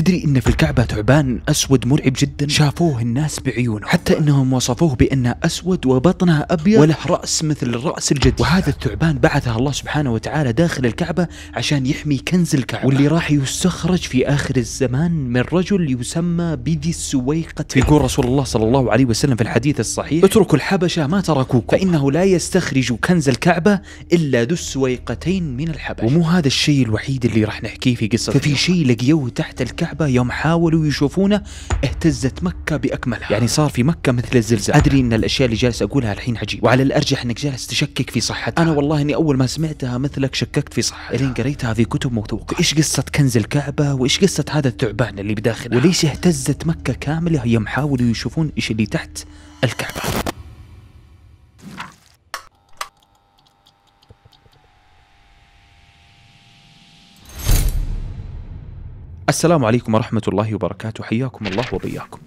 تدري ان في الكعبة ثعبان اسود مرعب جدا شافوه الناس بعيونه حتى انهم وصفوه بانه اسود وبطنه ابيض وله راس مثل راس الجد وهذا الثعبان بعثه الله سبحانه وتعالى داخل الكعبة عشان يحمي كنز الكعبة واللي راح يستخرج في اخر الزمان من رجل يسمى بذي السويقة يقول رسول الله صلى الله عليه وسلم في الحديث الصحيح اتركوا الحبشة ما تركوكم فانه لا يستخرج كنز الكعبة الا ذو السويقتين من الحبشه ومو هذا الشيء الوحيد اللي راح نحكيه في قصة ففي شيء لقيوه تحت الكعبة الكعبة يوم حاولوا يشوفونه اهتزت مكة بأكملها يعني صار في مكة مثل الزلزال أدري أن الأشياء اللي جالس أقولها الحين عجيب وعلى الأرجح أنك جالس تشكك في صحتها أنا والله أني أول ما سمعتها مثلك شككت في صحتها إلين قريتها في كتب موثوقة إيش قصة كنز الكعبة وإيش قصة هذا الثعبان اللي بداخلها وليش اهتزت مكة كاملة يوم حاولوا يشوفون إيش اللي تحت الكعبة السلام عليكم ورحمة الله وبركاته حياكم الله وبياكم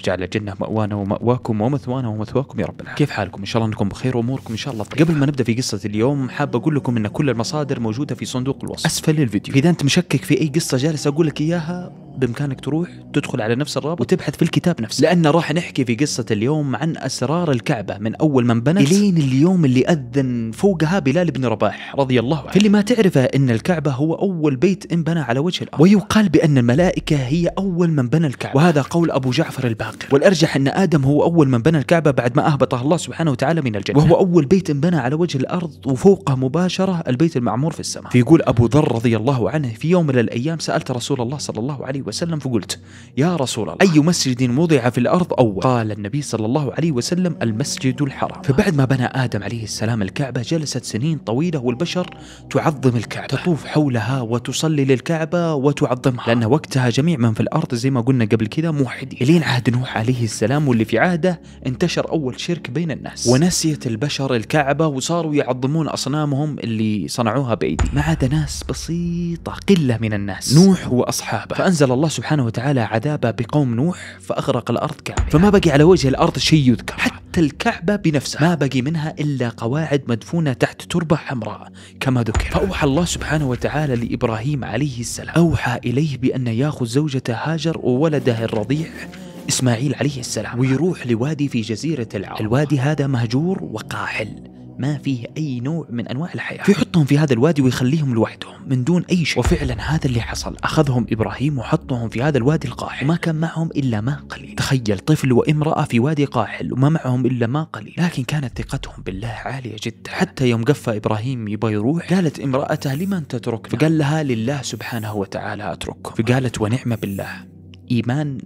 وجعل الجنة مأوانا ومأواكم ومثوانا ومثواكم يا رب العالمين كيف حالكم إن شاء الله أنكم بخير وأموركم إن شاء الله طيبة قبل ما نبدأ في قصة اليوم حاب أقول لكم أن كل المصادر موجودة في صندوق الوصف أسفل الفيديو إذا أنت مشكك في أي قصة جالس أقول لك إياها بامكانك تروح تدخل على نفس الرابط وتبحث في الكتاب نفسه لان راح نحكي في قصه اليوم عن اسرار الكعبه من اول من بنت الين اليوم اللي اذن فوقها بلال بن رباح رضي الله عنه اللي ما تعرفه ان الكعبه هو اول بيت انبنى على وجه الارض ويقال بان الملائكه هي اول من بنى الكعبه وهذا قول ابو جعفر الباب الآخر والأرجح أن آدم هو أول من بنى الكعبة بعد ما أهبطه الله سبحانه وتعالى من الجنة وهو أول بيت بنى على وجه الأرض وفوقه مباشرة البيت المعمور في السماء فيقول أبو ذر رضي الله عنه في يوم من الأيام سألت رسول الله صلى الله عليه وسلم فقلت يا رسول الله أي مسجد وضع في الأرض أول قال النبي صلى الله عليه وسلم المسجد الحرام فبعد ما بنى آدم عليه السلام الكعبة جلست سنين طويلة والبشر تعظم الكعبة تطوف حولها وتصلي للكعبة وتعظمها لأن وقتها جميع من في الأرض زي ما قلنا قبل كذا موحدين الين عهد نوح نوح عليه السلام واللي في عهده انتشر أول شرك بين الناس ونسيت البشر الكعبة وصاروا يعظمون أصنامهم اللي صنعوها بأيدي ما عدا ناس بسيطة قلة من الناس نوح وأصحابه فأنزل الله سبحانه وتعالى عذابه بقوم نوح فأغرق الأرض كاملة فما بقي على وجه الأرض شيء يذكر حتى حتى الكعبة بنفسها ما بقي منها إلا قواعد مدفونة تحت تربة حمراء كما ذكر فأوحى الله سبحانه وتعالى لإبراهيم عليه السلام أوحى إليه بأن يأخذ زوجته هاجر وولده الرضيع إسماعيل عليه السلام ويروح لوادي في جزيرة العرب الوادي هذا مهجور وقاحل ما فيه أي نوع من أنواع الحياة فيحطهم في هذا الوادي ويخليهم لوحدهم من دون أي شيء وفعلا هذا اللي حصل أخذهم إبراهيم وحطهم في هذا الوادي القاحل وما كان معهم إلا ما قليل تخيل طفل وامرأة في وادي قاحل وما معهم إلا ما قليل لكن كانت ثقتهم بالله عالية جدا حتى يوم قفى إبراهيم يبغى يروح قالت امرأته لمن تترك فقال لها لله سبحانه وتعالى أترككم فقالت ونعم بالله إيمان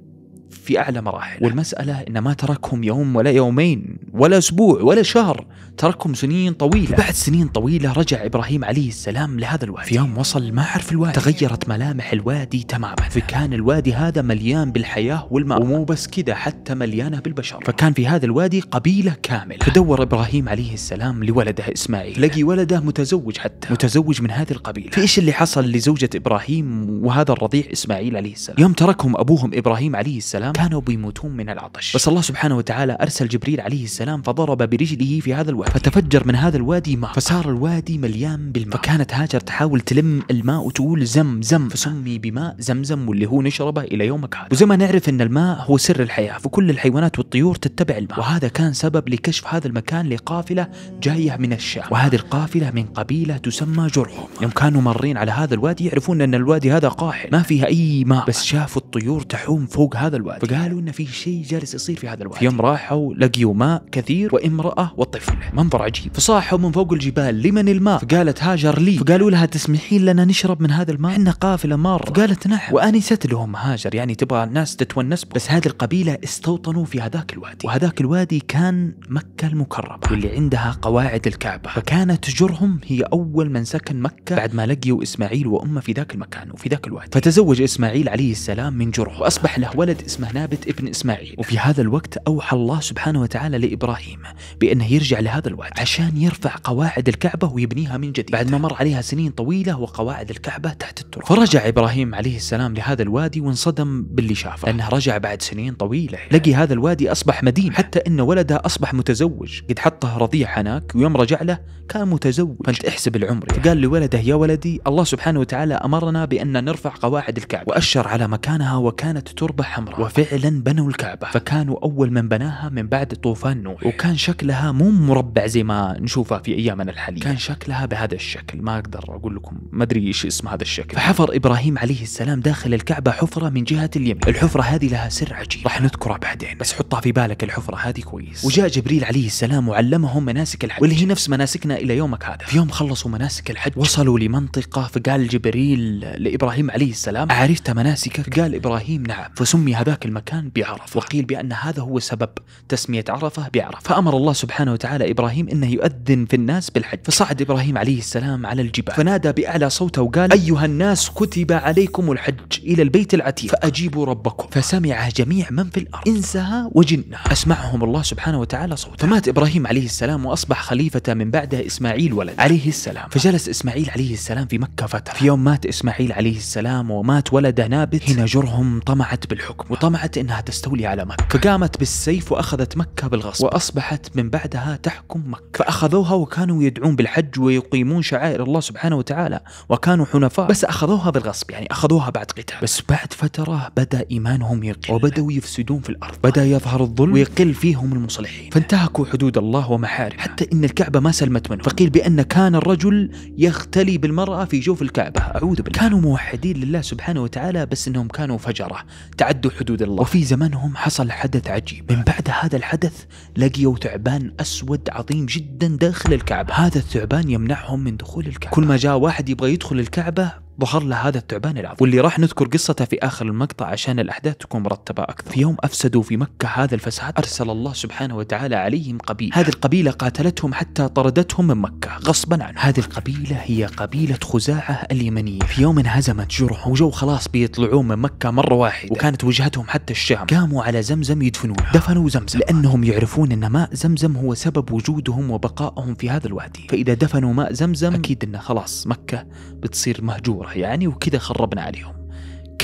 في اعلى مراحل والمساله ان ما تركهم يوم ولا يومين ولا اسبوع ولا شهر تركهم سنين طويله بعد سنين طويله رجع ابراهيم عليه السلام لهذا الوادي في يوم وصل ما عرف الوادي تغيرت ملامح الوادي تماما فكان الوادي هذا مليان بالحياه والماء ومو بس كذا حتى مليانه بالبشر فكان في هذا الوادي قبيله كامله فدور ابراهيم عليه السلام لولده اسماعيل لقي ولده متزوج حتى متزوج من هذه القبيله فايش اللي حصل لزوجه ابراهيم وهذا الرضيع اسماعيل عليه السلام يوم تركهم ابوهم ابراهيم عليه السلام السلام كانوا بيموتون من العطش بس الله سبحانه وتعالى أرسل جبريل عليه السلام فضرب برجله في هذا الوادي فتفجر من هذا الوادي ماء فصار الوادي مليان بالماء فكانت هاجر تحاول تلم الماء وتقول زم زم فسمي بماء زمزم واللي هو نشربه إلى يومك هذا وزي ما نعرف أن الماء هو سر الحياة فكل الحيوانات والطيور تتبع الماء وهذا كان سبب لكشف هذا المكان لقافلة جاية من الشام وهذه القافلة من قبيلة تسمى جرهم يوم كانوا مارين على هذا الوادي يعرفون أن الوادي هذا قاحل ما فيها أي ماء بس شافوا الطيور تحوم فوق هذا الوادي الوادي فقالوا ان في شيء جالس يصير في هذا الوادي في يوم راحوا لقيوا ماء كثير وامراه وطفل منظر عجيب فصاحوا من فوق الجبال لمن الماء فقالت هاجر لي فقالوا لها تسمحين لنا نشرب من هذا الماء احنا قافله مره فقالت نعم وانست لهم هاجر يعني تبغى الناس تتونس بس هذه القبيله استوطنوا في هذاك الوادي وهذاك الوادي كان مكه المكرمه واللي عندها قواعد الكعبه فكانت تجرهم هي اول من سكن مكه بعد ما لقيوا اسماعيل وامه في ذاك المكان وفي ذاك الوادي فتزوج اسماعيل عليه السلام من جرهم واصبح له ولد اسمه نابت ابن إسماعيل وفي هذا الوقت أوحى الله سبحانه وتعالى لإبراهيم بأنه يرجع لهذا الوادي عشان يرفع قواعد الكعبة ويبنيها من جديد بعد ما مر عليها سنين طويلة وقواعد الكعبة تحت التراب فرجع إبراهيم عليه السلام لهذا الوادي وانصدم باللي شافه لأنه رجع بعد سنين طويلة لقي هذا الوادي أصبح مدينة حتى أن ولده أصبح متزوج قد حطه رضيع هناك ويوم رجع له كان متزوج فانت احسب العمر يعني. قال لولده يا ولدي الله سبحانه وتعالى أمرنا بأن نرفع قواعد الكعبة وأشر على مكانها وكانت تربة حمراء وفعلا بنوا الكعبة فكانوا أول من بناها من بعد طوفان نوح وكان شكلها مو مربع زي ما نشوفها في أيامنا الحالية كان شكلها بهذا الشكل ما أقدر أقول لكم ما أدري إيش اسم هذا الشكل فحفر إبراهيم عليه السلام داخل الكعبة حفرة من جهة اليمين الحفرة هذه لها سر عجيب راح نذكرها بعدين بس حطها في بالك الحفرة هذه كويس وجاء جبريل عليه السلام وعلمهم مناسك الحج واللي هي نفس مناسكنا إلى يومك هذا في يوم خلصوا مناسك الحج وصلوا لمنطقة فقال جبريل لإبراهيم عليه السلام عرفت مناسكك قال إبراهيم نعم فسمي هذا ذاك المكان بعرفة وقيل بأن هذا هو سبب تسمية عرفة بعرفة فأمر الله سبحانه وتعالى إبراهيم أنه يؤذن في الناس بالحج فصعد إبراهيم عليه السلام على الجبال فنادى بأعلى صوته وقال أيها الناس كتب عليكم الحج إلى البيت العتيق فأجيبوا ربكم فسمع جميع من في الأرض إنسها وجنها أسمعهم الله سبحانه وتعالى صوته فمات إبراهيم عليه السلام وأصبح خليفة من بعده إسماعيل ولد عليه السلام فجلس إسماعيل عليه السلام في مكة فترة في يوم مات إسماعيل عليه السلام ومات ولده نابت هنا جرهم طمعت بالحكم طمعت انها تستولي على مكه فقامت بالسيف واخذت مكه بالغصب واصبحت من بعدها تحكم مكه فاخذوها وكانوا يدعون بالحج ويقيمون شعائر الله سبحانه وتعالى وكانوا حنفاء بس اخذوها بالغصب يعني اخذوها بعد قتال بس بعد فتره بدا ايمانهم يقل وبداوا يفسدون في الارض بدا يظهر الظلم ويقل فيهم المصلحين فانتهكوا حدود الله ومحارمه حتى ان الكعبه ما سلمت منه فقيل بان كان الرجل يختلي بالمراه في جوف الكعبه اعوذ بالله كانوا موحدين لله سبحانه وتعالى بس انهم كانوا فجره تعدوا حدود حدود الله وفي زمانهم حصل حدث عجيب من بعد هذا الحدث لقيوا ثعبان أسود عظيم جدا داخل الكعبة هذا الثعبان يمنعهم من دخول الكعبة كل ما جاء واحد يبغى يدخل الكعبة ظهر له هذا الثعبان العظيم واللي راح نذكر قصته في آخر المقطع عشان الأحداث تكون مرتبة أكثر في يوم أفسدوا في مكة هذا الفساد أرسل الله سبحانه وتعالى عليهم قبيلة هذه القبيلة قاتلتهم حتى طردتهم من مكة غصبا عنه هذه القبيلة هي قبيلة خزاعة اليمنية في يوم انهزمت جرح وجو خلاص بيطلعون من مكة مرة واحدة وكانت وجهتهم حتى الشام قاموا على زمزم يدفنونه دفنوا زمزم لأنهم يعرفون أن ماء زمزم هو سبب وجودهم وبقائهم في هذا الوادي فإذا دفنوا ماء زمزم أكيد أنه خلاص مكة بتصير مهجورة راح يعاني وكذا خربنا عليهم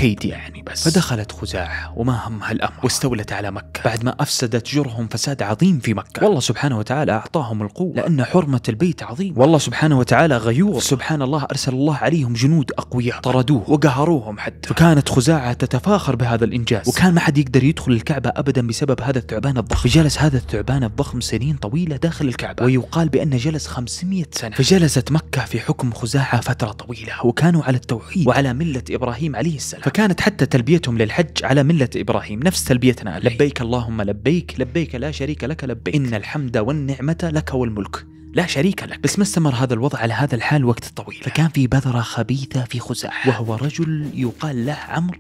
كيد يعني بس فدخلت خزاعة وما همها الأمر واستولت على مكة بعد ما أفسدت جرهم فساد عظيم في مكة والله سبحانه وتعالى أعطاهم القوة لأن حرمة البيت عظيم والله سبحانه وتعالى غيور سبحان الله أرسل الله عليهم جنود أقوياء طردوه وقهروهم حتى فكانت خزاعة تتفاخر بهذا الإنجاز وكان ما حد يقدر يدخل الكعبة أبدا بسبب هذا الثعبان الضخم فجلس هذا الثعبان الضخم سنين طويلة داخل الكعبة ويقال بأنه جلس 500 سنة فجلست مكة في حكم خزاعة فترة طويلة وكانوا على التوحيد وعلى ملة إبراهيم عليه السلام فكانت حتى تلبيتهم للحج على ملة إبراهيم نفس تلبيتنا لبيك اللهم لبيك لبيك لا شريك لك لبيك إن الحمد والنعمة لك والملك لا شريك لك بس ما استمر هذا الوضع على هذا الحال وقت طويل فكان في بذرة خبيثة في خزاعة وهو رجل يقال له عمرو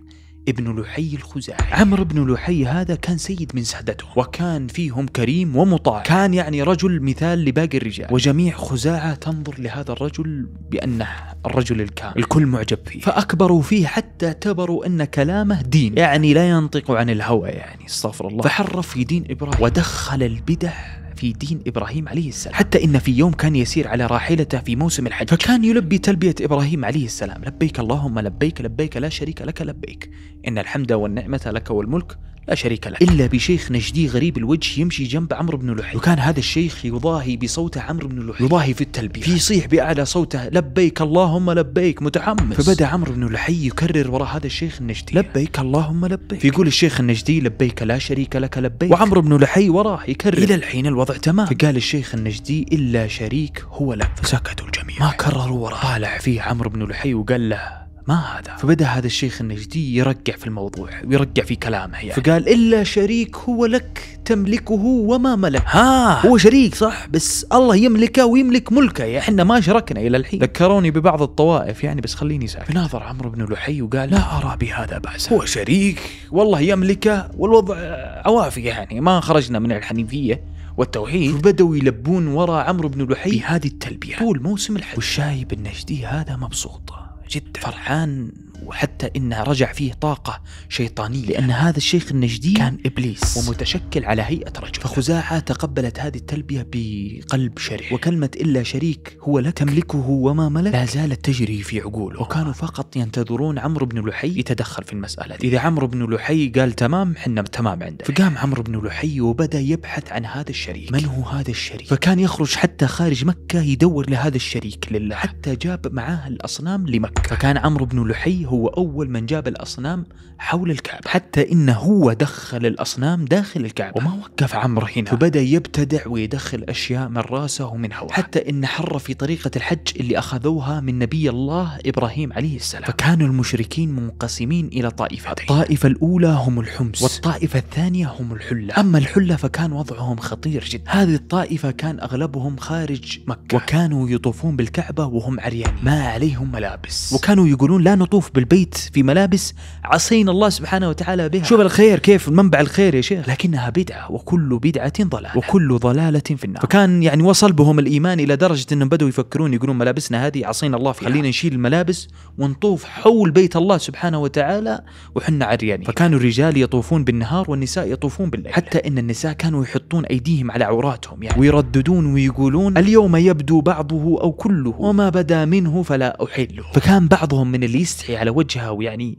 ابن لحي الخزاعي عمرو بن لحي هذا كان سيد من سادته وكان فيهم كريم ومطاع كان يعني رجل مثال لباقي الرجال وجميع خزاعة تنظر لهذا الرجل بأنه الرجل الكامل الكل معجب فيه فأكبروا فيه حتى اعتبروا أن كلامه دين يعني لا ينطق عن الهوى يعني استغفر الله فحرف في دين إبراهيم ودخل البدع في دين إبراهيم عليه السلام حتى إن في يوم كان يسير على راحلته في موسم الحج فكان يلبي تلبية إبراهيم عليه السلام لبيك اللهم لبيك لبيك لا شريك لك لبيك إن الحمد والنعمة لك والملك لا شريك له إلا بشيخ نجدي غريب الوجه يمشي جنب عمرو بن لحي وكان هذا الشيخ يضاهي بصوته عمرو بن لحي يضاهي في التلبية يصيح بأعلى صوته لبيك اللهم لبيك متحمس فبدأ عمرو بن لحي يكرر وراء هذا الشيخ النجدي لبيك اللهم لبيك فيقول الشيخ النجدي لبيك لا شريك لك لبيك وعمرو بن لحي وراه يكرر إلى الحين الوضع تمام فقال الشيخ النجدي إلا شريك هو لك فسكتوا الجميع ما كرروا وراه طالع فيه عمرو بن لحي وقال له ما هذا فبدا هذا الشيخ النجدي يرقع في الموضوع ويرقع في كلامه يعني فقال الا شريك هو لك تملكه وما ملك ها هو شريك صح بس الله يملكه ويملك ملكه يعني احنا ما شركنا الى الحين ذكروني ببعض الطوائف يعني بس خليني ساكت فناظر عمرو بن لحي وقال لا ارى بهذا باسا هو شريك والله يملكه والوضع عوافي يعني ما خرجنا من الحنيفيه والتوحيد فبدوا يلبون وراء عمرو بن لحي بهذه التلبية طول موسم الحج والشايب النجدي هذا مبسوط جدا فرحان وحتى إنه رجع فيه طاقة شيطانية لأن هذا الشيخ النجدي كان إبليس ومتشكل على هيئة رجل فخزاعة تقبلت هذه التلبية بقلب شرح وكلمة إلا شريك هو لك تملكه وما ملك لا زالت تجري في عقوله وكانوا فقط ينتظرون عمرو بن لحي يتدخل في المسألة دي. إذا عمرو بن لحي قال تمام حنا تمام عنده فقام عمرو بن لحي وبدأ يبحث عن هذا الشريك من هو هذا الشريك فكان يخرج حتى خارج مكة يدور لهذا الشريك لله حتى جاب معاه الأصنام لمكة فكان عمرو بن لحي هو أول من جاب الأصنام حول الكعبة حتى إنه هو دخل الأصنام داخل الكعبة وما وقف عمرو هنا وبدأ يبتدع ويدخل أشياء من راسه ومن هواه حتى إن حر في طريقة الحج اللي أخذوها من نبي الله إبراهيم عليه السلام فكانوا المشركين منقسمين إلى طائفتين الطائفة الأولى هم الحمس والطائفة الثانية هم الحلة أما الحلة فكان وضعهم خطير جدا هذه الطائفة كان أغلبهم خارج مكة وكانوا يطوفون بالكعبة وهم عريان ما عليهم ملابس وكانوا يقولون لا نطوف بالبيت في ملابس عصينا الله سبحانه وتعالى بها شوف الخير كيف منبع الخير يا شيخ لكنها بدعة وكل بدعة ضلالة وكل ضلالة في النار فكان يعني وصل بهم الإيمان إلى درجة أنهم بدأوا يفكرون يقولون ملابسنا هذه عصينا الله فيها خلينا نشيل الملابس ونطوف حول بيت الله سبحانه وتعالى وحنا عريانين فكانوا الرجال يطوفون بالنهار والنساء يطوفون بالليل حتى أن النساء كانوا يحطون أيديهم على عوراتهم يعني ويرددون ويقولون اليوم يبدو بعضه أو كله وما بدا منه فلا أحله فكان بعضهم من اللي يستحي على وجهها وجهه ويعني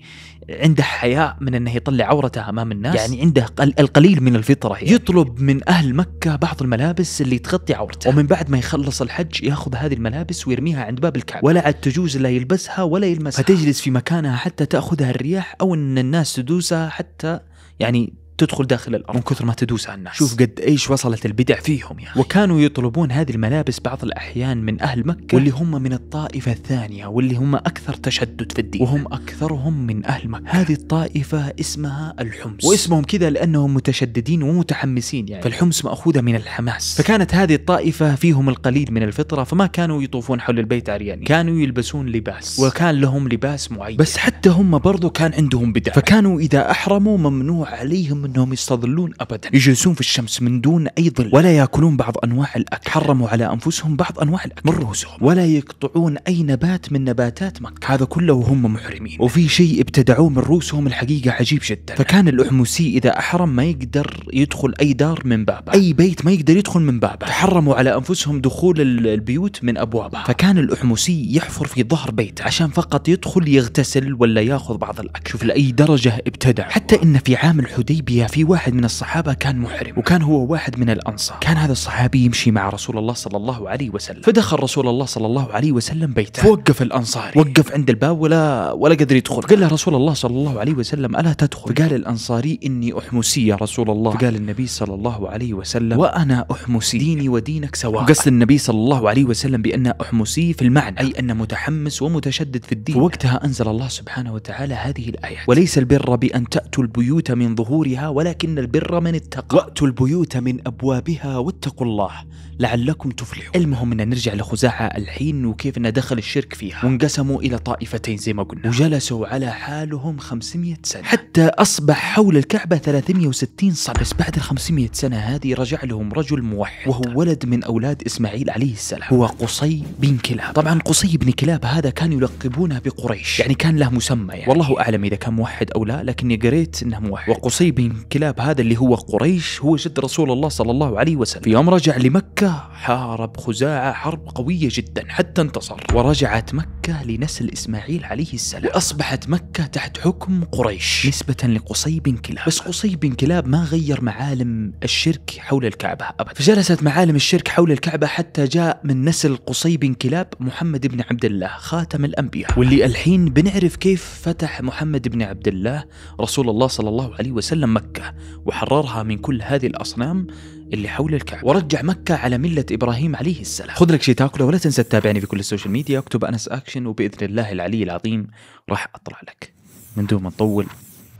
عنده حياء من انه يطلع عورته امام الناس يعني عنده القليل من الفطره يعني. يطلب من اهل مكه بعض الملابس اللي تغطي عورته ومن بعد ما يخلص الحج ياخذ هذه الملابس ويرميها عند باب الكعبه ولا عاد تجوز لا يلبسها ولا يلمسها فتجلس في مكانها حتى تاخذها الرياح او ان الناس تدوسها حتى يعني تدخل داخل الارض من كثر ما تدوس على الناس شوف قد ايش وصلت البدع فيهم يا وكانوا يطلبون هذه الملابس بعض الاحيان من اهل مكه واللي هم من الطائفه الثانيه واللي هم اكثر تشدد في الدين وهم اكثرهم من اهل مكه هذه الطائفه اسمها الحمص واسمهم كذا لانهم متشددين ومتحمسين يعني فالحمص ماخوذه من الحماس فكانت هذه الطائفه فيهم القليل من الفطره فما كانوا يطوفون حول البيت عريانين كانوا يلبسون لباس وكان لهم لباس معين بس حتى هم برضو كان عندهم بدع فكانوا اذا احرموا ممنوع عليهم أنهم يستظلون أبدا يجلسون في الشمس من دون أي ظل ولا يأكلون بعض أنواع الأكل حرموا على أنفسهم بعض أنواع الأكل من رؤوسهم ولا يقطعون أي نبات من نباتات مكة هذا كله وهم محرمين وفي شيء ابتدعوه من رؤوسهم الحقيقة عجيب جدا فكان الأحمسي إذا أحرم ما يقدر يدخل أي دار من بابه أي بيت ما يقدر يدخل من بابه تحرموا على أنفسهم دخول البيوت من أبوابها فكان الأحمسي يحفر في ظهر بيت عشان فقط يدخل يغتسل ولا ياخذ بعض الأكل شوف لأي درجة ابتدع حتى إن في عام الحديبية في واحد من الصحابة كان محرم وكان هو واحد من الأنصار كان هذا الصحابي يمشي مع رسول الله صلى الله عليه وسلم فدخل رسول الله صلى الله عليه وسلم بيته فوقف الأنصاري وقف عند الباب ولا ولا قدر يدخل قال له رسول الله صلى الله عليه وسلم ألا تدخل فقال الأنصاري إني أحمسي يا رسول الله فقال النبي صلى الله عليه وسلم وأنا أحمسي ديني ودينك سواء قصد النبي صلى الله عليه وسلم بأن أحمسي في المعنى أي أن متحمس ومتشدد في الدين وقتها أنزل الله سبحانه وتعالى هذه الآية وليس البر بأن تأتوا البيوت من ظهورها أبوابها ولكن البر من اتقى وأتوا البيوت من أبوابها واتقوا الله لعلكم تفلحون المهم أن نرجع لخزاعة الحين وكيف أنه دخل الشرك فيها وانقسموا إلى طائفتين زي ما قلنا وجلسوا على حالهم 500 سنة حتى أصبح حول الكعبة 360 صنع بس بعد ال 500 سنة هذه رجع لهم رجل موحد وهو ولد من أولاد إسماعيل عليه السلام هو قصي بن كلاب طبعا قصي بن كلاب هذا كان يلقبونه بقريش يعني كان له مسمى يعني والله أعلم إذا كان موحد أو لا لكني قريت أنه موحد وقصي بن الكلاب هذا اللي هو قريش هو جد رسول الله صلى الله عليه وسلم في يوم رجع لمكة حارب خزاعة حرب قوية جدا حتى انتصر ورجعت مكة مكة لنسل إسماعيل عليه السلام أصبحت مكة تحت حكم قريش نسبة لقصي بن كلاب بس قصي بن كلاب ما غير معالم الشرك حول الكعبة أبدا فجلست معالم الشرك حول الكعبة حتى جاء من نسل قصي بن كلاب محمد بن عبد الله خاتم الأنبياء واللي الحين بنعرف كيف فتح محمد بن عبد الله رسول الله صلى الله عليه وسلم مكة وحررها من كل هذه الأصنام اللي حول الكعبة ورجع مكة على ملة إبراهيم عليه السلام خذ لك شيء تاكله ولا تنسى تتابعني في كل السوشيال ميديا اكتب أنس أكشن وبإذن الله العلي العظيم راح أطلع لك من دون ما نطول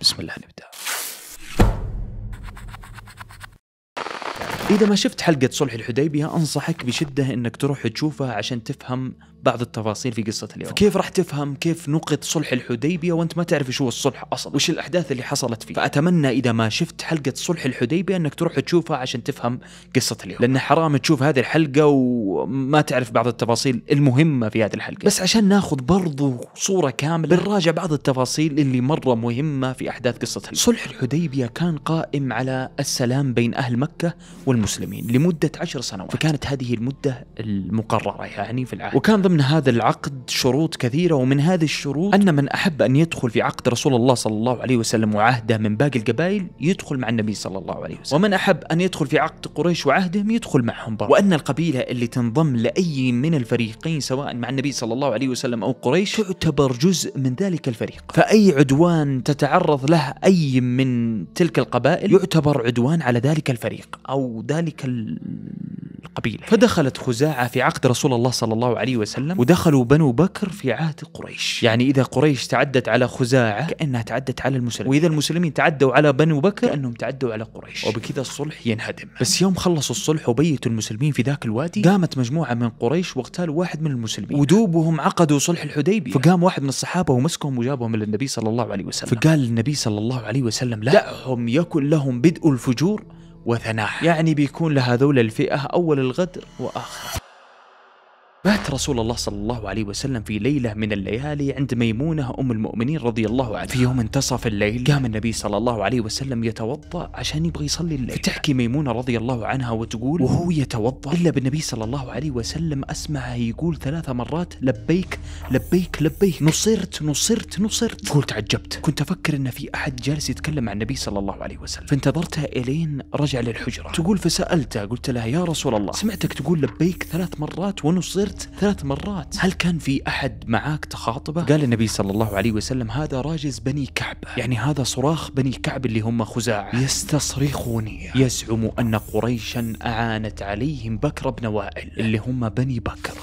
بسم الله نبدأ إذا ما شفت حلقة صلح الحديبية أنصحك بشدة أنك تروح تشوفها عشان تفهم بعض التفاصيل في قصة اليوم فكيف راح تفهم كيف نقط صلح الحديبية وأنت ما تعرف شو الصلح أصلا وش الأحداث اللي حصلت فيه فأتمنى إذا ما شفت حلقة صلح الحديبية أنك تروح تشوفها عشان تفهم قصة اليوم لأن حرام تشوف هذه الحلقة وما تعرف بعض التفاصيل المهمة في هذه الحلقة بس عشان ناخذ برضو صورة كاملة بنراجع بعض التفاصيل اللي مرة مهمة في أحداث قصة اليوم صلح الحديبية كان قائم على السلام بين أهل مكة والمدينة المسلمين لمدة عشر سنوات فكانت هذه المدة المقررة يعني في العهد وكان ضمن هذا العقد شروط كثيرة ومن هذه الشروط أن من أحب أن يدخل في عقد رسول الله صلى الله عليه وسلم وعهده من باقي القبائل يدخل مع النبي صلى الله عليه وسلم ومن أحب أن يدخل في عقد قريش وعهدهم يدخل معهم برضه وأن القبيلة اللي تنضم لأي من الفريقين سواء مع النبي صلى الله عليه وسلم أو قريش تعتبر جزء من ذلك الفريق فأي عدوان تتعرض له أي من تلك القبائل يعتبر عدوان على ذلك الفريق أو ذلك القبيلة فدخلت خزاعة في عقد رسول الله صلى الله عليه وسلم ودخلوا بنو بكر في عهد قريش يعني إذا قريش تعدت على خزاعة كأنها تعدت على المسلمين وإذا المسلمين تعدوا على بنو بكر كأنهم تعدوا على قريش وبكذا الصلح ينهدم بس يوم خلصوا الصلح وبيتوا المسلمين في ذاك الوادي قامت مجموعة من قريش واغتالوا واحد من المسلمين ودوبهم عقدوا صلح الحديبية فقام واحد من الصحابة ومسكهم وجابهم للنبي صلى الله عليه وسلم فقال النبي صلى الله عليه وسلم لا دعهم يكن لهم بدء الفجور وثناح يعني بيكون لهذول الفئة أول الغدر وآخر بات رسول الله صلى الله عليه وسلم في ليلة من الليالي عند ميمونة أم المؤمنين رضي الله عنها في يوم انتصف الليل قام النبي صلى الله عليه وسلم يتوضأ عشان يبغى يصلي الليل فتحكي ميمونة رضي الله عنها وتقول وهو يتوضأ إلا بالنبي صلى الله عليه وسلم أسمعه يقول ثلاث مرات لبيك لبيك لبيك نصرت نصرت نصرت قلت تعجبت كنت أفكر أن في أحد جالس يتكلم مع النبي صلى الله عليه وسلم فانتظرتها إلين رجع للحجرة تقول فسألتها قلت لها يا رسول الله سمعتك تقول لبيك ثلاث مرات ونصرت صرت ثلاث مرات هل كان في أحد معاك تخاطبه؟ قال النبي صلى الله عليه وسلم هذا راجز بني كعبة يعني هذا صراخ بني كعب اللي هم خزاعة يستصرخوني يزعم أن قريشا أعانت عليهم بكر بن وائل اللي هم بني بكر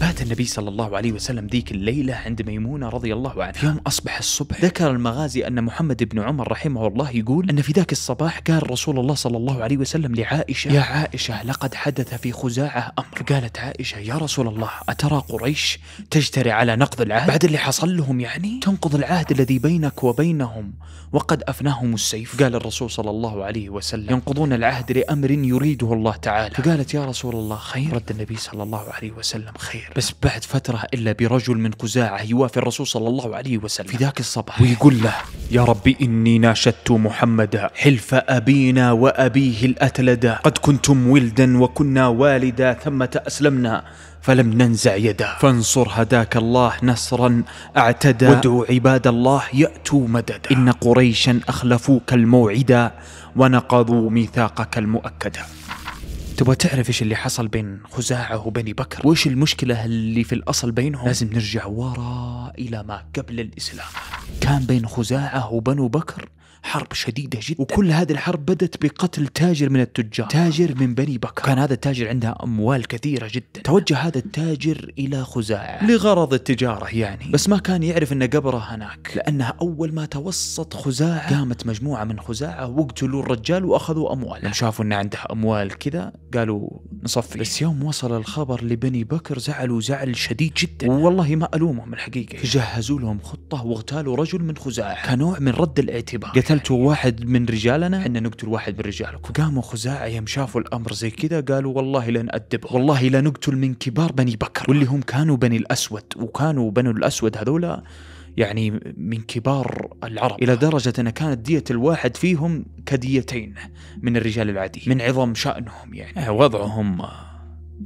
بات النبي صلى الله عليه وسلم ذيك الليلة عند ميمونة رضي الله عنها في يوم أصبح الصبح ذكر المغازي أن محمد بن عمر رحمه الله يقول أن في ذاك الصباح قال رسول الله صلى الله عليه وسلم لعائشة يا عائشة لقد حدث في خزاعة أمر قالت عائشة يا رسول الله أترى قريش تجتري على نقض العهد بعد اللي حصل لهم يعني تنقض العهد الذي بينك وبينهم وقد أفناهم السيف قال الرسول صلى الله عليه وسلم ينقضون العهد لأمر يريده الله تعالى فقالت يا رسول الله خير رد النبي صلى الله عليه وسلم خير بس بعد فترة إلا برجل من قزاعة يوافي الرسول صلى الله عليه وسلم في ذاك الصباح ويقول له يا ربي إني ناشدت محمدا حلف أبينا وأبيه الأتلدا قد كنتم ولدا وكنا والدا ثم أسلمنا فلم ننزع يده فانصر هداك الله نصرا اعتدى وادعوا عباد الله يأتوا مددا إن قريشا أخلفوك الموعدا ونقضوا ميثاقك المؤكدا تبغى تعرف ايش اللي حصل بين خزاعه وبني بكر وايش المشكله اللي في الاصل بينهم لازم نرجع ورا الى ما قبل الاسلام كان بين خزاعه وبنو بكر حرب شديدة جدا وكل هذه الحرب بدت بقتل تاجر من التجار تاجر من بني بكر كان هذا التاجر عنده أموال كثيرة جدا توجه هذا التاجر إلى خزاعة لغرض التجارة يعني بس ما كان يعرف أن قبره هناك لأنها أول ما توسط خزاعة قامت مجموعة من خزاعة وقتلوا الرجال وأخذوا أمواله لما شافوا أن عنده أموال كذا قالوا نصفي بس يوم وصل الخبر لبني بكر زعلوا زعل شديد جدا والله ما ألومهم الحقيقة يعني. جهزوا لهم خطة واغتالوا رجل من خزاعة كنوع من رد الاعتبار قتل قتلتوا واحد من رجالنا احنا نقتل واحد من رجالك فقاموا خزاعة يوم شافوا الامر زي كذا قالوا والله لنأدبهم والله لنقتل من كبار بني بكر واللي هم كانوا بني الاسود وكانوا بنو الاسود هذولا يعني من كبار العرب إلى درجة أن كانت دية الواحد فيهم كديتين من الرجال العادي من عظم شأنهم يعني إيه، وضعهم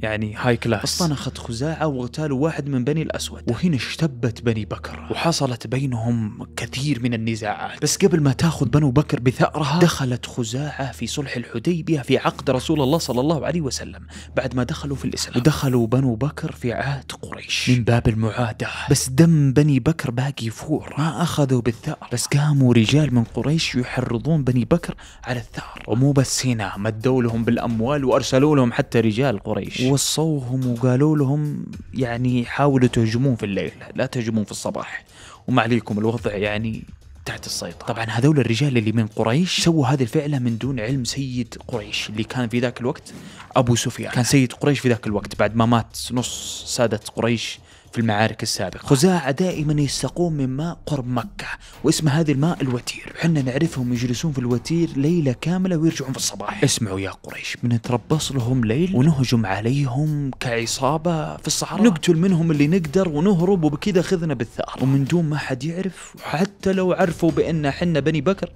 يعني هاي كلاس اصطنخت خزاعة واغتالوا واحد من بني الأسود وهنا اشتبت بني بكر وحصلت بينهم كثير من النزاعات بس قبل ما تاخذ بنو بكر بثأرها دخلت خزاعة في صلح الحديبية في عقد رسول الله صلى الله عليه وسلم بعد ما دخلوا في الإسلام ودخلوا بنو بكر في عهد قريش من باب المعادة بس دم بني بكر باقي يفور ما أخذوا بالثأر بس قاموا رجال من قريش يحرضون بني بكر على الثأر ومو بس هنا مدوا لهم بالأموال وأرسلوا لهم حتى رجال قريش وصوهم وقالوا لهم يعني حاولوا تهجمون في الليل لا تهجمون في الصباح وما عليكم الوضع يعني تحت السيطرة طبعا هذول الرجال اللي من قريش سووا هذه الفعلة من دون علم سيد قريش اللي كان في ذاك الوقت أبو سفيان كان سيد قريش في ذاك الوقت بعد ما مات نص سادة قريش في المعارك السابقة خزاعة دائما يستقون من ماء قرب مكة واسم هذا الماء الوتير وحنا نعرفهم يجلسون في الوتير ليلة كاملة ويرجعون في الصباح اسمعوا يا قريش بنتربص لهم ليل ونهجم عليهم كعصابة في الصحراء نقتل منهم اللي نقدر ونهرب وبكذا خذنا بالثأر ومن دون ما حد يعرف وحتى لو عرفوا بأن حنا بني بكر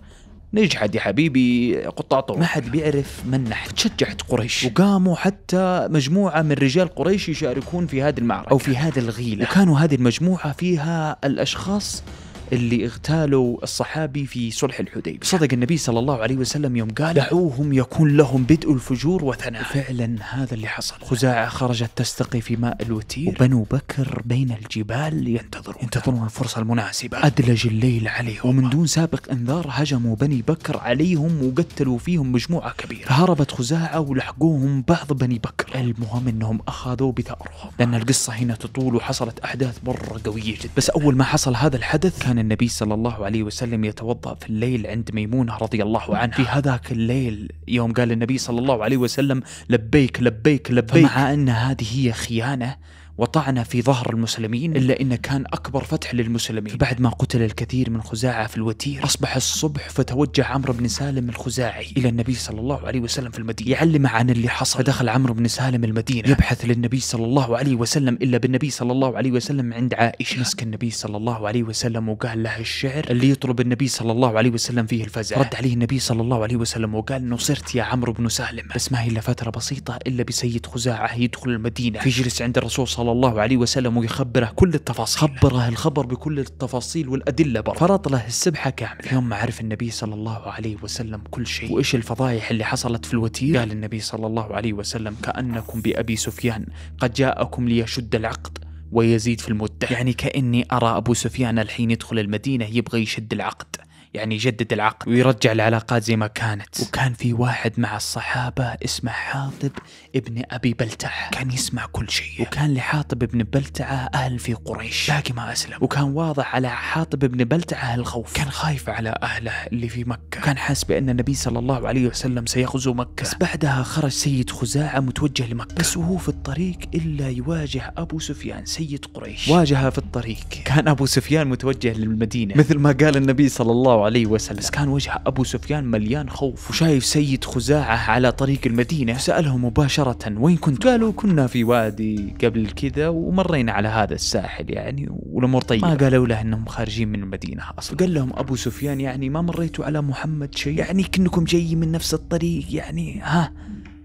نجحت يا حبيبي قطاع طرق ما حد بيعرف من نحن تشجعت قريش وقاموا حتى مجموعة من رجال قريش يشاركون في هذه المعركة أو في هذه الغيلة وكانوا هذه المجموعة فيها الأشخاص اللي اغتالوا الصحابي في صلح الحديبية صدق النبي صلى الله عليه وسلم يوم قال دعوهم يكون لهم بدء الفجور وثناء فعلا هذا اللي حصل خزاعة خرجت تستقي في ماء الوتير وبنو بكر بين الجبال ينتظرون ينتظرون الفرصة المناسبة أدلج الليل عليهم ومن دون سابق انذار هجموا بني بكر عليهم وقتلوا فيهم مجموعة كبيرة هربت خزاعة ولحقوهم بعض بني بكر المهم انهم اخذوا بثأرهم لان القصة هنا تطول وحصلت احداث مرة قوية جدا بس اول ما حصل هذا الحدث كان كان النبي صلى الله عليه وسلم يتوضأ في الليل عند ميمونة رضي الله عنها في هذاك الليل يوم قال النبي صلى الله عليه وسلم لبيك لبيك لبيك فمع أن هذه هي خيانة وطعن في ظهر المسلمين إلا أنه كان أكبر فتح للمسلمين فبعد ما قتل الكثير من خزاعة في الوتير أصبح الصبح فتوجه عمرو بن سالم الخزاعي إلى النبي صلى الله عليه وسلم في المدينة يعلمه عن اللي حصل فدخل عمرو بن سالم المدينة يبحث للنبي صلى الله عليه وسلم إلا بالنبي صلى الله عليه وسلم عند عائشة مسك النبي صلى الله عليه وسلم وقال له الشعر اللي يطلب النبي صلى الله عليه وسلم فيه الفزع رد عليه النبي صلى الله عليه وسلم وقال نصرت يا عمرو بن سالم بس ما هي إلا فترة بسيطة إلا بسيد خزاعة يدخل المدينة فيجلس عند الرسول صلى صلى الله عليه وسلم ويخبره كل التفاصيل خبره الخبر بكل التفاصيل والأدلة برا فرط له السبحة كاملة يوم ما عرف النبي صلى الله عليه وسلم كل شيء وإيش الفضايح اللي حصلت في الوتير قال النبي صلى الله عليه وسلم كأنكم بأبي سفيان قد جاءكم ليشد العقد ويزيد في المدة يعني كأني أرى أبو سفيان الحين يدخل المدينة يبغى يشد العقد يعني يجدد العقد ويرجع العلاقات زي ما كانت وكان في واحد مع الصحابة اسمه حاطب ابن أبي بلتعة كان يسمع كل شيء وكان لحاطب ابن بلتعة أهل في قريش باقي ما أسلم وكان واضح على حاطب ابن بلتعة الخوف كان خايف على أهله اللي في مكة كان حاس بأن النبي صلى الله عليه وسلم سيغزو مكة بس بعدها خرج سيد خزاعة متوجه لمكة بس وهو في الطريق إلا يواجه أبو سفيان سيد قريش واجهه في الطريق كان أبو سفيان متوجه للمدينة مثل ما قال النبي صلى الله عليه وسلم بس كان وجه أبو سفيان مليان خوف وشايف سيد خزاعة على طريق المدينة سأله مباشرة وين كنت قالوا كنا في وادي قبل كذا ومرينا على هذا الساحل يعني والأمور طيبة ما قالوا له أنهم خارجين من المدينة أصلا قال لهم أبو سفيان يعني ما مريتوا على محمد شيء يعني كأنكم جايين من نفس الطريق يعني ها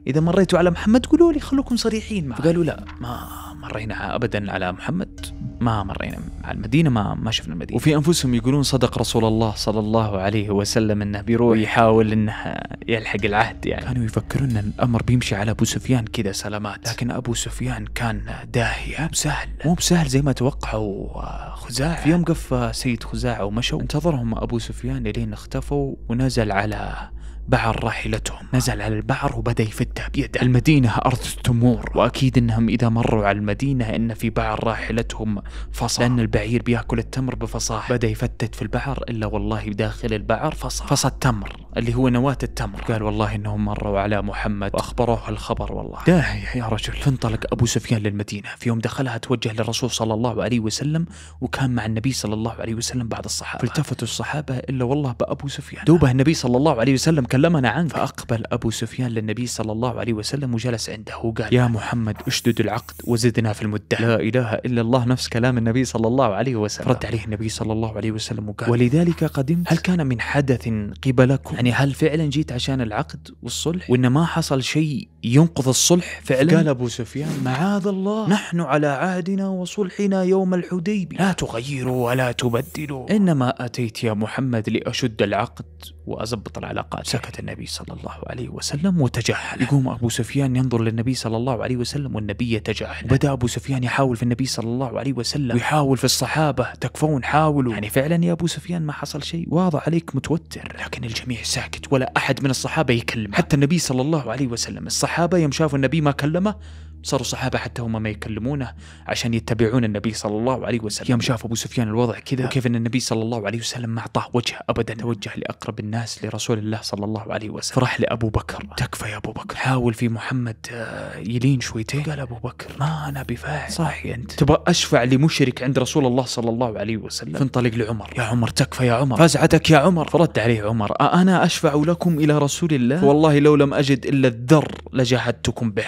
اذا مريتوا على محمد قولوا لي خلوكم صريحين معه فقالوا لا ما مرينا ابدا على محمد ما مرينا على المدينه ما ما شفنا المدينه وفي انفسهم يقولون صدق رسول الله صلى الله عليه وسلم انه بيروح يحاول انه يلحق العهد يعني كانوا يفكرون ان الامر بيمشي على ابو سفيان كذا سلامات لكن ابو سفيان كان داهيه مو بسهل مو بسهل زي ما توقعوا خزاعه في يوم قف سيد خزاعه ومشوا انتظرهم ابو سفيان لين اختفوا ونزل على بعر راحلتهم نزل على البعر وبدأ يفتها بيده المدينة أرض التمور وأكيد أنهم إذا مروا على المدينة إن في بعر راحلتهم فصح لأن البعير بياكل التمر بفصاحة بدأ يفتت في البعر إلا والله داخل البعر فصح فصا التمر اللي هو نواة التمر قال والله إنهم مروا على محمد وأخبروه الخبر والله داهية يا رجل فانطلق أبو سفيان للمدينة في يوم دخلها توجه للرسول صلى الله عليه وسلم وكان مع النبي صلى الله عليه وسلم بعض الصحابة فالتفتوا الصحابة إلا والله بأبو سفيان دوبه النبي صلى الله عليه وسلم فكلمنا عنك فأقبل أبو سفيان للنبي صلى الله عليه وسلم وجلس عنده وقال يا محمد اشدد العقد وزدنا في المدة لا إله إلا الله نفس كلام النبي صلى الله عليه وسلم رد عليه النبي صلى الله عليه وسلم وقال ولذلك قدمت هل كان من حدث قبلكم يعني هل فعلا جيت عشان العقد والصلح وإن ما حصل شيء ينقذ الصلح فعلا قال أبو سفيان معاذ الله نحن على عهدنا وصلحنا يوم الحديبية لا تغيروا ولا تبدلوا إنما أتيت يا محمد لأشد العقد وأزبط العلاقات سكت النبي صلى الله عليه وسلم وتجاهل يقوم أبو سفيان ينظر للنبي صلى الله عليه وسلم والنبي يتجاهل بدأ أبو سفيان يحاول في النبي صلى الله عليه وسلم ويحاول في الصحابة تكفون حاولوا يعني فعلا يا أبو سفيان ما حصل شيء واضح عليك متوتر لكن الجميع ساكت ولا أحد من الصحابة يكلم حتى النبي صلى الله عليه وسلم الصحابة الصحابة يوم شافوا النبي ما كلمه صاروا صحابة حتى هم ما يكلمونه عشان يتبعون النبي صلى الله عليه وسلم يوم شاف أبو سفيان الوضع كذا وكيف أن النبي صلى الله عليه وسلم ما أعطاه وجه أبدا توجه لأقرب الناس لرسول الله صلى الله عليه وسلم فراح لأبو بكر تكفى يا أبو بكر حاول في محمد آه، يلين شويتين قال أبو بكر ما أنا بفاعل صح أنت تبغى أشفع لمشرك عند رسول الله صلى الله عليه وسلم فانطلق لعمر يا عمر تكفى يا عمر فزعتك يا عمر فرد عليه عمر أنا أشفع لكم إلى رسول الله والله لو لم أجد إلا الذر لجاهدتكم به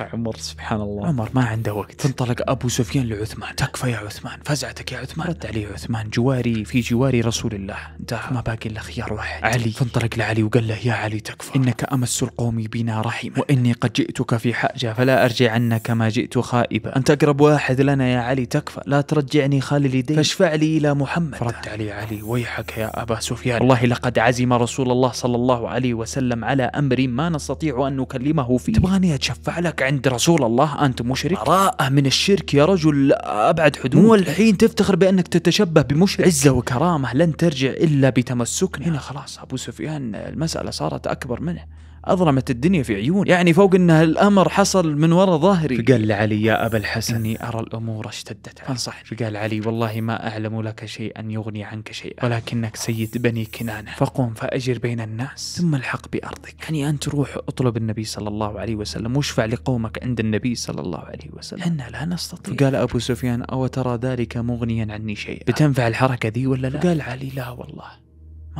اخي عمر سبحان الله عمر ما عنده وقت فانطلق ابو سفيان لعثمان تكفى يا عثمان فزعتك يا عثمان رد عليه عثمان جواري في جواري رسول الله انتهى ما باقي الا خيار واحد علي فانطلق لعلي وقال له يا علي تكفى انك امس القوم بنا رحما واني قد جئتك في حاجه فلا ارجع عنك ما جئت خائبا انت اقرب واحد لنا يا علي تكفى لا ترجعني خالي اليدين فاشفع لي الى محمد فرد علي علي ويحك يا ابا سفيان والله لقد عزم رسول الله صلى الله عليه وسلم على امر ما نستطيع ان نكلمه فيه تبغاني اتشفع لك عند رسول الله أنت مشرك براءة من الشرك يا رجل أبعد حدود مو الحين تفتخر بأنك تتشبه بمشرك عزة وكرامة لن ترجع إلا بتمسكنا هنا خلاص أبو سفيان المسألة صارت أكبر منه اظلمت الدنيا في عيون يعني فوق ان الامر حصل من وراء ظهري فقال لعلي يا ابا الحسن اني ارى الامور اشتدت نعم. فانصح فقال علي والله ما اعلم لك شيئا يغني عنك شيئا ولكنك سيد بني كنانه فقم فاجر بين الناس ثم الحق بارضك يعني انت روح اطلب النبي صلى الله عليه وسلم واشفع لقومك عند النبي صلى الله عليه وسلم احنا لا نستطيع فقال ابو سفيان او ترى ذلك مغنيا عني شيئا بتنفع الحركه ذي ولا لا قال علي لا والله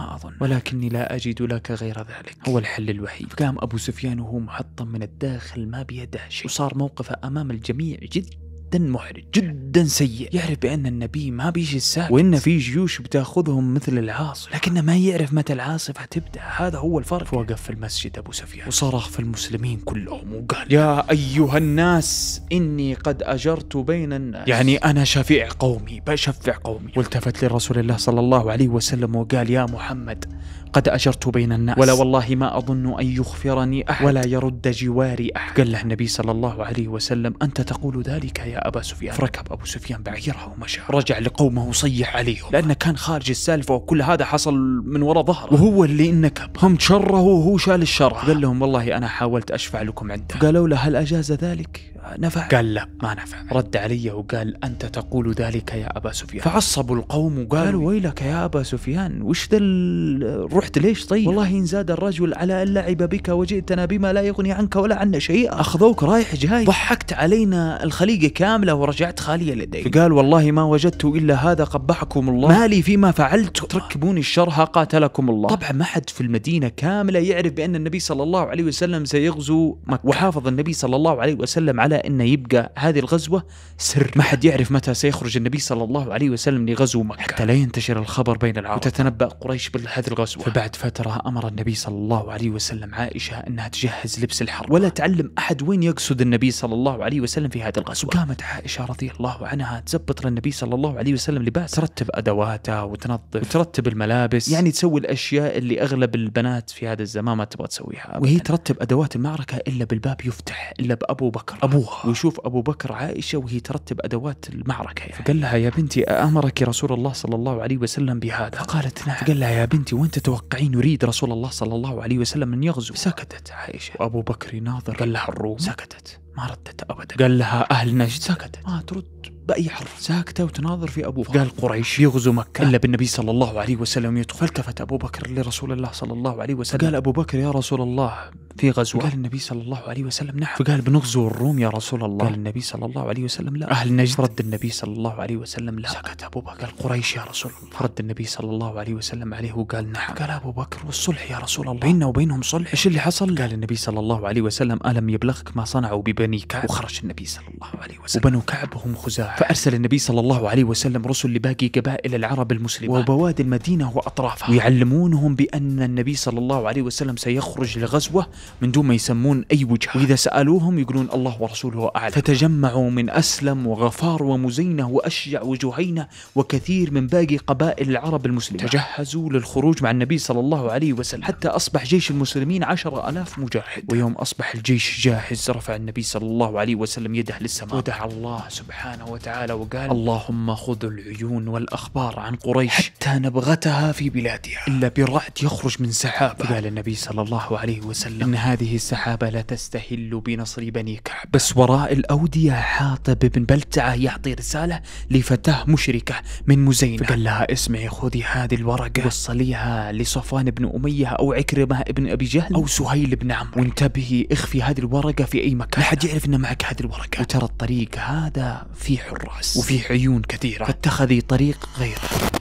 أظن ولكني لا أجد لك غير ذلك هو الحل الوحيد فقام أبو سفيان وهو محطم من الداخل ما بيده شيء وصار موقفه أمام الجميع جدا جدا محرج جدا سيء يعرف بأن النبي ما بيجي الساكت وإن في جيوش بتاخذهم مثل العاصفة لكنه ما يعرف متى العاصفة تبدأ هذا هو الفرق فوقف في المسجد أبو سفيان وصرخ في المسلمين كلهم وقال يا أيها الناس إني قد أجرت بين الناس يعني أنا شفيع قومي بشفع قومي والتفت لرسول الله صلى الله عليه وسلم وقال يا محمد قد أجرت بين الناس ولا والله ما أظن أن يغفرني أحد ولا يرد جواري أحد قال له النبي صلى الله عليه وسلم أنت تقول ذلك يا أبا سفيان فركب أبو سفيان بعيره ومشى رجع لقومه وصيح عليهم لأنه كان خارج السالفة وكل هذا حصل من وراء ظهره وهو اللي انكب هم شره وهو شال الشر قال لهم والله أنا حاولت أشفع لكم عنده قالوا له هل أجاز ذلك نفع؟ قال لا ما نفع رد علي وقال أنت تقول ذلك يا أبا سفيان فعصبوا القوم وقالوا قالوا ويلك يا أبا سفيان وش ذا دل... رحت ليش طيب والله إن زاد الرجل على أن لعب بك وجئتنا بما لا يغني عنك ولا عنا شيئا أخذوك رايح جاي ضحكت علينا الخليقة كاملة ورجعت خالية لدي فقال والله ما وجدت إلا هذا قبحكم الله مالي فيما فعلت تركبوني الشرها قاتلكم الله طبعا ما حد في المدينة كاملة يعرف بأن النبي صلى الله عليه وسلم سيغزو مكة وحافظ النبي صلى الله عليه وسلم على على أن يبقى هذه الغزوة سر ما حد يعرف متى سيخرج النبي صلى الله عليه وسلم لغزو مكة حتى لا ينتشر الخبر بين العرب وتتنبأ قريش بهذه الغزوة فبعد فترة أمر النبي صلى الله عليه وسلم عائشة أنها تجهز لبس الحرب ولا تعلم أحد وين يقصد النبي صلى الله عليه وسلم في هذه الغزوة قامت عائشة رضي الله عنها تزبط للنبي صلى الله عليه وسلم لباس ترتب أدواته وتنظف وترتب الملابس يعني تسوي الأشياء اللي أغلب البنات في هذا الزمان ما تبغى تسويها أبداً. وهي ترتب أدوات المعركة إلا بالباب يفتح إلا بأبو بكر أبو أبوها ويشوف أبو بكر عائشة وهي ترتب أدوات المعركة يعني. فقال لها يا بنتي أمرك رسول الله صلى الله عليه وسلم بهذا فقالت نعم فقال لها يا بنتي وين تتوقعين يريد رسول الله صلى الله عليه وسلم أن يغزو سكتت عائشة وأبو بكر يناظر قال لها الروم سكتت ما ردت ابدا قال لها اهل نجد سكتت ما آه، ترد باي حرف ساكته وتناظر في ابو بكر قال قريش يغزو مكه الا بالنبي صلى الله عليه وسلم يدخل فالتفت ابو بكر لرسول الله صلى الله عليه وسلم قال ابو بكر يا رسول الله في غزوة قال النبي صلى الله عليه وسلم نعم فقال بنغزو الروم يا رسول الله قال النبي صلى الله عليه وسلم لا أهل نجد فرد النبي صلى الله عليه وسلم لا سكت أبو بكر قال قريش يا رسول الله فرد النبي صلى الله عليه وسلم عليه وقال نعم قال أبو بكر والصلح يا رسول الله بيننا وبينهم صلح إيش اللي حصل قال النبي صلى الله عليه وسلم ألم يبلغك ما صنعوا ببني كعب وخرج النبي صلى الله عليه وسلم وبنو كعب هم خزاعة فأرسل النبي صلى الله عليه وسلم رسل لباقي قبائل العرب المسلمين وبوادي المدينة وأطرافها ويعلمونهم بأن النبي صلى الله عليه وسلم سيخرج لغزوة من دون ما يسمون أي وجهة وإذا سألوهم يقولون الله ورسوله أعلم فتجمعوا من أسلم وغفار ومزينة وأشجع وجهينة وكثير من باقي قبائل العرب المسلمين تجهزوا للخروج مع النبي صلى الله عليه وسلم حتى أصبح جيش المسلمين عشر ألاف مجاهد ويوم أصبح الجيش جاهز رفع النبي صلى الله عليه وسلم يده للسماء ودعا الله سبحانه وتعالى وقال اللهم خذ العيون والأخبار عن قريش حتى نبغتها في بلادها إلا برعد يخرج من سحابة قال النبي صلى الله عليه وسلم هذه السحابة لا تستهل بنصر بني كعب بس وراء الأودية حاطب بن بلتعة يعطي رسالة لفتاة مشركة من مزينة فقال لها اسمعي خذي هذه الورقة وصليها لصفوان بن أمية أو عكرمة بن أبي جهل أو سهيل بن عمرو وانتبهي اخفي هذه الورقة في أي مكان لا حد يعرف أن معك هذه الورقة وترى الطريق هذا فيه حراس وفيه عيون كثيرة فاتخذي طريق غيره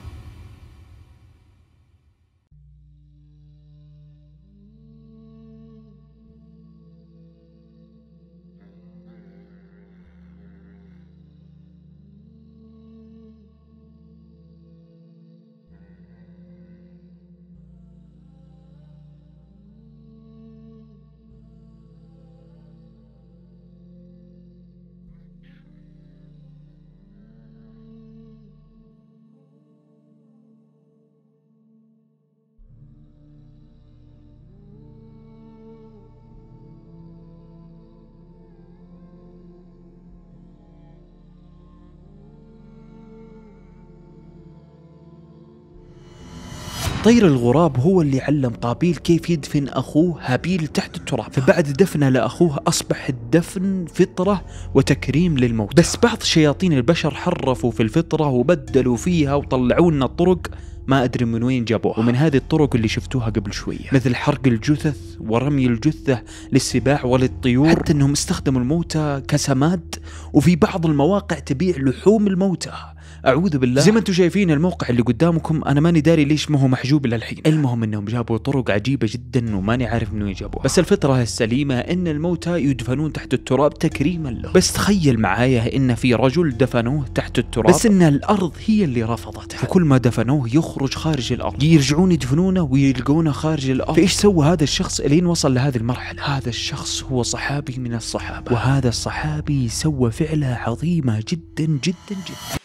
طير الغراب هو اللي علم قابيل كيف يدفن أخوه هابيل تحت التراب فبعد دفنه لأخوه أصبح الدفن فطرة وتكريم للموتى بس بعض شياطين البشر حرفوا في الفطرة وبدلوا فيها وطلعوا لنا طرق ما أدري من وين جابوها ومن هذه الطرق اللي شفتوها قبل شوية مثل حرق الجثث ورمي الجثة للسباع وللطيور حتى أنهم استخدموا الموتى كسماد وفي بعض المواقع تبيع لحوم الموتى اعوذ بالله زي ما انتم شايفين الموقع اللي قدامكم انا ماني داري ليش ما هو محجوب للحين المهم انهم جابوا طرق عجيبه جدا وماني عارف من وين جابوها بس الفطره السليمه ان الموتى يدفنون تحت التراب تكريما له بس تخيل معايا ان في رجل دفنوه تحت التراب بس ان الارض هي اللي رفضته فكل ما دفنوه يخرج خارج الارض يرجعون يدفنونه ويلقونه خارج الارض فايش سوى هذا الشخص الين وصل لهذه المرحله هذا الشخص هو صحابي من الصحابه وهذا الصحابي سوى فعله عظيمه جدا جدا جدا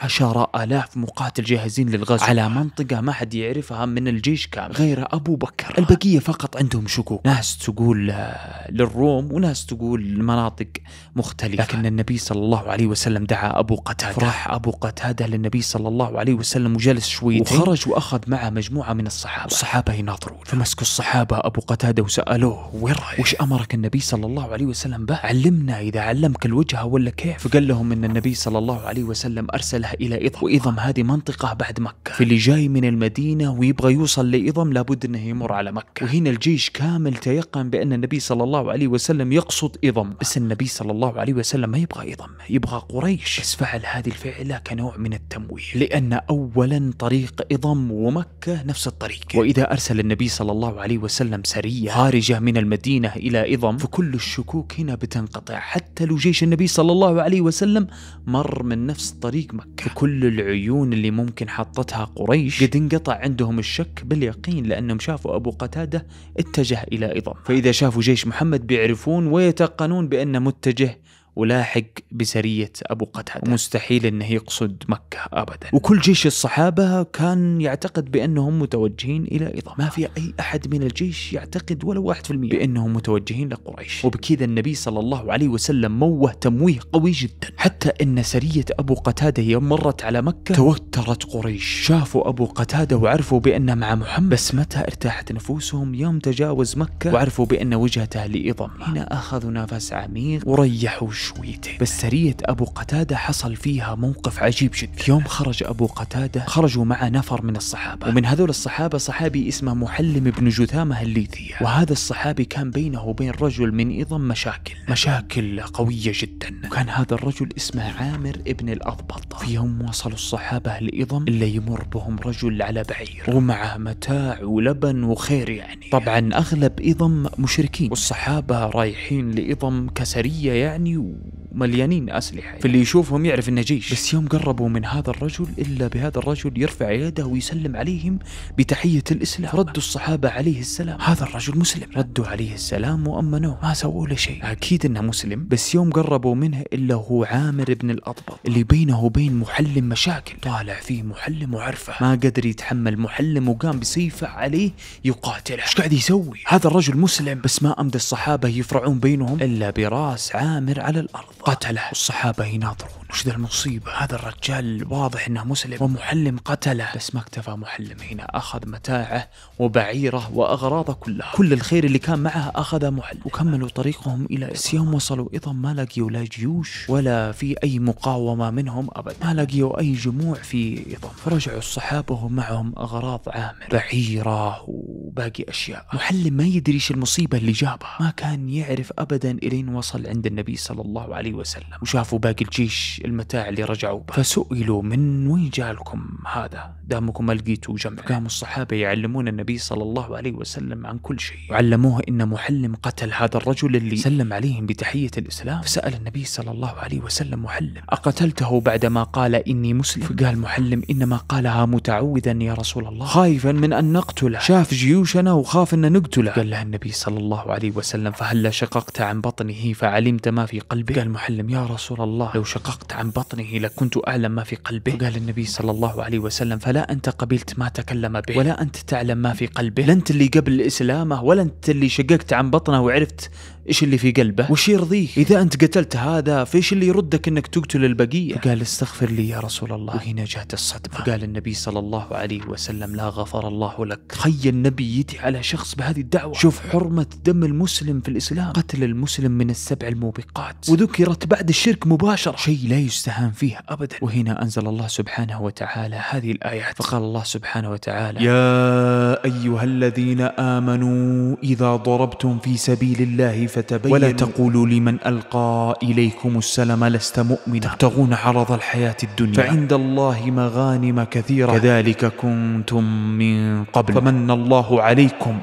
عشرة ألاف مقاتل جاهزين للغزو على منطقة ما حد يعرفها من الجيش كامل غير أبو بكر البقية فقط عندهم شكوك ناس تقول آه، للروم وناس تقول لمناطق مختلفة لكن النبي صلى الله عليه وسلم دعا أبو قتادة راح أبو قتادة للنبي صلى الله عليه وسلم وجلس شويتين وخرج وأخذ معه مجموعة من الصحابة الصحابة يناظرون فمسكوا الصحابة أبو قتادة وسألوه وين رايح وش أمرك النبي صلى الله عليه وسلم به علمنا إذا علمك الوجهة ولا كيف فقال لهم أن النبي صلى الله عليه وسلم أرسله إلى إضم وإضم هذه منطقة بعد مكة في اللي جاي من المدينة ويبغى يوصل لإضم لابد أنه يمر على مكة وهنا الجيش كامل تيقن بأن النبي صلى الله عليه وسلم يقصد إضم بس النبي صلى الله الله عليه وسلم ما يبغى يضم يبغى قريش بس فعل هذه الفعلة كنوع من التمويه لأن أولا طريق إضم ومكة نفس الطريق وإذا أرسل النبي صلى الله عليه وسلم سرية خارجة من المدينة إلى إضم فكل الشكوك هنا بتنقطع حتى لو جيش النبي صلى الله عليه وسلم مر من نفس طريق مكة فكل العيون اللي ممكن حطتها قريش قد انقطع عندهم الشك باليقين لأنهم شافوا أبو قتادة اتجه إلى إضم فإذا شافوا جيش محمد بيعرفون ويتقنون بأن متجه ولاحق بسرية أبو قتادة مستحيل أنه يقصد مكة أبدا وكل جيش الصحابة كان يعتقد بأنهم متوجهين إلى إضاءة ما في أي أحد من الجيش يعتقد في 1% بأنهم متوجهين لقريش وبكذا النبي صلى الله عليه وسلم موه تمويه قوي جدا حتى أن سرية أبو قتادة هي مرت على مكة توترت قريش شافوا أبو قتادة وعرفوا بأنه مع محمد بس متى ارتاحت نفوسهم يوم تجاوز مكة وعرفوا بأن وجهته لإضم هنا أخذوا نفس عميق وريحوا شويتين بس سرية أبو قتادة حصل فيها موقف عجيب جدا يوم خرج أبو قتادة خرجوا مع نفر من الصحابة ومن هذول الصحابة صحابي اسمه محلم بن جثامة الليثية وهذا الصحابي كان بينه وبين رجل من إضم مشاكل مشاكل قوية جدا وكان هذا الرجل اسمه عامر ابن الأضبط في يوم وصلوا الصحابة لإضم إلا يمر بهم رجل على بعير ومعه متاع ولبن وخير يعني طبعا أغلب إضم مشركين والصحابة رايحين لإضم كسرية يعني Ooh. مليانين أسلحة يعني. فاللي يشوفهم يعرف إنه جيش بس يوم قربوا من هذا الرجل إلا بهذا الرجل يرفع يده ويسلم عليهم بتحية الإسلام ردوا الصحابة عليه السلام هذا الرجل مسلم ردوا عليه السلام وأمنوه ما سووا له شيء أكيد إنه مسلم بس يوم قربوا منه إلا هو عامر بن الأضبط اللي بينه وبين محلم مشاكل طالع فيه محلم وعرفه ما قدر يتحمل محلم وقام بسيفه عليه يقاتله ايش قاعد يسوي هذا الرجل مسلم بس ما أمد الصحابة يفرعون بينهم إلا براس عامر على الأرض قتله والصحابة يناظرون وش ذا المصيبة هذا الرجال واضح انه مسلم ومحلم قتله بس ما اكتفى محلم هنا اخذ متاعه وبعيره واغراضه كلها كل الخير اللي كان معه اخذه محلم وكملوا طريقهم الى بس يوم وصلوا ايضا ما لقيوا لا جيوش ولا في اي مقاومة منهم ابدا ما لقيوا اي جموع في ايضا فرجعوا الصحابة ومعهم اغراض عامر بعيره وباقي اشياء محلم ما يدري ايش المصيبة اللي جابها ما كان يعرف ابدا الين وصل عند النبي صلى الله عليه عليه وسلم وشافوا باقي الجيش المتاع اللي رجعوا به فسئلوا من وين جالكم هذا دامكم ما لقيتوا جنب قاموا الصحابة يعلمون النبي صلى الله عليه وسلم عن كل شيء وعلموه إن محلم قتل هذا الرجل اللي سلم عليهم بتحية الإسلام فسأل النبي صلى الله عليه وسلم محلم أقتلته بعدما قال إني مسلم فقال محلم إنما قالها متعوذا يا رسول الله خايفا من أن نقتله شاف جيوشنا وخاف أن نقتله قال لها النبي صلى الله عليه وسلم فهلا شققت عن بطنه فعلمت ما في قلبه قال المحلم يا رسول الله لو شققت عن بطنه لكنت أعلم ما في قلبه وقال النبي صلى الله عليه وسلم فلا أنت قبلت ما تكلم به ولا أنت تعلم ما في قلبه لا أنت اللي قبل إسلامه ولا أنت اللي شققت عن بطنه وعرفت ايش اللي في قلبه وش يرضيه اذا انت قتلت هذا فايش اللي يردك انك تقتل البقيه فقال استغفر لي يا رسول الله وهنا جاءت الصدمه فقال النبي صلى الله عليه وسلم لا غفر الله لك تخيل النبي يدعي على شخص بهذه الدعوه شوف حرمه دم المسلم في الاسلام قتل المسلم من السبع الموبقات وذكرت بعد الشرك مباشره شيء لا يستهان فيه ابدا وهنا انزل الله سبحانه وتعالى هذه الايات فقال الله سبحانه وتعالى يا ايها الذين امنوا اذا ضربتم في سبيل الله فتبين ولا تقولوا لمن ألقى إليكم السلام لست مؤمنا تبتغون عرض الحياة الدنيا فعند الله مغانم كثيرة كذلك كنتم من قبل فمن الله عليكم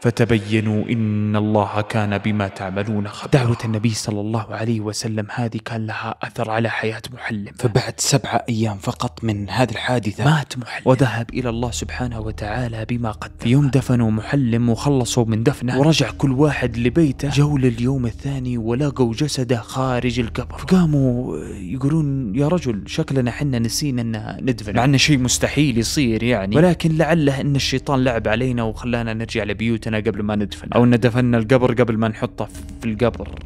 فتبينوا إن الله كان بما تعملون خبيرا دعوة النبي صلى الله عليه وسلم هذه كان لها أثر على حياة محلم فبعد سبعة أيام فقط من هذه الحادثة مات محلم وذهب إلى الله سبحانه وتعالى بما قدم يوم دفنوا محلم وخلصوا من دفنه ورجع كل واحد لبيته جو لليوم الثاني ولقوا جسده خارج القبر فقاموا آه، يقولون يا رجل شكلنا حنا نسينا أن ندفن مع أنه شيء مستحيل يصير يعني ولكن لعله أن الشيطان لعب علينا وخلانا نرجع لبيوتنا ميتنا قبل ما ندفن او ان دفننا القبر قبل ما نحطه في القبر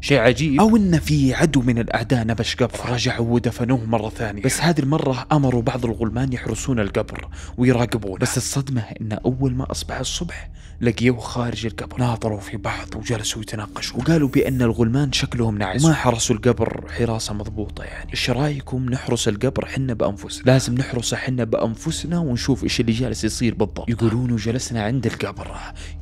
شيء عجيب او ان في عدو من الاعداء نبش قبر فرجعوا ودفنوه مره ثانيه بس هذه المره امروا بعض الغلمان يحرسون القبر ويراقبونه بس الصدمه ان اول ما اصبح الصبح لقيوه خارج القبر ناظروا في بعض وجلسوا يتناقشون وقالوا بأن الغلمان شكلهم نعس وما حرسوا القبر حراسة مضبوطة يعني ايش رايكم نحرس القبر حنا بأنفسنا لازم نحرسه حنا بأنفسنا ونشوف ايش اللي جالس يصير بالضبط يقولون وجلسنا عند القبر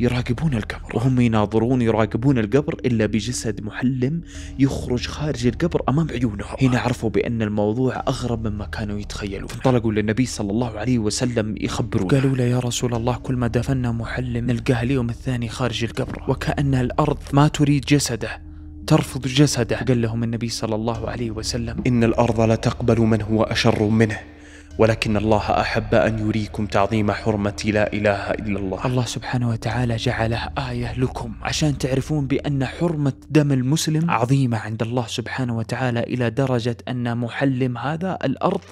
يراقبون القبر وهم يناظرون يراقبون القبر إلا بجسد محلم يخرج خارج القبر أمام عيونهم هنا عرفوا بأن الموضوع أغرب مما كانوا يتخيلون انطلقوا للنبي صلى الله عليه وسلم يخبرون قالوا له يا رسول الله كل ما دفنا محلم تلقاه اليوم الثاني خارج القبر وكأن الأرض ما تريد جسده ترفض جسده قال لهم النبي صلى الله عليه وسلم إن الأرض لا تقبل من هو أشر منه ولكن الله أحب أن يريكم تعظيم حرمة لا إله إلا الله الله سبحانه وتعالى جعله آية لكم عشان تعرفون بأن حرمة دم المسلم عظيمة عند الله سبحانه وتعالى إلى درجة أن محلم هذا الأرض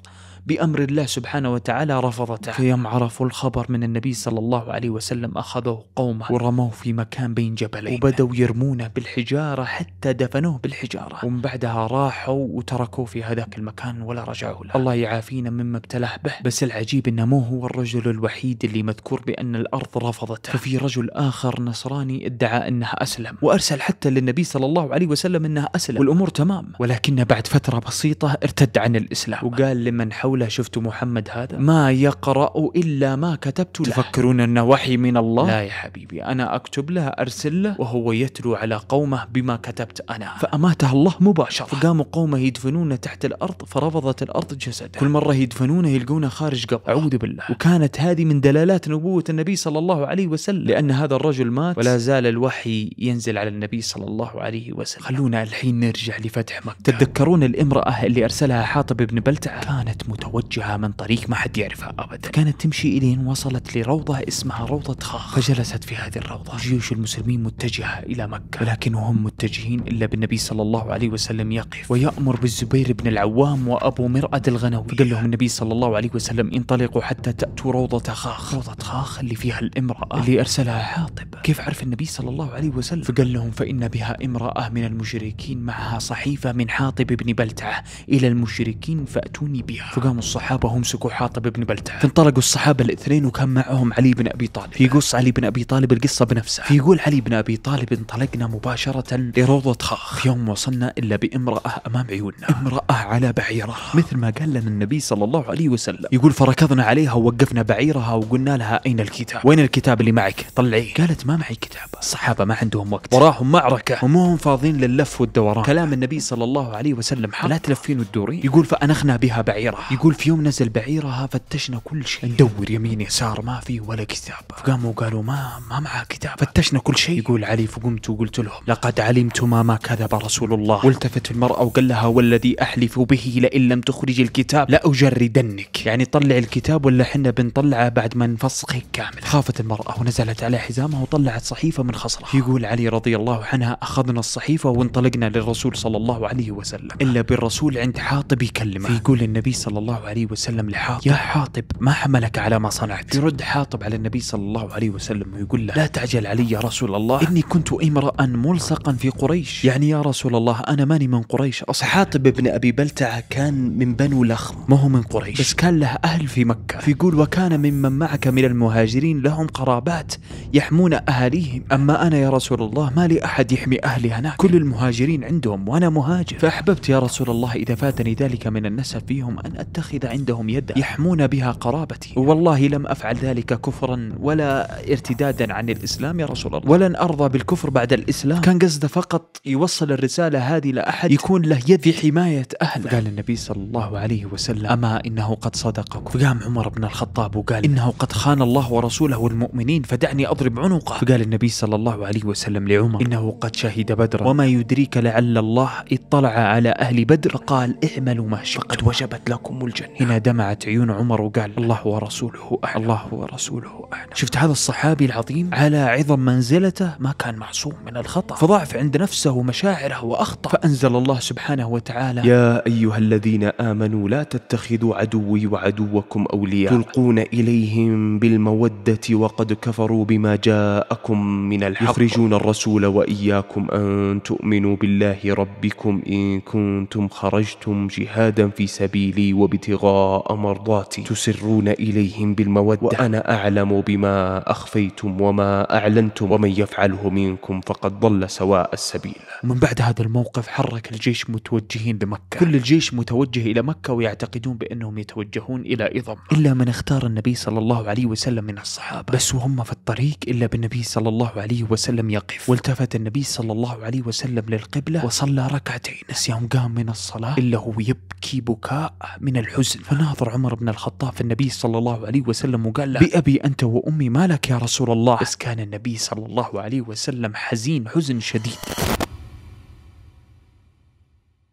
بأمر الله سبحانه وتعالى رفضته فيوم عرفوا الخبر من النبي صلى الله عليه وسلم أخذوه قومه ورموه في مكان بين جبلين وبدوا يرمونه بالحجارة حتى دفنوه بالحجارة ومن بعدها راحوا وتركوه في هذاك المكان ولا رجعوا له الله يعافينا مما ابتلاه به بس العجيب أنه مو هو الرجل الوحيد اللي مذكور بأن الأرض رفضته ففي رجل آخر نصراني ادعى أنه أسلم وأرسل حتى للنبي صلى الله عليه وسلم أنه أسلم والأمور تمام ولكنه بعد فترة بسيطة ارتد عن الإسلام وقال لمن حول لولا شفت محمد هذا ما يقرأ إلا ما كتبت له تفكرون أنه وحي من الله لا يا حبيبي أنا أكتب له أرسل له وهو يتلو على قومه بما كتبت أنا فأماته الله مباشرة فقاموا قومه يدفنونه تحت الأرض فرفضت الأرض جسده كل مرة يدفنونه يلقونه خارج قبر أعوذ بالله وكانت هذه من دلالات نبوة النبي صلى الله عليه وسلم لأن هذا الرجل مات ولا زال الوحي ينزل على النبي صلى الله عليه وسلم خلونا الحين نرجع لفتح مكة تتذكرون الامرأة اللي أرسلها حاطب بن بلتعة كانت متوفى متوجهة من طريق ما حد يعرفها أبدا كانت تمشي إلين وصلت لروضة اسمها روضة خاخ فجلست في هذه الروضة جيوش المسلمين متجهة إلى مكة ولكن وهم متجهين إلا بالنبي صلى الله عليه وسلم يقف ويأمر بالزبير بن العوام وأبو مرأة الغنوي فقال لهم النبي صلى الله عليه وسلم انطلقوا حتى تأتوا روضة خاخ روضة خاخ اللي فيها الامرأة اللي أرسلها حاطب كيف عرف النبي صلى الله عليه وسلم فقال لهم فإن بها امرأة من المشركين معها صحيفة من حاطب بن بلتعة إلى المشركين فأتوني بها فقام كانوا الصحابة هم سكوا حاطب بن بلتعة فانطلقوا الصحابة الاثنين وكان معهم علي بن أبي طالب يقص علي بن أبي طالب القصة بنفسه فيقول علي بن أبي طالب انطلقنا مباشرة لروضة خاخ يوم وصلنا إلا بامرأة أمام عيوننا امرأة على بعيرها مثل ما قال لنا النبي صلى الله عليه وسلم يقول فركضنا عليها ووقفنا بعيرها وقلنا لها أين الكتاب وين الكتاب اللي معك طلعيه قالت ما معي كتاب الصحابة ما عندهم وقت وراهم معركة وما هم فاضين للف والدوران كلام النبي صلى الله عليه وسلم حق لا تلفين وتدورين يقول فأنخنا بها بعيرها يقول في يوم نزل بعيرها فتشنا كل شيء ندور يمين يسار ما في ولا كتاب فقاموا قالوا ما ما معه كتاب فتشنا كل شيء يقول علي فقمت وقلت لهم لقد علمتما ما كذب رسول الله والتفت المرأة وقال لها والذي أحلف به لئن لم تخرج الكتاب لأجردنك يعني طلع الكتاب ولا حنا بنطلعه بعد ما نفسخه كامل خافت المرأة ونزلت على حزامها وطلعت صحيفة من خصرها يقول علي رضي الله عنها أخذنا الصحيفة وانطلقنا للرسول صلى الله عليه وسلم إلا بالرسول عند حاطب يكلمه يقول النبي صلى الله الله عليه وسلم لحاطب يا حاطب ما حملك على ما صنعت يرد حاطب على النبي صلى الله عليه وسلم ويقول له لا تعجل علي يا رسول الله إني كنت امرأ ملصقا في قريش يعني يا رسول الله أنا ماني من قريش أصلا حاطب بن أبي بلتعة كان من بنو لخم ما هو من قريش بس كان له أهل في مكة فيقول وكان ممن معك من المهاجرين لهم قرابات يحمون أهاليهم أما أنا يا رسول الله ما لي أحد يحمي أهلي هناك كل المهاجرين عندهم وأنا مهاجر فأحببت يا رسول الله إذا فاتني ذلك من النسب فيهم أن أتبع أتخذ عندهم يدا يحمون بها قرابتي والله لم أفعل ذلك كفرا ولا ارتدادا عن الإسلام يا رسول الله ولن أرضى بالكفر بعد الإسلام كان قصده فقط يوصل الرسالة هذه لأحد يكون له يد في حماية أهله فقال النبي صلى الله عليه وسلم أما إنه قد صدقكم فقام عمر بن الخطاب وقال إنه قد خان الله ورسوله والمؤمنين فدعني أضرب عنقه فقال النبي صلى الله عليه وسلم لعمر إنه قد شهد بدرا وما يدريك لعل الله اطلع على أهل بدر قال اعملوا ما شئتم فقد وجبت لكم الجنة هنا دمعت عيون عمر وقال الله ورسوله أعلم الله ورسوله أعلم شفت هذا الصحابي العظيم على عظم منزلته ما كان معصوم من الخطأ فضعف عند نفسه ومشاعره وأخطأ فأنزل الله سبحانه وتعالى يا أيها الذين آمنوا لا تتخذوا عدوي وعدوكم أولياء تلقون إليهم بالمودة وقد كفروا بما جاءكم من الحق يخرجون الرسول وإياكم أن تؤمنوا بالله ربكم إن كنتم خرجتم جهادا في سبيلي وب ابتغاء مرضاتي تسرون إليهم بالمودة وأنا أعلم بما أخفيتم وما أعلنتم ومن يفعله منكم فقد ضل سواء السبيل ومن بعد هذا الموقف حرك الجيش متوجهين لمكة كل الجيش متوجه إلى مكة ويعتقدون بأنهم يتوجهون إلى إضم إلا من اختار النبي صلى الله عليه وسلم من الصحابة بس وهم في الطريق إلا بالنبي صلى الله عليه وسلم يقف والتفت النبي صلى الله عليه وسلم للقبلة وصلى ركعتين نسيهم قام من الصلاة إلا هو يبكي يبكي بكاء من الحزن فناظر عمر بن الخطاب في النبي صلى الله عليه وسلم وقال له بأبي أنت وأمي ما لك يا رسول الله بس كان النبي صلى الله عليه وسلم حزين حزن شديد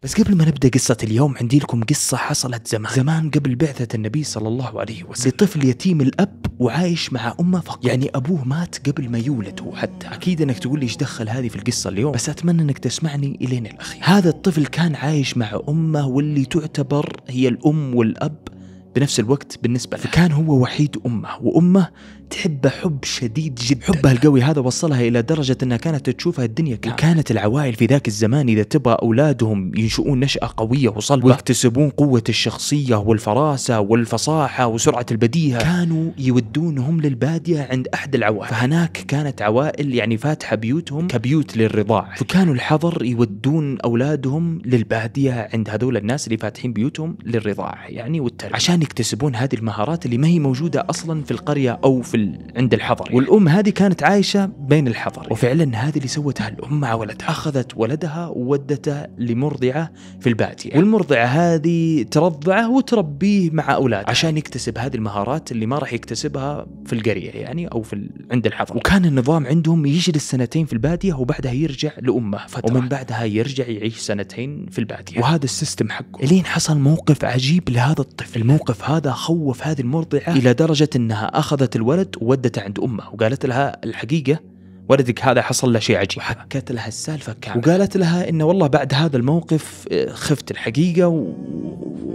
بس قبل ما نبدا قصه اليوم عندي لكم قصه حصلت زمان زمان قبل بعثه النبي صلى الله عليه وسلم نعم. لطفل يتيم الاب وعايش مع امه فقط يعني ابوه مات قبل ما يولد هو حتى اكيد انك تقول لي ايش دخل هذه في القصه اليوم بس اتمنى انك تسمعني الين الاخير هذا الطفل كان عايش مع امه واللي تعتبر هي الام والاب بنفس الوقت بالنسبة له فكان هو وحيد أمه وأمه تحبه حب شديد جدا حبها القوي هذا وصلها الى درجه انها كانت تشوفها الدنيا كامله وكانت العوائل في ذاك الزمان اذا تبغى اولادهم ينشؤون نشاه قويه وصلبه ويكتسبون قوه الشخصيه والفراسه والفصاحه وسرعه البديهه كانوا يودونهم للباديه عند احد العوائل فهناك كانت عوائل يعني فاتحه بيوتهم كبيوت للرضاعه فكانوا الحضر يودون اولادهم للباديه عند هذول الناس اللي فاتحين بيوتهم للرضاعه يعني والتربيه عشان يكتسبون هذه المهارات اللي ما هي موجوده اصلا في القريه او في في ال... عند الحضر يعني. والام هذه كانت عايشه بين الحضر يعني. وفعلا هذه اللي سوتها الام مع ولدها اخذت ولدها وودته لمرضعه في الباديه يعني. والمرضعه هذه ترضعه وتربيه مع اولاده عشان يكتسب هذه المهارات اللي ما راح يكتسبها في القريه يعني او في ال... عند الحضر وكان النظام عندهم يجلس سنتين في الباديه وبعدها يرجع لامه فتره ومن بعدها يرجع يعيش سنتين في الباديه يعني. وهذا السيستم حقه الين حصل موقف عجيب لهذا الطفل الموقف هذا خوف هذه المرضعه الى درجه انها اخذت الولد الولد وودته عند امه وقالت لها الحقيقه ولدك هذا حصل له شيء عجيب وحكت لها السالفه كامله وقالت لها انه والله بعد هذا الموقف آه، خفت الحقيقه و...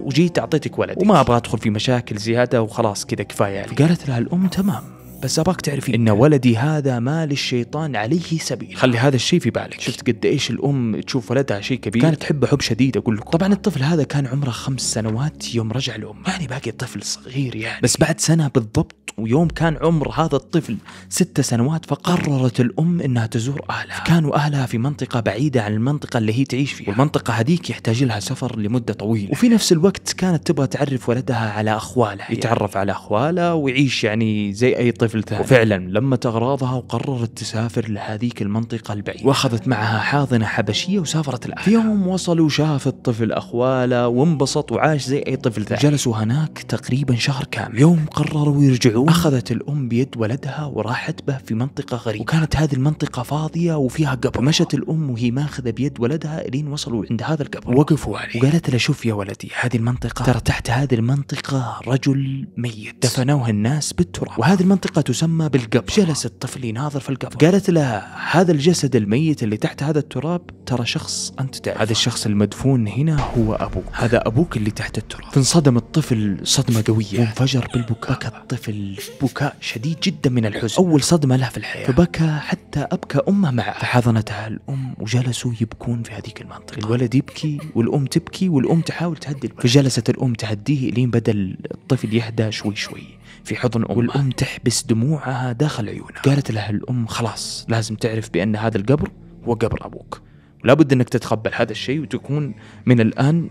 وجيت اعطيتك ولدك وما ابغى ادخل في مشاكل زياده وخلاص كذا كفايه عليك فقالت لها الام تمام بس اباك تعرفين ان ولدي هذا ما للشيطان عليه سبيل خلي هذا الشيء في بالك شفت قد ايش الام تشوف ولدها شيء كبير كانت تحبه حب شديد اقول لكم طبعا الطفل هذا كان عمره خمس سنوات يوم رجع الام يعني باقي طفل صغير يعني بس بعد سنه بالضبط ويوم كان عمر هذا الطفل ست سنوات فقررت الام انها تزور اهلها كانوا اهلها في منطقه بعيده عن المنطقه اللي هي تعيش فيها والمنطقه هذيك يحتاج لها سفر لمده طويله وفي نفس الوقت كانت تبغى تعرف ولدها على اخواله يعني. يتعرف على اخواله ويعيش يعني زي اي طفل طفل ثاني وفعلا لما تغراضها وقررت تسافر لهذيك المنطقة البعيدة وأخذت معها حاضنة حبشية وسافرت الآن في يوم وصلوا شاف الطفل أخواله وانبسط وعاش زي أي طفل ثاني جلسوا هناك تقريبا شهر كامل يوم قرروا يرجعون أخذت الأم بيد ولدها وراحت به في منطقة غريبة وكانت هذه المنطقة فاضية وفيها قبر مشت الأم وهي ماخذة بيد ولدها لين وصلوا عند هذا القبر وقفوا عليه وقالت له شوف يا ولدي هذه المنطقة ترى تحت هذه المنطقة رجل ميت دفنوه الناس بالتراب وهذه المنطقة منطقة تسمى بالقبر جلس الطفل يناظر في القبر قالت له هذا الجسد الميت اللي تحت هذا التراب ترى شخص أنت تعرفه هذا الشخص المدفون هنا هو أبوك هذا أبوك اللي تحت التراب فانصدم الطفل صدمة قوية وانفجر بالبكاء بكى الطفل بكاء شديد جدا من الحزن أول صدمة له في الحياة فبكى حتى أبكى أمه معه فحضنتها الأم وجلسوا يبكون في هذيك المنطقة الولد يبكي والأم تبكي والأم تحاول تهدي فجلست الأم تهديه لين بدأ الطفل يهدى شوي شوي في حضن أمه والأم تحبس دموعها داخل عيونها قالت لها الأم خلاص لازم تعرف بأن هذا القبر هو قبر أبوك لابد أنك تتقبل هذا الشيء وتكون من الآن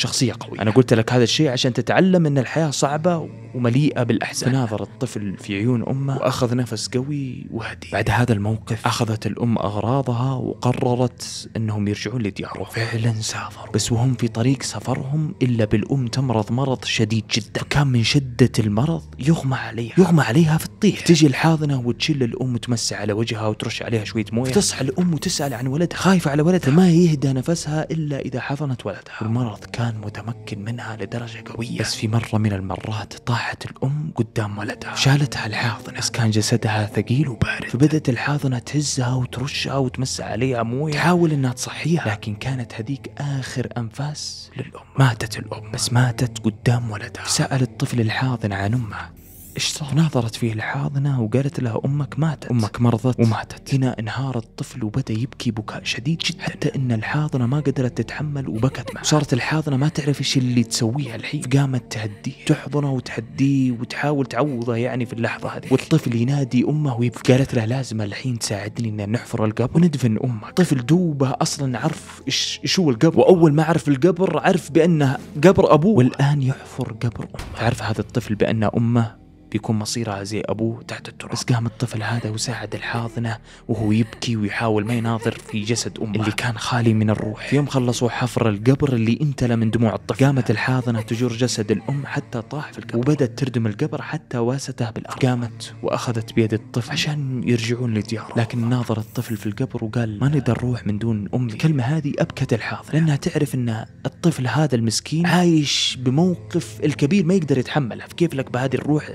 شخصيه قويه انا قلت لك هذا الشيء عشان تتعلم ان الحياه صعبه ومليئه بالاحزان فناظر الطفل في عيون امه واخذ نفس قوي وهدي بعد هذا الموقف اخذت الام اغراضها وقررت انهم يرجعون لديارهم فعلا سافروا بس وهم في طريق سفرهم الا بالام تمرض مرض شديد جدا فكان من شده المرض يغمى عليها يغمى عليها في الطيح تجي الحاضنه وتشل الام وتمسح على وجهها وترش عليها شويه مويه تصحى الام وتسال عن ولدها خايفه على ولدها ما يهدى نفسها الا اذا حضنت ولدها المرض كان كان متمكن منها لدرجة قوية بس في مرة من المرات طاحت الأم قدام ولدها شالتها الحاضنة بس كان جسدها ثقيل وبارد فبدت الحاضنة تهزها وترشها وتمس عليها موية تحاول إنها تصحيها لكن كانت هذيك آخر أنفاس للأم ماتت الأم بس ماتت قدام ولدها سأل الطفل الحاضن عن أمه ايش صار؟ نظرت فيه الحاضنة وقالت لها أمك ماتت أمك مرضت وماتت هنا انهار الطفل وبدأ يبكي بكاء شديد جدا حتى أن الحاضنة ما قدرت تتحمل وبكت معه صارت الحاضنة ما تعرف ايش اللي تسويه الحين قامت تهديه تحضنه وتهديه وتحاول تعوضه يعني في اللحظة هذه والطفل ينادي أمه ويبكي قالت له لازم الحين تساعدني أن نحفر القبر وندفن أمك طفل دوبه أصلا عرف ايش هو القبر وأول ما عرف القبر عرف بأنه قبر أبوه والآن يحفر قبر أمه عرف هذا الطفل بأن أمه بيكون مصيرها زي أبوه تحت التراب بس قام الطفل هذا وساعد الحاضنة وهو يبكي ويحاول ما يناظر في جسد أمه اللي كان خالي من الروح في يوم خلصوا حفر القبر اللي انتلى من دموع الطفل قامت الحاضنة تجر جسد الأم حتى طاح في القبر وبدت تردم القبر حتى واسته بالأرض قامت وأخذت بيد الطفل عشان يرجعون لديارهم لكن ناظر الطفل في القبر وقال ما نقدر نروح من دون أمي الكلمة هذه أبكت الحاضنة لأنها تعرف أن الطفل هذا المسكين عايش بموقف الكبير ما يقدر يتحمله فكيف لك بهذه الروح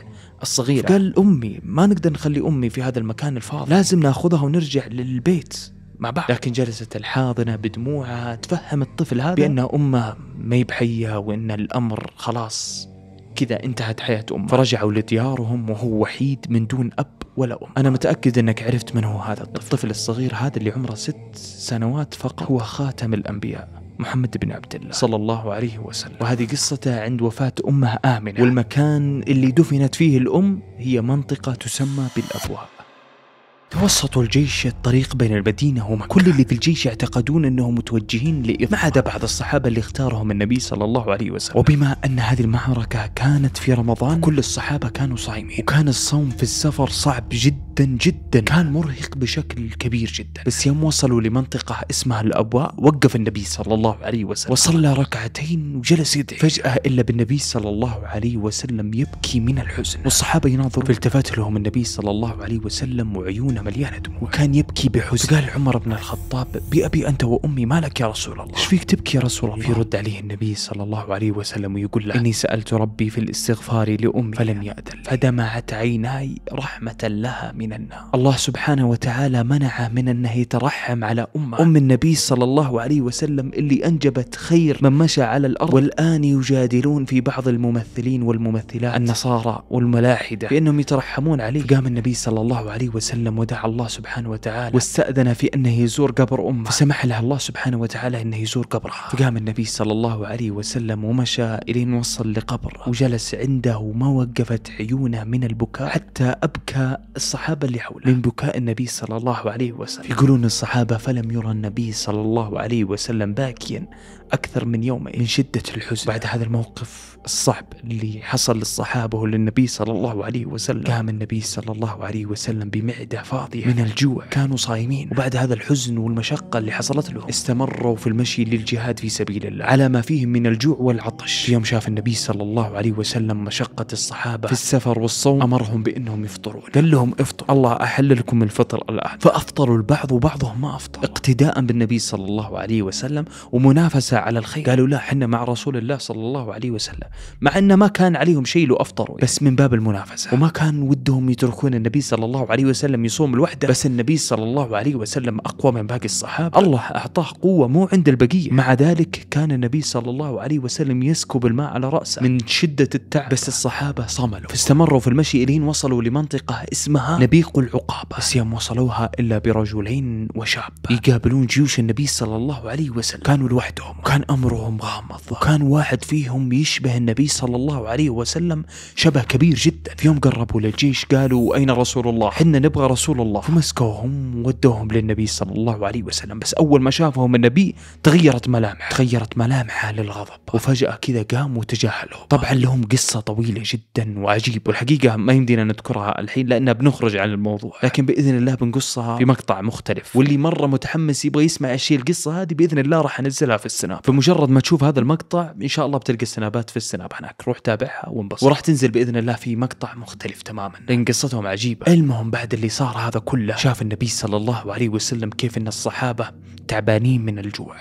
الصغيره قال امي ما نقدر نخلي امي في هذا المكان الفاضي لازم ناخذها ونرجع للبيت مع بعض لكن جلست الحاضنة بدموعها تفهم الطفل هذا بأن أمه ما بحية وأن الأمر خلاص كذا انتهت حياة أمه فرجعوا لديارهم وهو وحيد من دون أب ولا أم أنا متأكد أنك عرفت من هو هذا الطفل الطفل الصغير هذا اللي عمره ست سنوات فقط هو خاتم الأنبياء محمد بن عبد الله صلى الله عليه وسلم وهذه قصته عند وفاة أمه آمنة والمكان اللي دفنت فيه الأم هي منطقة تسمى بالأبواب توسطوا الجيش الطريق بين المدينة ومكة كل اللي في الجيش يعتقدون أنهم متوجهين لإرض ما عدا بعض الصحابة اللي اختارهم النبي صلى الله عليه وسلم وبما أن هذه المعركة كانت في رمضان كل الصحابة كانوا صائمين وكان الصوم في السفر صعب جدا جدا كان مرهق بشكل كبير جدا بس يوم وصلوا لمنطقة اسمها الأبواء وقف النبي صلى الله عليه وسلم وصلى ركعتين وجلس يدعي فجأة إلا بالنبي صلى الله عليه وسلم يبكي من الحزن والصحابة يناظروا فالتفت لهم النبي صلى الله عليه وسلم وعيون عيونه مليانة دموع وكان يبكي بحزن قال عمر بن الخطاب بأبي أنت وأمي ما لك يا رسول الله ايش فيك تبكي يا رسول الله يرد عليه النبي صلى الله عليه وسلم ويقول له إني سألت ربي في الاستغفار لأمي فلم يأذن فدمعت عيناي رحمة لها من النار الله سبحانه وتعالى منعه من أنه يترحم على أمه أم النبي صلى الله عليه وسلم اللي أنجبت خير من مشى على الأرض والآن يجادلون في بعض الممثلين والممثلات النصارى والملاحدة بأنهم يترحمون عليه قام النبي صلى الله عليه وسلم ودعا الله سبحانه وتعالى واستأذن في أنه يزور قبر أمه فسمح لها الله سبحانه وتعالى أنه يزور قبرها فقام النبي صلى الله عليه وسلم ومشى إلين وصل لقبر وجلس عنده وما وقفت عيونه من البكاء حتى أبكى الصحابة اللي حوله من بكاء النبي صلى الله عليه وسلم يقولون الصحابة فلم يرى النبي صلى الله عليه وسلم باكيا أكثر من يوم من شدة الحزن بعد هذا الموقف الصعب اللي حصل للصحابة وللنبي صلى الله عليه وسلم قام النبي صلى الله عليه وسلم بمعدة فاضية من الجوع كانوا صايمين وبعد هذا الحزن والمشقة اللي حصلت لهم استمروا في المشي للجهاد في سبيل الله على ما فيهم من الجوع والعطش يوم شاف النبي صلى الله عليه وسلم مشقة الصحابة في السفر والصوم أمرهم بأنهم يفطرون قال لهم افطروا الله أحل لكم الفطر الآن فأفطروا البعض وبعضهم ما أفطر اقتداء بالنبي صلى الله عليه وسلم ومنافسة على الخير قالوا لا حنا مع رسول الله صلى الله عليه وسلم مع أنه ما كان عليهم شيء لو أفطروا يعني. بس من باب المنافسة وما كان ودهم يتركون النبي صلى الله عليه وسلم يصوم لوحده بس النبي صلى الله عليه وسلم أقوى من باقي الصحابة الله أعطاه قوة مو عند البقية مع ذلك كان النبي صلى الله عليه وسلم يسكب الماء على رأسه من شدة التعب بس الصحابة صملوا فاستمروا في المشي إلين وصلوا لمنطقة اسمها نبيق العقابة بس يوم وصلوها إلا برجلين وشاب يقابلون جيوش النبي صلى الله عليه وسلم كانوا لوحدهم وكان أمرهم غامض وكان واحد فيهم يشبه النبي صلى الله عليه وسلم شبه كبير جدا في يوم قربوا للجيش قالوا أين رسول الله حنا نبغى رسول الله فمسكوهم ودوهم للنبي صلى الله عليه وسلم بس أول ما شافهم النبي تغيرت ملامحه تغيرت ملامحه للغضب وفجأة كذا قام وتجاهلهم طبعا لهم قصة طويلة جدا وعجيب والحقيقة ما يمدينا نذكرها الحين لأنها بنخرج عن الموضوع لكن بإذن الله بنقصها في مقطع مختلف واللي مرة متحمس يبغى يسمع أشياء القصة هذه بإذن الله راح أنزلها في السنة السناب فمجرد ما تشوف هذا المقطع ان شاء الله بتلقى السنابات في السناب هناك روح تابعها وانبسط وراح تنزل باذن الله في مقطع مختلف تماما لان قصتهم عجيبه المهم بعد اللي صار هذا كله شاف النبي صلى الله عليه وسلم كيف ان الصحابه تعبانين من الجوع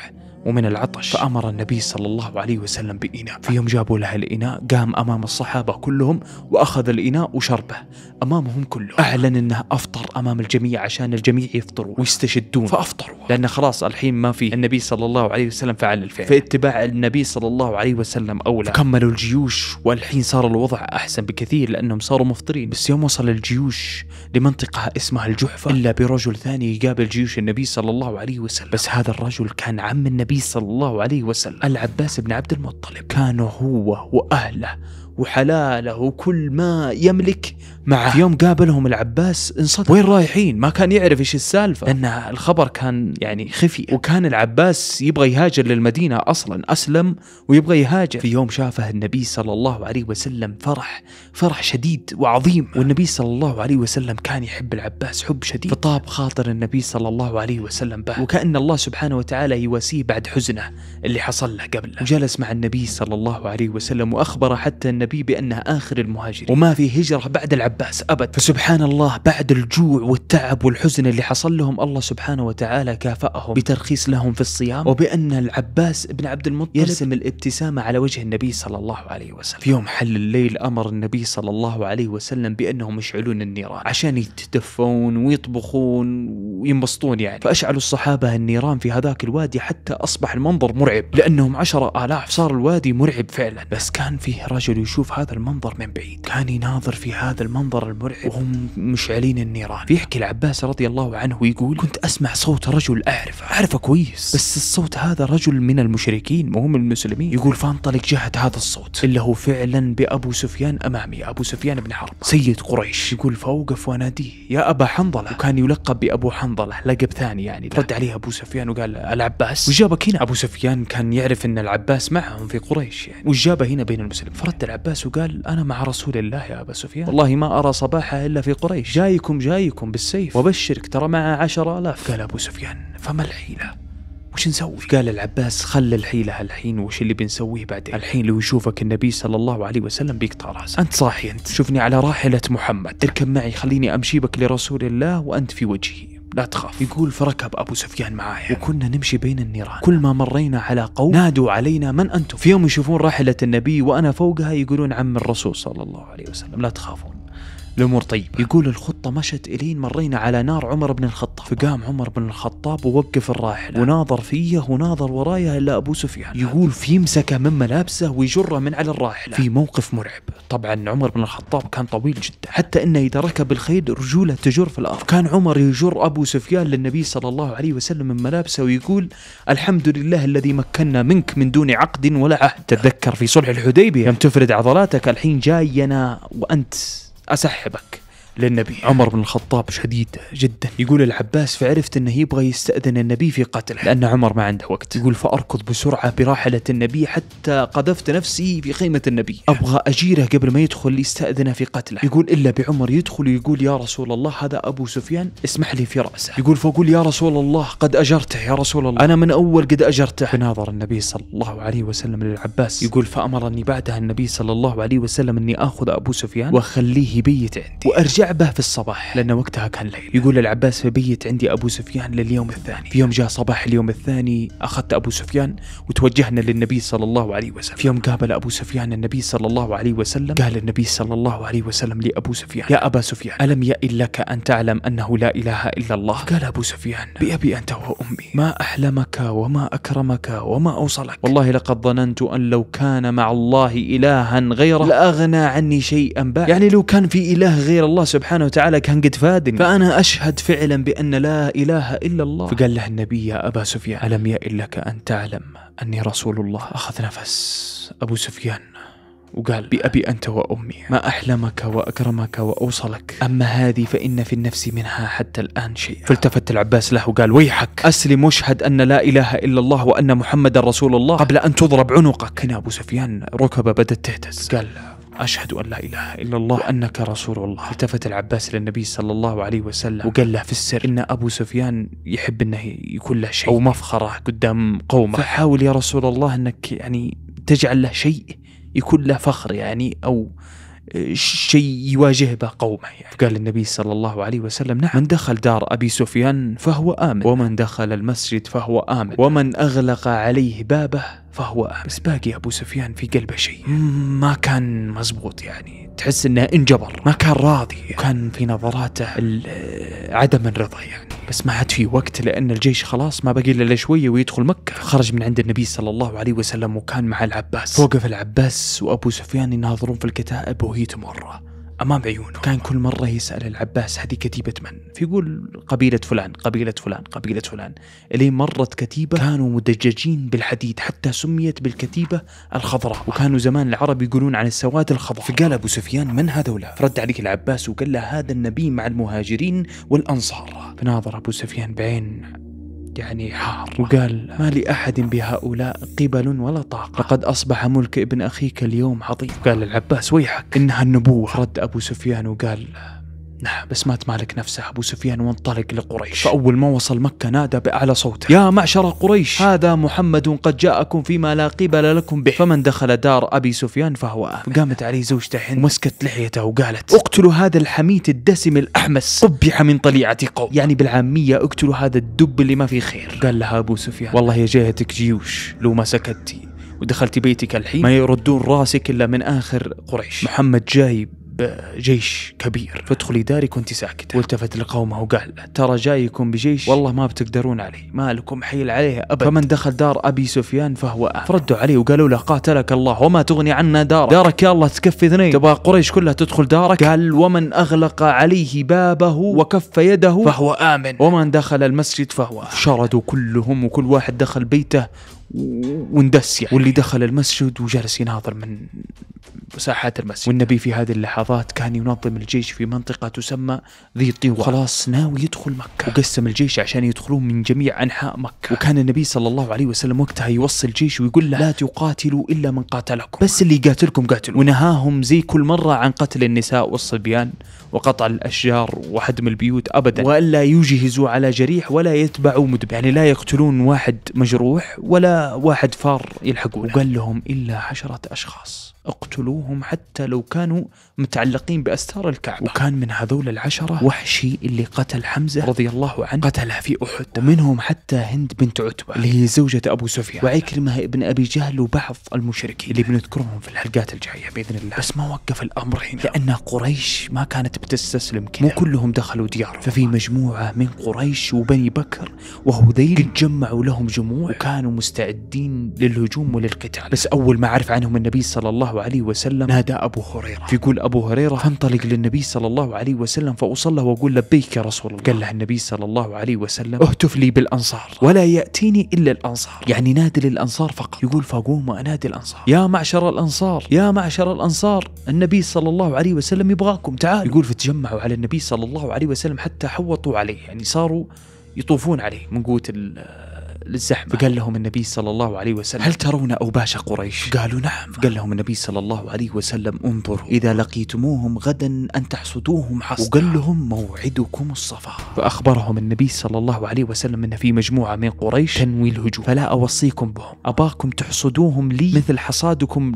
ومن العطش فأمر النبي صلى الله عليه وسلم بإناء في يوم جابوا لها الإناء قام أمام الصحابة كلهم وأخذ الإناء وشربه امامهم كلهم اعلن انه افطر امام الجميع عشان الجميع يفطروا ويستشدون فافطروا لان خلاص الحين ما في النبي صلى الله عليه وسلم فعل الفعل فاتباع النبي صلى الله عليه وسلم اولى كملوا الجيوش والحين صار الوضع احسن بكثير لانهم صاروا مفطرين بس يوم وصل الجيوش لمنطقه اسمها الجحفه الا برجل ثاني يقابل جيوش النبي صلى الله عليه وسلم بس هذا الرجل كان عم النبي صلى الله عليه وسلم العباس بن عبد المطلب كان هو واهله وحلاله وكل ما يملك معه في يوم قابلهم العباس انصدم وين رايحين ما كان يعرف ايش السالفه لان الخبر كان يعني خفي وكان العباس يبغى يهاجر للمدينه اصلا اسلم ويبغى يهاجر في يوم شافه النبي صلى الله عليه وسلم فرح فرح شديد وعظيم آه. والنبي صلى الله عليه وسلم كان يحب العباس حب شديد فطاب خاطر النبي صلى الله عليه وسلم به وكان الله سبحانه وتعالى يواسيه بعد حزنه اللي حصل له قبله وجلس مع النبي صلى الله عليه وسلم واخبره حتى أن النبي بأنها آخر المهاجرين وما في هجرة بعد العباس أبد فسبحان الله بعد الجوع والتعب والحزن اللي حصل لهم الله سبحانه وتعالى كافأهم بترخيص لهم في الصيام وبأن العباس بن عبد المطلب يرسم الابتسامة على وجه النبي صلى الله عليه وسلم في يوم حل الليل أمر النبي صلى الله عليه وسلم بأنهم يشعلون النيران عشان يتدفون ويطبخون وينبسطون يعني فأشعلوا الصحابة النيران في هذاك الوادي حتى أصبح المنظر مرعب لأنهم عشرة آلاف صار الوادي مرعب فعلا بس كان فيه رجل يشوف هذا المنظر من بعيد كان يناظر في هذا المنظر المرعب وهم مشعلين النيران فيحكي العباس رضي الله عنه ويقول كنت أسمع صوت رجل أعرفه أعرفه كويس بس الصوت هذا رجل من المشركين مو من المسلمين يقول فانطلق جهة هذا الصوت اللي هو فعلا بأبو سفيان أمامي أبو سفيان بن حرب سيد قريش يقول فوقف وأناديه يا أبا حنظلة وكان يلقب بأبو حنظلة لقب ثاني يعني رد عليه أبو سفيان وقال العباس وجابك هنا أبو سفيان كان يعرف أن العباس معهم في قريش يعني وجابه هنا بين المسلمين فرد العباس العباس وقال أنا مع رسول الله يا أبا سفيان والله ما أرى صباحه إلا في قريش جايكم جايكم بالسيف وبشرك ترى معه عشر آلاف قال أبو سفيان فما الحيلة وش نسوي؟ قال العباس خل الحيلة الحين وش اللي بنسويه بعدين؟ الحين لو يشوفك النبي صلى الله عليه وسلم بيقطع راسك. أنت صاحي أنت، شوفني على راحلة محمد، اركب معي خليني أمشي بك لرسول الله وأنت في وجهي. لا تخاف يقول فركب أبو سفيان معايا وكنا نمشي بين النيران كل ما مرينا على قوم نادوا علينا من أنتم في يوم يشوفون راحلة النبي وأنا فوقها يقولون عم الرسول صلى الله عليه وسلم لا تخافون الامور طيب يقول الخطه مشت الين مرينا على نار عمر بن الخطاب فقام عمر بن الخطاب ووقف الراحله وناظر فيه وناظر ورايه الا ابو سفيان يقول في يمسكه من ملابسه ويجره من على الراحله في موقف مرعب طبعا عمر بن الخطاب كان طويل جدا حتى انه اذا ركب الخيل رجوله تجر في الارض كان عمر يجر ابو سفيان للنبي صلى الله عليه وسلم من ملابسه ويقول الحمد لله الذي مكنا منك من دون عقد ولا عهد تتذكر في صلح الحديبيه لم تفرد عضلاتك الحين جاينا وانت اسحبك للنبي عمر بن الخطاب شديد جدا يقول العباس فعرفت أنه يبغى يستأذن النبي في قتله لأن عمر ما عنده وقت يقول فأركض بسرعة براحلة النبي حتى قذفت نفسي في خيمة النبي أبغى أجيره قبل ما يدخل يستأذنه في قتله يقول إلا بعمر يدخل ويقول يا رسول الله هذا أبو سفيان اسمح لي في رأسه يقول فأقول يا رسول الله قد أجرته يا رسول الله أنا من أول قد أجرته فناظر النبي صلى الله عليه وسلم للعباس يقول فأمرني بعدها النبي صلى الله عليه وسلم أني آخذ أبو سفيان وأخليه يبيت عندي وأرجع رجع في الصباح لأن وقتها كان ليل يقول العباس في بيت عندي أبو سفيان لليوم الثاني في يوم جاء صباح اليوم الثاني أخذت أبو سفيان وتوجهنا للنبي صلى الله عليه وسلم في يوم قابل أبو سفيان النبي صلى الله عليه وسلم قال النبي صلى الله عليه وسلم لأبو سفيان يا أبا سفيان ألم يئن لك أن تعلم أنه لا إله إلا الله قال أبو سفيان بأبي أنت وأمي ما أحلمك وما أكرمك وما أوصلك والله لقد ظننت أن لو كان مع الله إلها غيره لأغنى عني شيئا بعد يعني لو كان في إله غير الله سبحانه وتعالى كان قد فادني فأنا أشهد فعلا بأن لا إله إلا الله فقال له النبي يا أبا سفيان ألم يئن لك أن تعلم أني رسول الله أخذ نفس أبو سفيان وقال بأبي أنت وأمي ما أحلمك وأكرمك وأوصلك أما هذه فإن في النفس منها حتى الآن شيء فالتفت العباس له وقال ويحك أسلم واشهد أن لا إله إلا الله وأن محمد رسول الله قبل أن تضرب عنقك هنا أبو سفيان ركبة بدت تهتز قال أشهد أن لا إله إلا الله أنك رسول الله التفت العباس إلى النبي صلى الله عليه وسلم وقال له في السر إن أبو سفيان يحب أنه يكون له شيء أو مفخرة قدام قومه فحاول يا رسول الله أنك يعني تجعل له شيء يكون له فخر يعني أو شيء يواجه به قومه يعني. فقال النبي صلى الله عليه وسلم نعم من دخل دار أبي سفيان فهو آمن ومن دخل المسجد فهو آمن ومن أغلق عليه بابه فهو بس باقي أبو سفيان في قلبه شيء ما كان مزبوط يعني تحس انه انجبر ما كان راضي وكان في نظراته عدم الرضا يعني بس ما عاد في وقت لان الجيش خلاص ما بقي الا شويه ويدخل مكه خرج من عند النبي صلى الله عليه وسلم وكان مع العباس فوقف العباس وابو سفيان يناظرون في الكتائب وهي تمره أمام عيونه كان كل مرة يسأل العباس هذه كتيبة من فيقول قبيلة فلان قبيلة فلان قبيلة فلان اللي مرت كتيبة كانوا مدججين بالحديد حتى سميت بالكتيبة الخضراء وكانوا زمان العرب يقولون عن السواد الخضراء فقال أبو سفيان من هذولا فرد عليك العباس وقال له هذا النبي مع المهاجرين والأنصار فناظر أبو سفيان بعين يعني حار وقال ما لأحد بهؤلاء قبل ولا طاقة لقد أصبح ملك ابن أخيك اليوم عظيم قال العباس ويحك إنها النبوة رد أبو سفيان وقال نعم بس مات مالك نفسه أبو سفيان وانطلق لقريش فأول ما وصل مكة نادى بأعلى صوته يا معشر قريش هذا محمد قد جاءكم فيما لا قبل لكم به فمن دخل دار أبي سفيان فهو آمن قامت عليه زوجته هند ومسكت لحيته وقالت اقتلوا هذا الحميت الدسم الأحمس قبح من طليعة قوم يعني بالعامية اقتلوا هذا الدب اللي ما فيه خير قال لها أبو سفيان والله يا جهتك جيوش لو ما سكتي ودخلت بيتك الحين ما يردون راسك إلا من آخر قريش محمد جاي جيش كبير فادخلي داري كنت ساكتة والتفت لقومه وقال ترى جايكم بجيش والله ما بتقدرون عليه ما لكم حيل عليه أبدا فمن دخل دار أبي سفيان فهو آمن فردوا عليه وقالوا له قاتلك الله وما تغني عنا دارك دارك يا الله تكفي اثنين تبغى قريش كلها تدخل دارك قال ومن أغلق عليه بابه وكف يده فهو آمن ومن دخل المسجد فهو آمن شردوا كلهم وكل واحد دخل بيته وندس يعني واللي دخل المسجد وجلس يناظر من ساحات المسجد والنبي في هذه اللحظات كان ينظم الجيش في منطقة تسمى ذي طيوة خلاص ناوي يدخل مكة وقسم الجيش عشان يدخلون من جميع أنحاء مكة وكان النبي صلى الله عليه وسلم وقتها يوصي الجيش ويقول له لا تقاتلوا إلا من قاتلكم بس اللي يقاتلكم قاتلوا ونهاهم زي كل مرة عن قتل النساء والصبيان وقطع الأشجار وهدم البيوت أبدا وألا يجهزوا على جريح ولا يتبعوا مدبر يعني لا يقتلون واحد مجروح ولا واحد فار يلحقونه وقال لهم إلا عشرة أشخاص اقتلوهم حتى لو كانوا متعلقين باستار الكعبه وكان من هذول العشره وحشي اللي قتل حمزه رضي الله عنه قتلها في احد ومنهم حتى هند بنت عتبه اللي هي زوجة ابو سفيان وعكرمه ابن ابي جهل وبعض المشركين اللي بنذكرهم في الحلقات الجايه باذن الله بس ما وقف الامر هنا لان قريش ما كانت بتستسلم كذا مو كلهم دخلوا ديارهم ففي مجموعه من قريش وبني بكر وهذيل قد جمعوا لهم جموع وكانوا مستعدين للهجوم وللقتال بس اول ما عرف عنهم النبي صلى الله عليه وسلم نادى ابو هريره فيقول أبو هريرة فانطلق للنبي صلى الله عليه وسلم فأصلى وأقول لبيك يا رسول الله قال له النبي صلى الله عليه وسلم اهتف لي بالأنصار ولا يأتيني إلا الأنصار يعني نادي للأنصار فقط يقول فأقوم وأنادي الأنصار يا معشر الأنصار يا معشر الأنصار النبي صلى الله عليه وسلم يبغاكم تعال يقول فتجمعوا على النبي صلى الله عليه وسلم حتى حوطوا عليه يعني صاروا يطوفون عليه من قوة للزحمة فقال لهم النبي صلى الله عليه وسلم هل ترون أوباش قريش؟ قالوا نعم قال لهم النبي صلى الله عليه وسلم انظروا إذا لقيتموهم غدا أن تحصدوهم حصدا وقال لهم موعدكم الصفا فأخبرهم النبي صلى الله عليه وسلم أن في مجموعة من قريش تنوي الهجوم فلا أوصيكم بهم أباكم تحصدوهم لي مثل حصادكم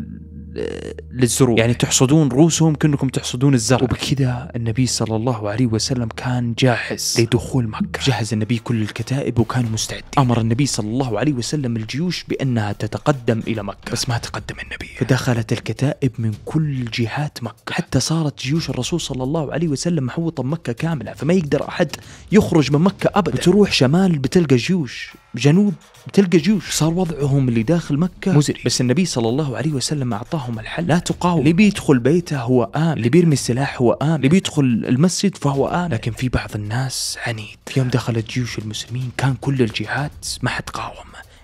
للزروع يعني تحصدون رؤوسهم كأنكم تحصدون الزرع وبكذا النبي صلى الله عليه وسلم كان جاهز لدخول مكة جهز النبي كل الكتائب وكانوا مستعدين أمر النبي صلى الله عليه وسلم الجيوش بأنها تتقدم إلى مكة بس ما تقدم النبي فدخلت الكتائب من كل جهات مكة حتى صارت جيوش الرسول صلى الله عليه وسلم محوطة مكة كاملة فما يقدر أحد يخرج من مكة أبدا بتروح شمال بتلقى جيوش جنوب تلقى جيوش صار وضعهم اللي داخل مكة مزري بس النبي صلى الله عليه وسلم أعطاهم الحل لا تقاوم اللي بيدخل بيته هو آمن اللي بيرمي السلاح هو آمن اللي بيدخل المسجد فهو آمن لكن في بعض الناس عنيد يوم دخلت جيوش المسلمين كان كل الجهات ما حد قاوم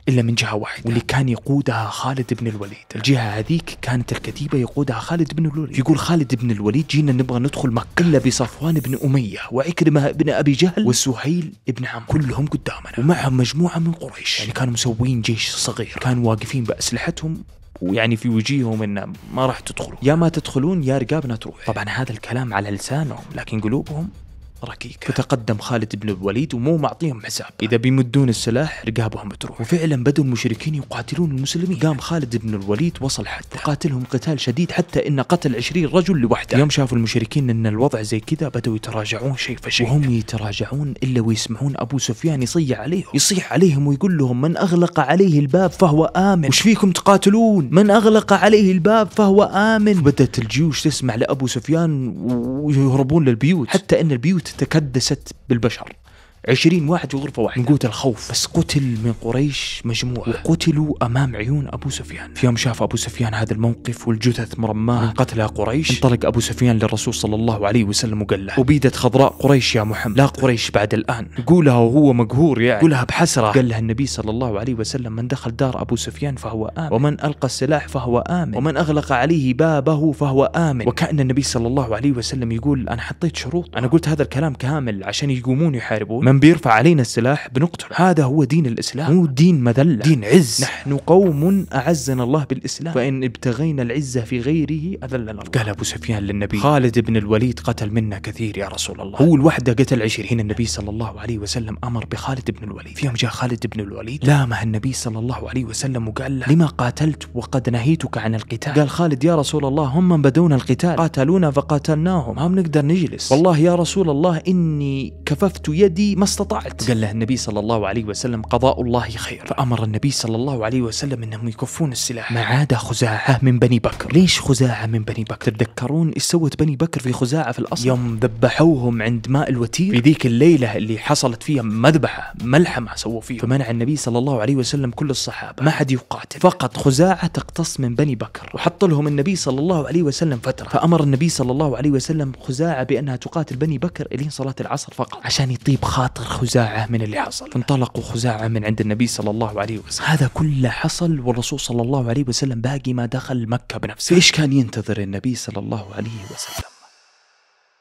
إلا من جهة واحدة واللي كان يقودها خالد بن الوليد الجهة هذيك كانت الكتيبة يقودها خالد بن الوليد يقول خالد بن الوليد جينا نبغى ندخل مكة إلا بصفوان بن أمية وعكرمة بن أبي جهل وسهيل بن عمرو كلهم قدامنا ومعهم مجموعة من قريش يعني كانوا مسوين جيش صغير كانوا واقفين بأسلحتهم ويعني في وجيههم انه ما راح تدخلوا يا ما تدخلون يا رقابنا تروح طبعا هذا الكلام على لسانهم لكن قلوبهم ركيكة فتقدم خالد بن الوليد ومو معطيهم حساب إذا بيمدون السلاح رقابهم بتروح وفعلا بدوا المشركين يقاتلون المسلمين قام خالد بن الوليد وصل حد وقاتلهم قتال شديد حتى إنه قتل 20 رجل لوحده يوم شافوا المشركين إن الوضع زي كذا بدوا يتراجعون شيء فشيء وهم يتراجعون إلا ويسمعون أبو سفيان يصيح عليهم يصيح عليهم ويقول لهم من أغلق عليه الباب فهو آمن وش فيكم تقاتلون من أغلق عليه الباب فهو آمن بدت الجيوش تسمع لأبو سفيان ويهربون للبيوت حتى أن البيوت تكدست بالبشر 20 واحد في غرفه واحده من قوه الخوف بس قتل من قريش مجموعه وقتلوا امام عيون ابو سفيان في يوم شاف ابو سفيان هذا الموقف والجثث مرماه من قتل قريش انطلق ابو سفيان للرسول صلى الله عليه وسلم وقال له ابيدت خضراء قريش يا محمد لا قريش بعد الان قولها وهو مقهور يعني قولها بحسره قال لها النبي صلى الله عليه وسلم من دخل دار ابو سفيان فهو امن ومن القى السلاح فهو امن ومن اغلق عليه بابه فهو امن وكان النبي صلى الله عليه وسلم يقول انا حطيت شروط انا قلت هذا الكلام كامل عشان يقومون يحاربون من بيرفع علينا السلاح بنقتل هذا هو دين الإسلام مو دين مذلة دين عز نحن قوم أعزنا الله بالإسلام فإن ابتغينا العزة في غيره أذلنا الله قال أبو سفيان للنبي خالد بن الوليد قتل منا كثير يا رسول الله هو الوحدة قتل عشرين النبي صلى الله عليه وسلم أمر بخالد بن الوليد في يوم جاء خالد بن الوليد لامه النبي صلى الله عليه وسلم وقال له لما قاتلت وقد نهيتك عن القتال قال خالد يا رسول الله هم من بدونا القتال قاتلونا فقاتلناهم ما بنقدر نجلس والله يا رسول الله إني كففت يدي ما ما استطعت قال له النبي صلى الله عليه وسلم قضاء الله خير فأمر النبي صلى الله عليه وسلم أنهم يكفون السلاح ما عدا خزاعة من بني بكر ليش خزاعة من بني بكر تتذكرون ايش سوت بني بكر في خزاعة في الأصل يوم ذبحوهم عند ماء الوتير في ذيك الليلة اللي حصلت فيها مذبحة ملحمة سووا فيها فمنع النبي صلى الله عليه وسلم كل الصحابة ما حد يقاتل فقط خزاعة تقتص من بني بكر وحط لهم النبي صلى الله عليه وسلم فترة فأمر النبي صلى الله عليه وسلم خزاعة بأنها تقاتل بني بكر إلين صلاة العصر فقط عشان يطيب خاطر خاطر خزاعة من اللي حصل فانطلقوا خزاعة من عند النبي صلى الله عليه وسلم هذا كله حصل والرسول صلى الله عليه وسلم باقي ما دخل مكة بنفسه إيش كان ينتظر النبي صلى الله عليه وسلم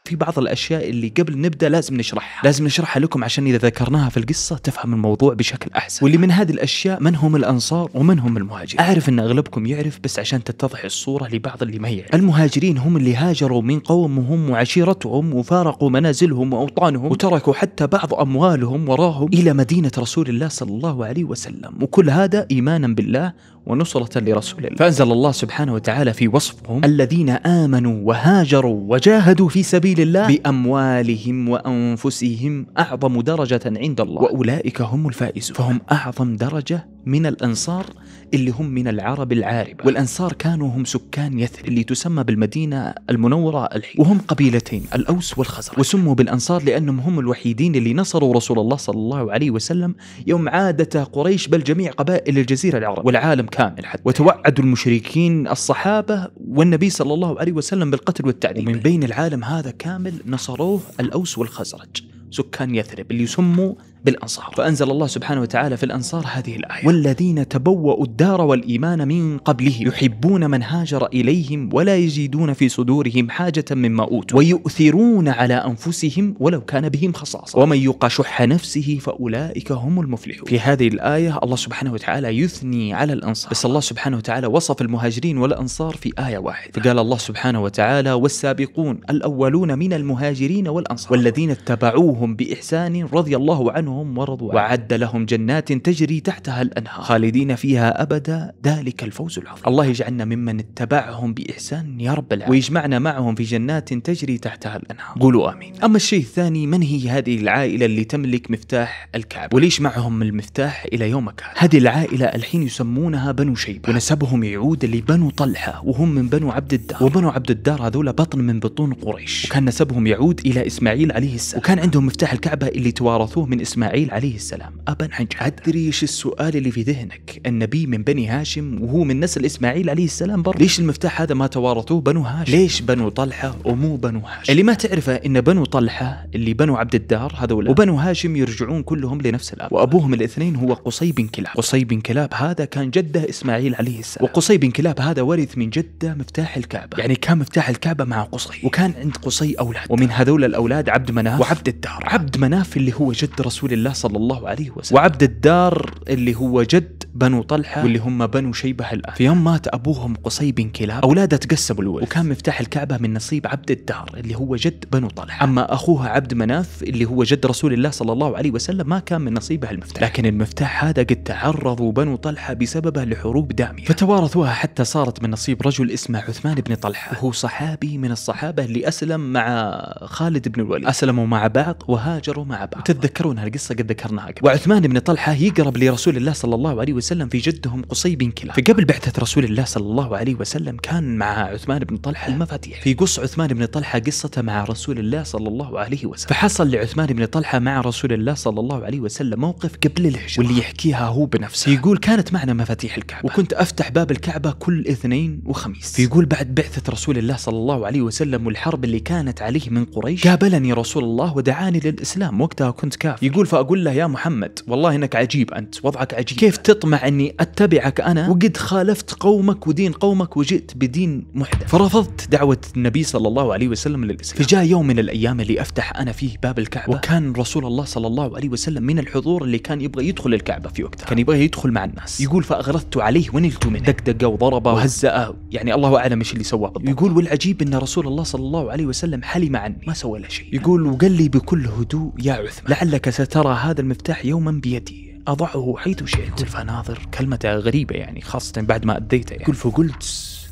في بعض الاشياء اللي قبل نبدا لازم نشرحها لازم نشرحها لكم عشان اذا ذكرناها في القصه تفهم الموضوع بشكل احسن واللي من هذه الاشياء من هم الانصار ومن هم المهاجرين اعرف ان اغلبكم يعرف بس عشان تتضح الصوره لبعض اللي ما يعرف المهاجرين هم اللي هاجروا من قومهم وعشيرتهم وفارقوا منازلهم واوطانهم وتركوا حتى بعض اموالهم وراهم الى مدينه رسول الله صلى الله عليه وسلم وكل هذا ايمانا بالله ونصرة لرسول الله فأنزل الله سبحانه وتعالى في وصفهم الذين آمنوا وهاجروا وجاهدوا في سبيل الله بأموالهم وأنفسهم أعظم درجة عند الله وأولئك هم الفائزون فهم أعظم درجة من الأنصار اللي هم من العرب العاربة والأنصار كانوا هم سكان يثرب اللي تسمى بالمدينة المنورة الحين وهم قبيلتين الأوس والخزرج وسموا بالأنصار لأنهم هم الوحيدين اللي نصروا رسول الله صلى الله عليه وسلم يوم عادة قريش بل جميع قبائل الجزيرة العرب والعالم كامل حتى وتوعدوا المشركين الصحابة والنبي صلى الله عليه وسلم بالقتل والتعذيب ومن بين العالم هذا كامل نصروه الأوس والخزرج سكان يثرب اللي يسموا بالأنصار فأنزل الله سبحانه وتعالى في الأنصار هذه الآية والذين تبوأوا الدار والإيمان من قبلهم يحبون من هاجر إليهم ولا يجدون في صدورهم حاجة مما أوتوا ويؤثرون على أنفسهم ولو كان بهم خصاصة ومن يوق شح نفسه فأولئك هم المفلحون في هذه الآية الله سبحانه وتعالى يثني على الأنصار بس الله سبحانه وتعالى وصف المهاجرين والأنصار في آية واحدة فقال الله سبحانه وتعالى والسابقون الأولون من المهاجرين والأنصار والذين اتبعوهم بإحسان رضي الله عنهم عنهم ورضوا عنه وعد لهم جنات تجري تحتها الأنهار خالدين فيها أبدا ذلك الفوز العظيم الله يجعلنا ممن اتبعهم بإحسان يا رب العالمين ويجمعنا معهم في جنات تجري تحتها الأنهار قولوا آمين أما الشيء الثاني من هي هذه العائلة اللي تملك مفتاح الكعبة وليش معهم المفتاح إلى يومك هذا هذه العائلة الحين يسمونها بنو شيبة ونسبهم يعود لبنو طلحة وهم من بنو عبد الدار وبنو عبد الدار هذول بطن من بطون قريش وكان نسبهم يعود إلى إسماعيل عليه السلام وكان عندهم مفتاح الكعبة اللي توارثوه من إسماعيل إسماعيل عليه السلام أبا عن أدري إيش السؤال اللي في ذهنك النبي من بني هاشم وهو من نسل إسماعيل عليه السلام برضه ليش المفتاح هذا ما توارثوه بنو هاشم ليش بنو طلحة ومو بنو هاشم اللي ما تعرفه إن بنو طلحة اللي بنو عبد الدار هذول وبنو هاشم يرجعون كلهم لنفس الأب وأبوهم الاثنين هو قصي بن كلاب قصي بن كلاب هذا كان جده إسماعيل عليه السلام وقصي بن كلاب هذا ورث من جده مفتاح الكعبة يعني كان مفتاح الكعبة مع قصي وكان عند قصي أولاد ومن هذول الأولاد عبد مناف وعبد الدار عبد مناف اللي هو جد رسول الله صلى الله عليه وسلم وعبد الدار اللي هو جد بنو طلحة واللي هم بنو شيبة الأهل في يوم مات أبوهم قصي بن كلاب أولاده تقسموا الورث وكان مفتاح الكعبة من نصيب عبد الدار اللي هو جد بنو طلحة أما أخوها عبد مناف اللي هو جد رسول الله صلى الله عليه وسلم ما كان من نصيبه المفتاح لكن المفتاح هذا قد تعرضوا بنو طلحة بسببه لحروب دامية فتوارثوها حتى صارت من نصيب رجل اسمه عثمان بن طلحة وهو صحابي من الصحابة اللي أسلم مع خالد بن الوليد أسلموا مع بعض وهاجروا مع بعض تتذكرون هالقصة القصة قد ذكرناها قبل وعثمان بن طلحة يقرب لرسول الله صلى الله عليه وسلم في جدهم قصي بن كلاب فقبل بعثة رسول الله صلى الله عليه وسلم كان مع عثمان بن طلحة المفاتيح في قص عثمان بن طلحة قصته مع رسول الله صلى الله عليه وسلم فحصل لعثمان بن طلحة مع رسول الله صلى الله عليه وسلم موقف قبل الهجرة واللي يحكيها هو بنفسه يقول كانت معنا مفاتيح الكعبة وكنت أفتح باب الكعبة كل اثنين وخميس فيقول بعد بعثة رسول الله صلى الله عليه وسلم والحرب اللي كانت عليه من قريش قابلني رسول الله ودعاني للإسلام وقتها كنت كافر يقول يقول فأقول له يا محمد والله إنك عجيب أنت وضعك عجيب كيف تطمع أني أتبعك أنا وقد خالفت قومك ودين قومك وجئت بدين محدث فرفضت دعوة النبي صلى الله عليه وسلم للإسلام فجاء يوم من الأيام اللي أفتح أنا فيه باب الكعبة وكان رسول الله صلى الله عليه وسلم من الحضور اللي كان يبغى يدخل الكعبة في وقتها كان يبغى يدخل مع الناس يقول فأغرثت عليه ونلت منه دقدقه وضربه وهزأه يعني الله أعلم إيش اللي سواه بالضبط يقول والعجيب أن رسول الله صلى الله عليه وسلم حلم عني ما سوى له شيء يقول وقال لي بكل هدوء يا عثمان لعلك ست ترى هذا المفتاح يوما بيدي أضعه حيث شئت الفناظر كلمة غريبة يعني خاصة بعد ما أديته يعني. قل فقلت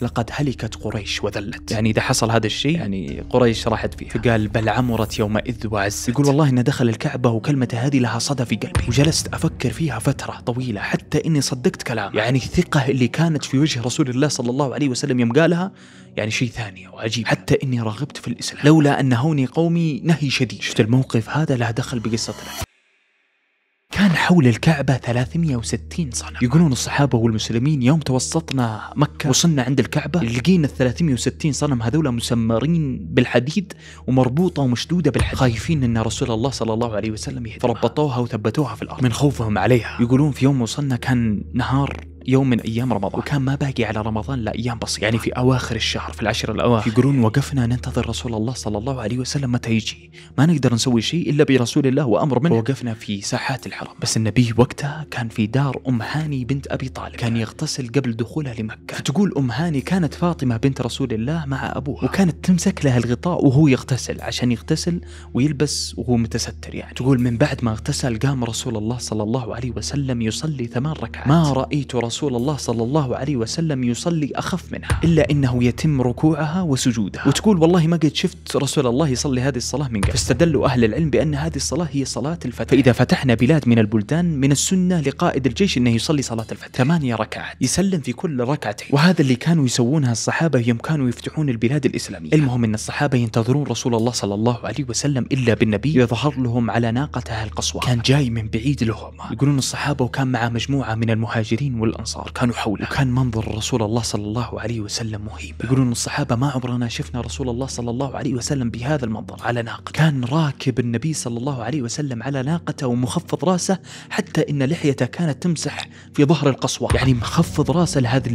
لقد هلكت قريش وذلت يعني إذا حصل هذا الشيء يعني قريش راحت فيها فقال بل عمرت يومئذ وعزت يقول والله إن دخل الكعبة وكلمة هذه لها صدى في قلبي وجلست أفكر فيها فترة طويلة حتى إني صدقت كلامه يعني الثقة اللي كانت في وجه رسول الله صلى الله عليه وسلم يوم قالها يعني شيء ثاني وعجيب حتى إني رغبت في الإسلام لولا أن هوني قومي نهي شديد شفت الموقف هذا له دخل بقصتنا كان حول الكعبة 360 صنم يقولون الصحابة والمسلمين يوم توسطنا مكة وصلنا عند الكعبة لقينا ال 360 صنم هذولا مسمرين بالحديد ومربوطة ومشدودة بالحديد خايفين أن رسول الله صلى الله عليه وسلم يهدمها فربطوها وثبتوها في الأرض من خوفهم عليها يقولون في يوم وصلنا كان نهار يوم من ايام رمضان وكان ما باقي على رمضان لا ايام بسيطه يعني في اواخر الشهر في العشر الاواخر يقولون وقفنا ننتظر رسول الله صلى الله عليه وسلم متى يجي ما نقدر نسوي شيء الا برسول الله وامر منه وقفنا في ساحات الحرم بس النبي وقتها كان في دار ام هاني بنت ابي طالب كان يغتسل قبل دخولها لمكه فتقول ام هاني كانت فاطمه بنت رسول الله مع ابوها وكانت تمسك لها الغطاء وهو يغتسل عشان يغتسل ويلبس وهو متستر يعني تقول من بعد ما اغتسل قام رسول الله صلى الله عليه وسلم يصلي ثمان ركعات ما رايت رسول رسول الله صلى الله عليه وسلم يصلي أخف منها إلا أنه يتم ركوعها وسجودها وتقول والله ما قد شفت رسول الله يصلي هذه الصلاة من قبل فاستدلوا أهل العلم بأن هذه الصلاة هي صلاة الفتح فإذا فتحنا بلاد من البلدان من السنة لقائد الجيش أنه يصلي صلاة الفتح ثمانية ركعات يسلم في كل ركعتين وهذا اللي كانوا يسوونها الصحابة يوم كانوا يفتحون البلاد الإسلامية المهم أن الصحابة ينتظرون رسول الله صلى الله عليه وسلم إلا بالنبي يظهر لهم على ناقته القصوى كان جاي من بعيد لهم يقولون الصحابة وكان مع مجموعة من المهاجرين والأنصار الأنصار كانوا حوله وكان منظر رسول الله صلى الله عليه وسلم مهيب يقولون الصحابة ما عمرنا شفنا رسول الله صلى الله عليه وسلم بهذا المنظر على ناقة كان راكب النبي صلى الله عليه وسلم على ناقته ومخفض راسه حتى إن لحيته كانت تمسح في ظهر القصوى يعني مخفض راسه لهذه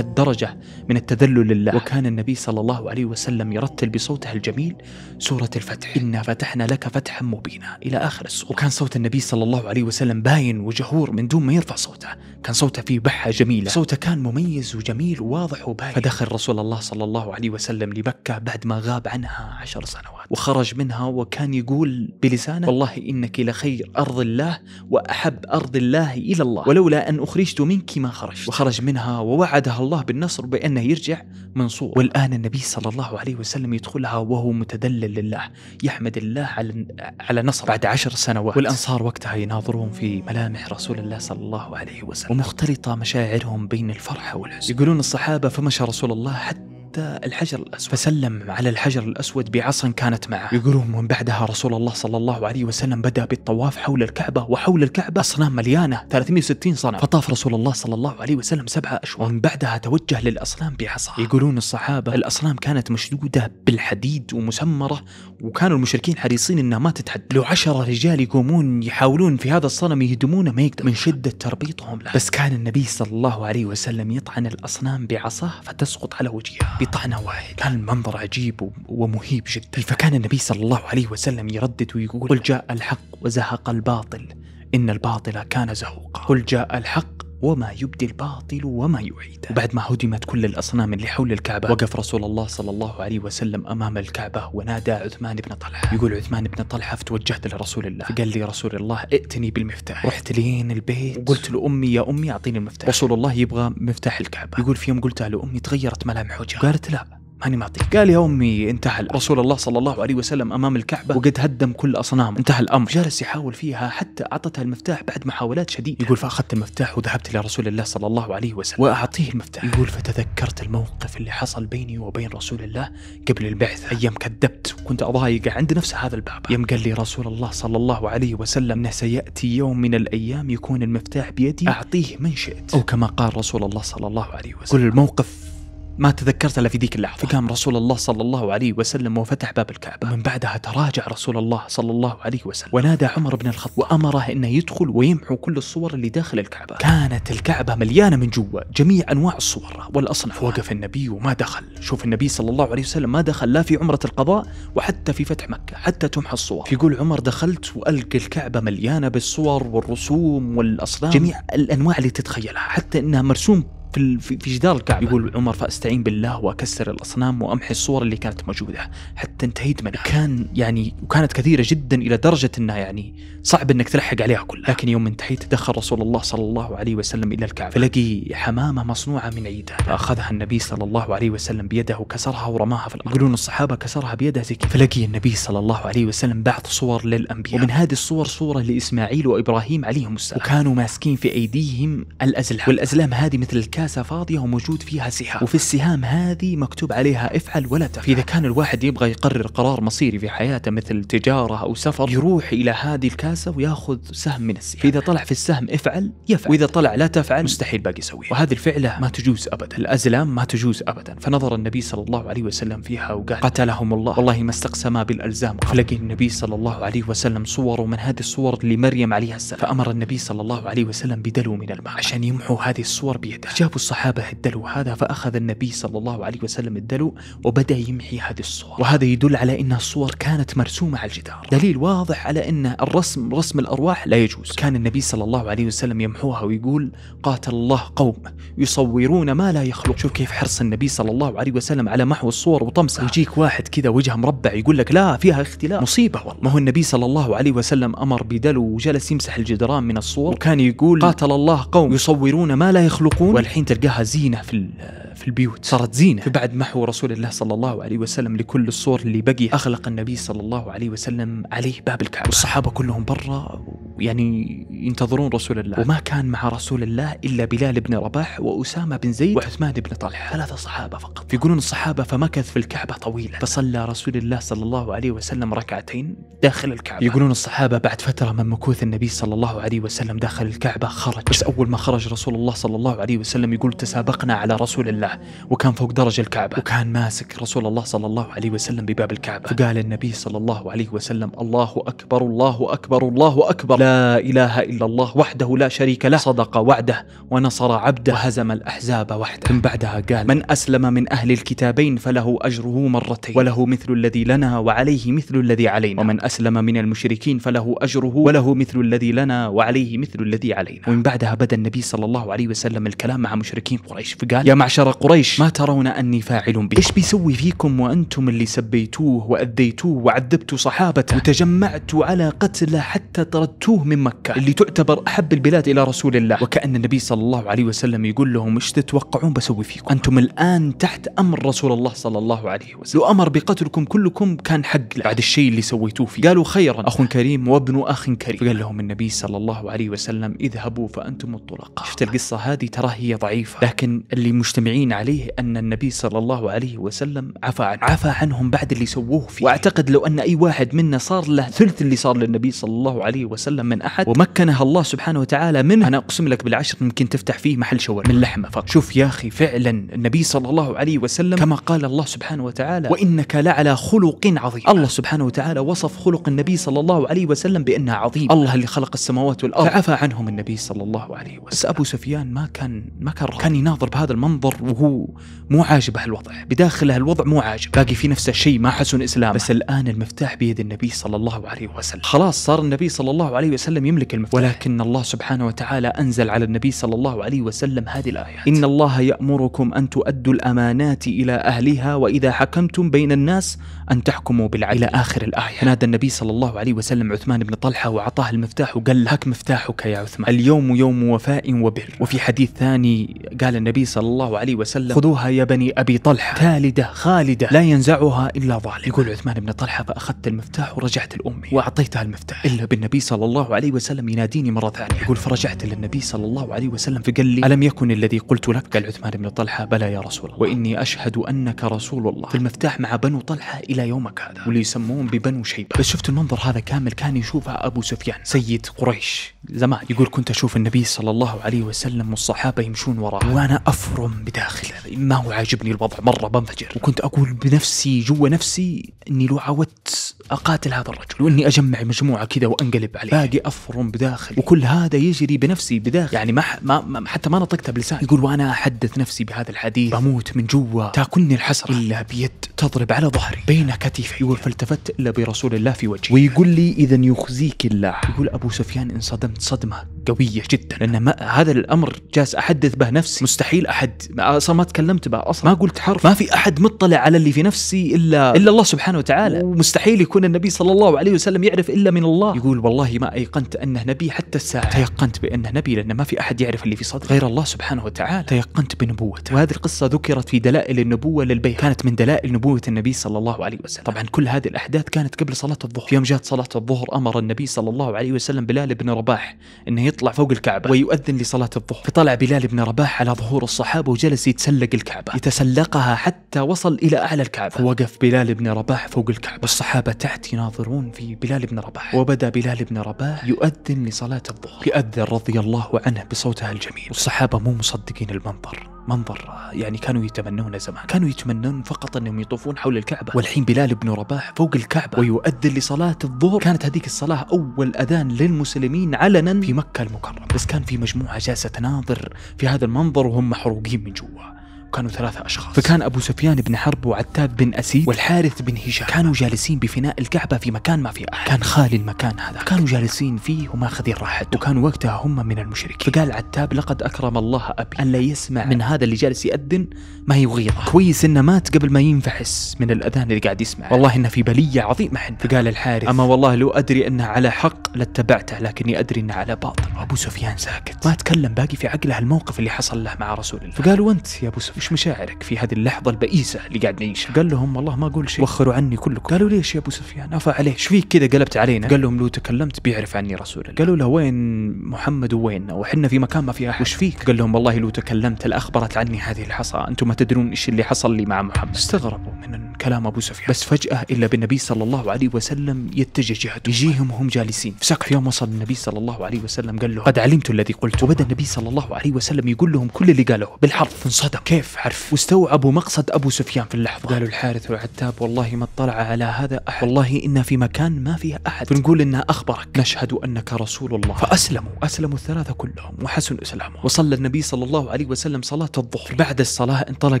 الدرجة من التذلل لله وكان النبي صلى الله عليه وسلم يرتل بصوته الجميل سورة الفتح إنا فتحنا لك فتحا مبينا إلى آخر السورة وكان صوت النبي صلى الله عليه وسلم باين وجهور من دون ما يرفع صوته كان صوته فيه وبحة جميلة صوته كان مميز وجميل وواضح وباين فدخل رسول الله صلى الله عليه وسلم لمكة بعد ما غاب عنها عشر سنوات وخرج منها وكان يقول بلسانه والله إنك لخير أرض الله وأحب أرض الله إلى الله ولولا أن أخرجت منك ما خرجت وخرج منها ووعدها الله بالنصر بأنه يرجع منصور والآن النبي صلى الله عليه وسلم يدخلها وهو متدلل لله يحمد الله على على نصر بعد عشر سنوات والأنصار وقتها يناظرون في ملامح رسول الله صلى الله عليه وسلم ومختلطة مشاعرهم بين الفرحة والحزن يقولون الصحابة فمشى رسول الله حتى حتى الحجر الأسود فسلم على الحجر الأسود بعصا كانت معه يقولون من بعدها رسول الله صلى الله عليه وسلم بدأ بالطواف حول الكعبة وحول الكعبة أصنام مليانة 360 صنم فطاف رسول الله صلى الله عليه وسلم سبعة أشهر ومن بعدها توجه للأصنام بعصا يقولون الصحابة الأصنام كانت مشدودة بالحديد ومسمرة وكانوا المشركين حريصين أنها ما تتحد لو عشرة رجال يقومون يحاولون في هذا الصنم يهدمونه ما يقدر من شدة تربيطهم له بس كان النبي صلى الله عليه وسلم يطعن الأصنام بعصاه فتسقط على وجهها بطعنة واحد كان المنظر عجيب ومهيب جدا فكان النبي صلى الله عليه وسلم يردد ويقول قل جاء الحق وزهق الباطل إن الباطل كان زهوقا قل جاء الحق وما يبدي الباطل وما يعيده بعد ما هدمت كل الأصنام اللي حول الكعبة وقف رسول الله صلى الله عليه وسلم أمام الكعبة ونادى عثمان بن طلحة يقول عثمان بن طلحة فتوجهت لرسول الله فقال لي رسول الله ائتني بالمفتاح رحت لين البيت وقلت لأمي يا أمي أعطيني المفتاح رسول الله يبغى مفتاح الكعبة يقول في يوم قلتها لأمي تغيرت ملامح وجهها قالت لا ماني معطيك قال يا أمي انتهى رسول الله صلى الله عليه وسلم أمام الكعبة وقد هدم كل اصنام انتهى الأمر جالس يحاول فيها حتى أعطتها المفتاح بعد محاولات شديدة يقول فأخذت المفتاح وذهبت إلى رسول الله صلى الله عليه وسلم وأعطيه المفتاح يقول فتذكرت الموقف اللي حصل بيني وبين رسول الله قبل البعثة أيام كذبت وكنت أضايقه عند نفس هذا الباب يوم قال لي رسول الله صلى الله عليه وسلم أنه سيأتي يوم من الأيام يكون المفتاح بيدي أعطيه من شئت أو كما قال رسول الله صلى الله عليه وسلم كل الموقف ما تذكرت الا في ذيك اللحظه فقام رسول الله صلى الله عليه وسلم وفتح باب الكعبه ومن بعدها تراجع رسول الله صلى الله عليه وسلم ونادى عمر بن الخطاب وامره انه يدخل ويمحو كل الصور اللي داخل الكعبه كانت الكعبه مليانه من جوا جميع انواع الصور والاصناف وقف النبي وما دخل شوف النبي صلى الله عليه وسلم ما دخل لا في عمره القضاء وحتى في فتح مكه حتى تمحى الصور يقول عمر دخلت والقى الكعبه مليانه بالصور والرسوم والاصنام جميع الانواع اللي تتخيلها حتى انها مرسوم في في جدار الكعبه يقول عمر فاستعين بالله واكسر الاصنام وامحي الصور اللي كانت موجوده حتى انتهيت منها كان يعني وكانت كثيره جدا الى درجه انها يعني صعب انك تلحق عليها كلها لكن يوم انتهيت دخل رسول الله صلى الله عليه وسلم الى الكعبه فلقي حمامه مصنوعه من عيدان فاخذها النبي صلى الله عليه وسلم بيده وكسرها ورماها في الارض يقولون الصحابه كسرها بيده زي كذا فلقي النبي صلى الله عليه وسلم بعض صور للانبياء ومن هذه الصور صوره لاسماعيل وابراهيم عليهم السلام وكانوا ماسكين في ايديهم الازلام والازلام هذه مثل الكعبة كاسة فاضية وموجود فيها سهام وفي السهام هذه مكتوب عليها افعل ولا تفعل فإذا كان الواحد يبغى يقرر قرار مصيري في حياته مثل تجارة أو سفر يروح إلى هذه الكاسة وياخذ سهم من السهام فإذا طلع في السهم افعل يفعل وإذا طلع لا تفعل مستحيل باقي يسويه وهذه الفعلة ما تجوز أبدا الأزلام ما تجوز أبدا فنظر النبي صلى الله عليه وسلم فيها وقال قتلهم الله والله ما استقسما بالألزام فلقي النبي صلى الله عليه وسلم صور من هذه الصور لمريم عليها السلام فأمر النبي صلى الله عليه وسلم بدلو من الماء عشان يمحو هذه الصور بيده جاب شافوا الصحابة الدلو هذا فأخذ النبي صلى الله عليه وسلم الدلو وبدأ يمحي هذه الصور وهذا يدل على أن الصور كانت مرسومة على الجدار دليل واضح على أن الرسم رسم الأرواح لا يجوز كان النبي صلى الله عليه وسلم يمحوها ويقول قاتل الله قوم يصورون ما لا يخلق شوف كيف حرص النبي صلى الله عليه وسلم على محو الصور وطمسها يجيك واحد كذا وجهه مربع يقول لك لا فيها اختلاف مصيبة والله ما هو النبي صلى الله عليه وسلم أمر بدلو وجلس يمسح الجدران من الصور وكان يقول قاتل الله قوم يصورون ما لا يخلقون والحين الحين تلقاها زينه في في البيوت صارت زينه فبعد محو رسول الله صلى الله عليه وسلم لكل الصور اللي بقي اغلق النبي صلى الله عليه وسلم عليه باب الكعبه والصحابه كلهم برا يعني ينتظرون رسول الله وما كان مع رسول الله الا بلال بن رباح واسامه بن زيد وعثمان بن طلحه ثلاثه صحابه فقط يقولون الصحابه فمكث في الكعبه طويلا فصلى رسول الله صلى الله عليه وسلم ركعتين داخل الكعبه يقولون الصحابه بعد فتره من مكوث النبي صلى الله عليه وسلم داخل الكعبه خرج بس اول ما خرج رسول الله صلى الله عليه وسلم وسلم يقول تسابقنا على رسول الله وكان فوق درج الكعبة وكان ماسك رسول الله صلى الله عليه وسلم بباب الكعبة فقال النبي صلى الله عليه وسلم الله أكبر الله أكبر الله أكبر لا إله إلا الله وحده لا شريك له صدق وعده ونصر عبده وهزم الأحزاب وحده ثم بعدها قال من أسلم من أهل الكتابين فله أجره مرتين وله مثل الذي لنا وعليه مثل الذي علينا ومن أسلم من المشركين فله أجره وله مثل الذي لنا وعليه مثل الذي علينا ومن بعدها بدأ النبي صلى الله عليه وسلم الكلام مع مع مشركين قريش فقال يا معشر قريش ما ترون أني فاعل به إيش بيسوي فيكم وأنتم اللي سبيتوه وأذيتوه وعذبتوا صحابته وتجمعتوا على قتله حتى طردتوه من مكة اللي تعتبر أحب البلاد إلى رسول الله وكأن النبي صلى الله عليه وسلم يقول لهم إيش تتوقعون بسوي فيكم أنتم الآن تحت أمر رسول الله صلى الله عليه وسلم لو أمر بقتلكم كلكم كان حق له بعد الشيء اللي سويتوه فيه قالوا خيرا أخ كريم وابن أخ كريم فقال لهم النبي صلى الله عليه وسلم اذهبوا فأنتم الطلقاء شفت القصة هذه ترى هي ضعيفة لكن اللي مجتمعين عليه أن النبي صلى الله عليه وسلم عفى عنه عفى عنهم بعد اللي سووه فيه وأعتقد لو أن أي واحد منا صار له ثلث اللي صار للنبي صلى الله عليه وسلم من أحد ومكنه الله سبحانه وتعالى منه أنا أقسم لك بالعشر ممكن تفتح فيه محل شاورما من لحمة فقط شوف يا أخي فعلا النبي صلى الله عليه وسلم كما قال الله سبحانه وتعالى وإنك لعلى خلق عظيم الله سبحانه وتعالى وصف خلق النبي صلى الله عليه وسلم بأنها عظيم الله اللي خلق السماوات والأرض فعفى عنهم النبي صلى الله عليه وسلم أبو سفيان ما كان ما كان كان يناظر بهذا المنظر وهو مو عاجبه هالوضع بداخله الوضع مو عاجب باقي في نفسه شيء ما حسن إسلامه بس الآن المفتاح بيد النبي صلى الله عليه وسلم خلاص صار النبي صلى الله عليه وسلم يملك المفتاح ولكن الله سبحانه وتعالى أنزل على النبي صلى الله عليه وسلم هذه الآيات إن الله يأمركم أن تؤدوا الأمانات إلى أهلها وإذا حكمتم بين الناس أن تحكموا بالعدل إلى آخر الآية نادى النبي صلى الله عليه وسلم عثمان بن طلحة وأعطاه المفتاح وقال هاك مفتاحك يا عثمان اليوم يوم وفاء وبر وفي حديث ثاني قال النبي صلى الله عليه وسلم خذوها يا بني أبي طلحة خالدة خالدة لا ينزعها إلا ظالم يقول عثمان بن طلحة فأخذت المفتاح ورجعت لأمي وأعطيتها المفتاح إلا بالنبي صلى الله عليه وسلم يناديني مرة ثانية يقول فرجعت للنبي صلى الله عليه وسلم فقال لي ألم يكن الذي قلت لك قال عثمان بن طلحة بلى يا رسول الله وإني أشهد أنك رسول الله في المفتاح مع بنو طلحة إلى يومك هذا واللي يسمون ببنو شيبة بس شفت المنظر هذا كامل كان يشوفه أبو سفيان سيد قريش زمان يقول كنت أشوف النبي صلى الله عليه وسلم والصحابة يمشون يمشون وراه وانا افرم بداخلي ما هو عاجبني الوضع مره بنفجر وكنت اقول بنفسي جوا نفسي اني لو عودت اقاتل هذا الرجل واني اجمع مجموعه كذا وانقلب عليه باقي افرم بداخلي وكل هذا يجري بنفسي بداخلي يعني ما, ما حتى ما نطقته بلسان يقول وانا احدث نفسي بهذا الحديث بموت من جوا تاكلني الحسره الا بيد تضرب على ظهري بين كتفي يقول فالتفت الا برسول الله في وجهي ويقول لي اذا يخزيك الله يقول ابو سفيان انصدمت صدمه قويه جدا لان ما هذا الامر جالس احدث به نفسي مستحيل احد اصلا ما تكلمت به اصلا ما قلت حرف ما في احد مطلع على اللي في نفسي الا الا الله سبحانه وتعالى ومستحيل يكون يكون النبي صلى الله عليه وسلم يعرف إلا من الله يقول والله ما أيقنت أنه نبي حتى الساعة تيقنت بأنه نبي لأن ما في أحد يعرف اللي في صدره غير الله سبحانه وتعالى تيقنت بنبوته وهذه القصة ذكرت في دلائل النبوة للبيت كانت من دلائل نبوة النبي صلى الله عليه وسلم طبعا كل هذه الأحداث كانت قبل صلاة الظهر في يوم جاءت صلاة الظهر أمر النبي صلى الله عليه وسلم بلال بن رباح أنه يطلع فوق الكعبة ويؤذن لصلاة الظهر فطلع بلال بن رباح على ظهور الصحابة وجلس يتسلق الكعبة يتسلقها حتى وصل إلى أعلى الكعبة وقف بلال بن رباح فوق الكعبة والصحابة تحت يناظرون في بلال بن رباح وبدا بلال بن رباح يؤذن لصلاة الظهر يؤذن رضي الله عنه بصوتها الجميل والصحابة مو مصدقين المنظر منظر يعني كانوا يتمنونه زمان كانوا يتمنون فقط انهم يطوفون حول الكعبه والحين بلال بن رباح فوق الكعبه ويؤذن لصلاه الظهر كانت هذيك الصلاه اول اذان للمسلمين علنا في مكه المكرمه بس كان في مجموعه جالسه تناظر في هذا المنظر وهم محروقين من جوا كانوا ثلاثة أشخاص فكان أبو سفيان بن حرب وعتاب بن أسيد والحارث بن هشام كانوا جالسين بفناء الكعبة في مكان ما في أحد كان خالي المكان هذا كانوا جالسين فيه وماخذين راحته وكانوا وقتها هم من المشركين فقال عتاب لقد أكرم الله أبي أن لا يسمع من هذا اللي جالس يأذن ما يغيره كويس إنه مات قبل ما ينفحس من الأذان اللي قاعد يسمع والله إنه في بلية عظيمة حنا فقال الحارث أما والله لو أدري أنه على حق لاتبعته لكني أدري أنه على باطل أبو سفيان ساكت ما تكلم باقي في عقله الموقف اللي حصل له مع رسول الله فقال وانت يا أبو سفيان وش مشاعرك في هذه اللحظه البئيسه اللي قاعد نعيشها قال لهم والله ما اقول شيء وخروا عني كلكم قالوا ليش يا ابو سفيان افا عليه ايش فيك كذا قلبت علينا قال لهم لو تكلمت بيعرف عني رسول الله قالوا له وين محمد وين وحنا في مكان ما في احد وش فيك قال لهم والله لو تكلمت لاخبرت عني هذه الحصى انتم ما تدرون ايش اللي حصل لي مع محمد استغربوا من كلام ابو سفيان بس فجاه الا بالنبي صلى الله عليه وسلم يتجه جهته يجيهم وهم جالسين في سقف يوم وصل النبي صلى الله عليه وسلم قال له قد علمت الذي قلت وبدا النبي صلى الله عليه وسلم يقول لهم كل اللي قاله بالحرف انصدم كيف حرف حرف واستوعبوا مقصد أبو سفيان في اللحظة قالوا الحارث والعتاب والله ما اطلع على هذا أحد والله إنا في مكان ما فيه أحد فنقول إنه أخبرك نشهد أنك رسول الله فأسلموا أسلموا الثلاثة كلهم وحسن إسلامهم وصلى النبي صلى الله عليه وسلم صلاة الظهر بعد الصلاة انطلق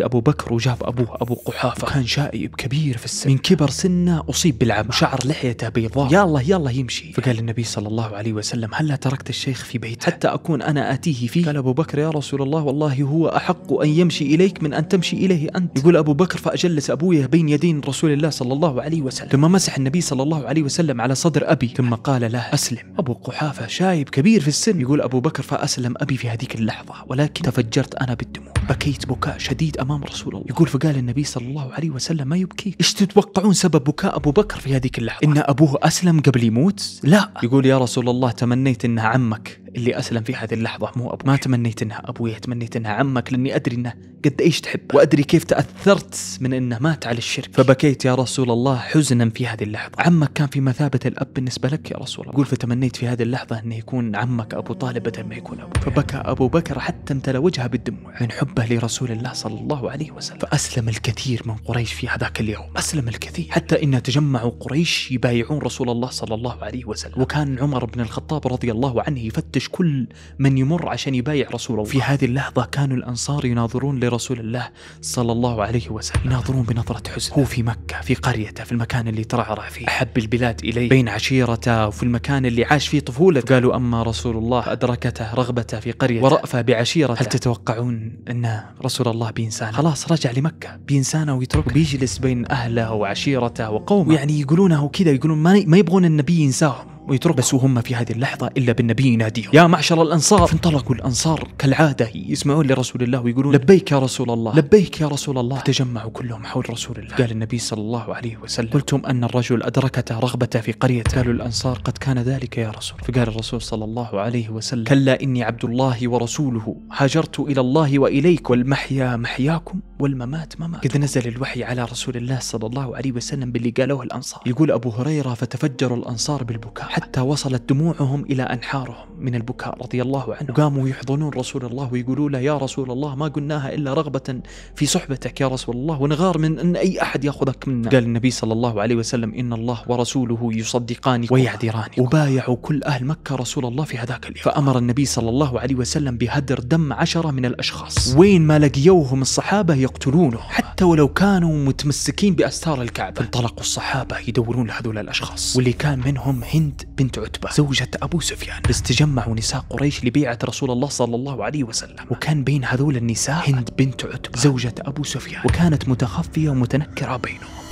أبو بكر وجاب أبوه أبو قحافة كان شائب كبير في السن من كبر سنه أصيب بالعمى وشعر لحيته بيضاء يلا يلا يمشي فقال النبي صلى الله عليه وسلم هلا تركت الشيخ في بيته حتى أكون أنا آتيه فيه قال أبو بكر يا رسول الله والله هو أحق أن يمشي إليك من أن تمشي إليه أنت يقول أبو بكر فأجلس أبويه بين يدين رسول الله صلى الله عليه وسلم ثم مسح النبي صلى الله عليه وسلم على صدر أبي ثم قال له أسلم أبو قحافة شايب كبير في السن يقول أبو بكر فأسلم أبي في هذيك اللحظة ولكن تفجرت أنا بالدموع بكيت بكاء شديد أمام رسول الله يقول فقال النبي صلى الله عليه وسلم ما يبكيك إيش تتوقعون سبب بكاء أبو بكر في هذيك اللحظة إن أبوه أسلم قبل يموت لا يقول يا رسول الله تمنيت أنها عمك اللي اسلم في هذه اللحظه مو ابوي ما تمنيت انها ابوي تمنيت انها عمك لاني ادري انه قد ايش تحبه وادري كيف تاثرت من انه مات على الشرك فبكيت يا رسول الله حزنا في هذه اللحظه عمك كان في مثابه الاب بالنسبه لك يا رسول الله قول فتمنيت في هذه اللحظه انه يكون عمك ابو طالب بدل ما يكون ابوي فبكى ابو بكر حتى امتلى وجهه بالدموع من حبه لرسول الله صلى الله عليه وسلم فاسلم الكثير من قريش في هذاك اليوم اسلم الكثير حتى ان تجمعوا قريش يبايعون رسول الله صلى الله عليه وسلم وكان عمر بن الخطاب رضي الله عنه يفتش يحتاج كل من يمر عشان يبايع رسول الله في هذه اللحظة كانوا الأنصار يناظرون لرسول الله صلى الله عليه وسلم يناظرون بنظرة حزن هو في مكة في قريته في المكان اللي ترعرع فيه أحب البلاد إليه بين عشيرته وفي المكان اللي عاش فيه طفولته قالوا أما رسول الله أدركته رغبته في قريته ورأفة بعشيرته هل تتوقعون أن رسول الله بإنسان خلاص رجع لمكة بإنسانه ويتركه بيجلس بين أهله وعشيرته وقومه يعني يقولونه كذا يقولون ما يبغون النبي ينساهم ويتركها بس وهم في هذه اللحظة إلا بالنبي يناديهم يا معشر الأنصار فانطلقوا الأنصار كالعادة يسمعون لرسول الله ويقولون لبيك يا رسول الله لبيك يا رسول الله تجمعوا كلهم حول رسول الله قال النبي صلى الله عليه وسلم قلتم أن الرجل أدركته رغبته في قريته قالوا الأنصار قد كان ذلك يا رسول فقال الرسول صلى الله عليه وسلم كلا إني عبد الله ورسوله هاجرت إلى الله وإليك والمحيا محياكم والممات ممات إذ نزل الوحي على رسول الله صلى الله عليه وسلم باللي قالوه الأنصار يقول أبو هريرة فتفجر الأنصار بالبكاء حتى وصلت دموعهم إلى أنحارهم من البكاء رضي الله عنه قاموا يحضنون رسول الله ويقولوا له يا رسول الله ما قلناها إلا رغبة في صحبتك يا رسول الله ونغار من أن أي أحد يأخذك منا قال النبي صلى الله عليه وسلم إن الله ورسوله يصدقان ويعذران وبايعوا كل أهل مكة رسول الله في هذاك اليوم فأمر النبي صلى الله عليه وسلم بهدر دم عشرة من الأشخاص وين ما لقيوهم الصحابة يقتلونه حتى ولو كانوا متمسكين بأستار الكعبة فانطلقوا الصحابة يدورون لهذول الأشخاص واللي كان منهم هند بنت عتبة زوجة أبو سفيان بس تجمعوا نساء قريش لبيعة رسول الله صلى الله عليه وسلم وكان بين هذول النساء هند بنت عتبة زوجة أبو سفيان وكانت متخفية ومتنكرة بينهم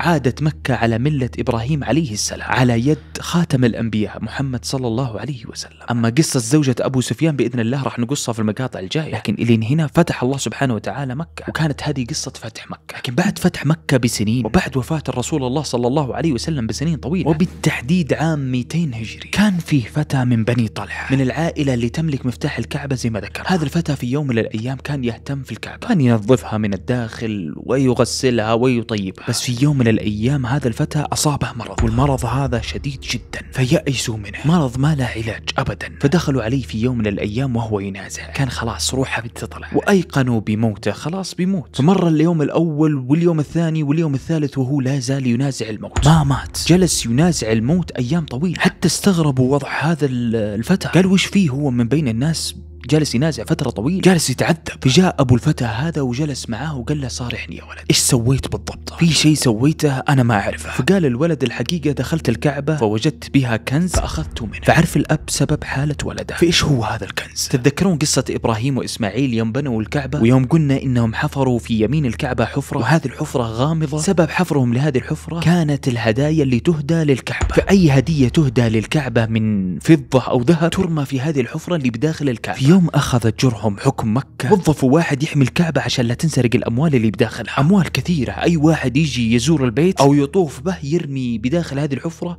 عادت مكة على ملة إبراهيم عليه السلام على يد خاتم الأنبياء محمد صلى الله عليه وسلم أما قصة زوجة أبو سفيان بإذن الله راح نقصها في المقاطع الجاية لكن إلين هنا فتح الله سبحانه وتعالى مكة وكانت هذه قصة فتح مكة لكن بعد فتح مكة بسنين وبعد وفاة الرسول الله صلى الله عليه وسلم بسنين طويلة وبالتحديد عام 200 هجري كان فيه فتى من بني طلحة من العائلة اللي تملك مفتاح الكعبة زي ما ذكر هذا الفتى في يوم من الأيام كان يهتم في الكعبة كان ينظفها من الداخل ويغسلها ويطيبها بس في يوم من الأيام هذا الفتى أصابه مرض والمرض هذا شديد جدا فيأسوا منه مرض ما له علاج أبدا فدخلوا عليه في يوم من الأيام وهو ينازع كان خلاص روحه بتطلع وأيقنوا بموته خلاص بيموت فمر اليوم الأول واليوم الثاني واليوم الثالث وهو لا زال ينازع الموت ما مات جلس ينازع الموت أيام طويلة حتى استغربوا وضع هذا الفتى قال وش فيه هو من بين الناس جلس ينازع فتره طويله جالس يتعذب فجاء ابو الفتى هذا وجلس معاه وقال له صارحني يا ولد ايش سويت بالضبط في شيء سويته انا ما اعرفه فقال الولد الحقيقه دخلت الكعبه فوجدت بها كنز فاخذته منه فعرف الاب سبب حاله ولده فايش هو هذا الكنز تتذكرون قصه ابراهيم واسماعيل يوم بنوا الكعبه ويوم قلنا انهم حفروا في يمين الكعبه حفره وهذه الحفره غامضه سبب حفرهم لهذه الحفره كانت الهدايا اللي تهدى للكعبه فاي هديه تهدى للكعبه من فضه او ذهب ترمى في هذه الحفره اللي بداخل الكعبه في يوم أخذ جرهم حكم مكة وظفوا واحد يحمي الكعبة عشان لا تنسرق الأموال اللي بداخلها أموال كثيرة أي واحد يجي يزور البيت أو يطوف به يرمي بداخل هذه الحفرة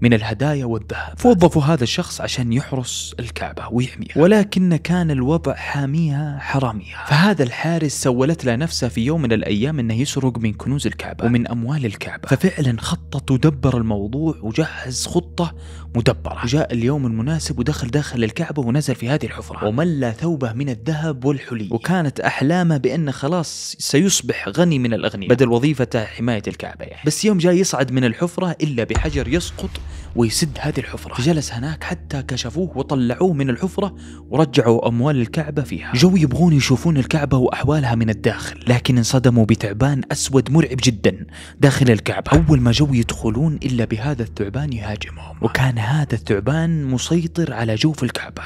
من الهدايا والذهب فوظفوا هذا الشخص عشان يحرس الكعبة ويحميها ولكن كان الوضع حاميها حراميها فهذا الحارس سولت له نفسه في يوم من الأيام أنه يسرق من كنوز الكعبة ومن أموال الكعبة ففعلا خطط ودبر الموضوع وجهز خطة مدبرة جاء اليوم المناسب ودخل داخل الكعبة ونزل في هذه الحفرة وملى ثوبه من الذهب والحلي وكانت أحلامه بأنه خلاص سيصبح غني من الأغنياء بدل وظيفته حماية الكعبة يعني. بس يوم جاي يصعد من الحفرة إلا بحجر يسقط ويسد هذه الحفرة جلس هناك حتى كشفوه وطلعوه من الحفرة ورجعوا أموال الكعبة فيها جو يبغون يشوفون الكعبة وأحوالها من الداخل لكن انصدموا بتعبان أسود مرعب جدا داخل الكعبة أول ما جو يدخلون إلا بهذا الثعبان يهاجمهم وكان هذا الثعبان مسيطر على جوف الكعبة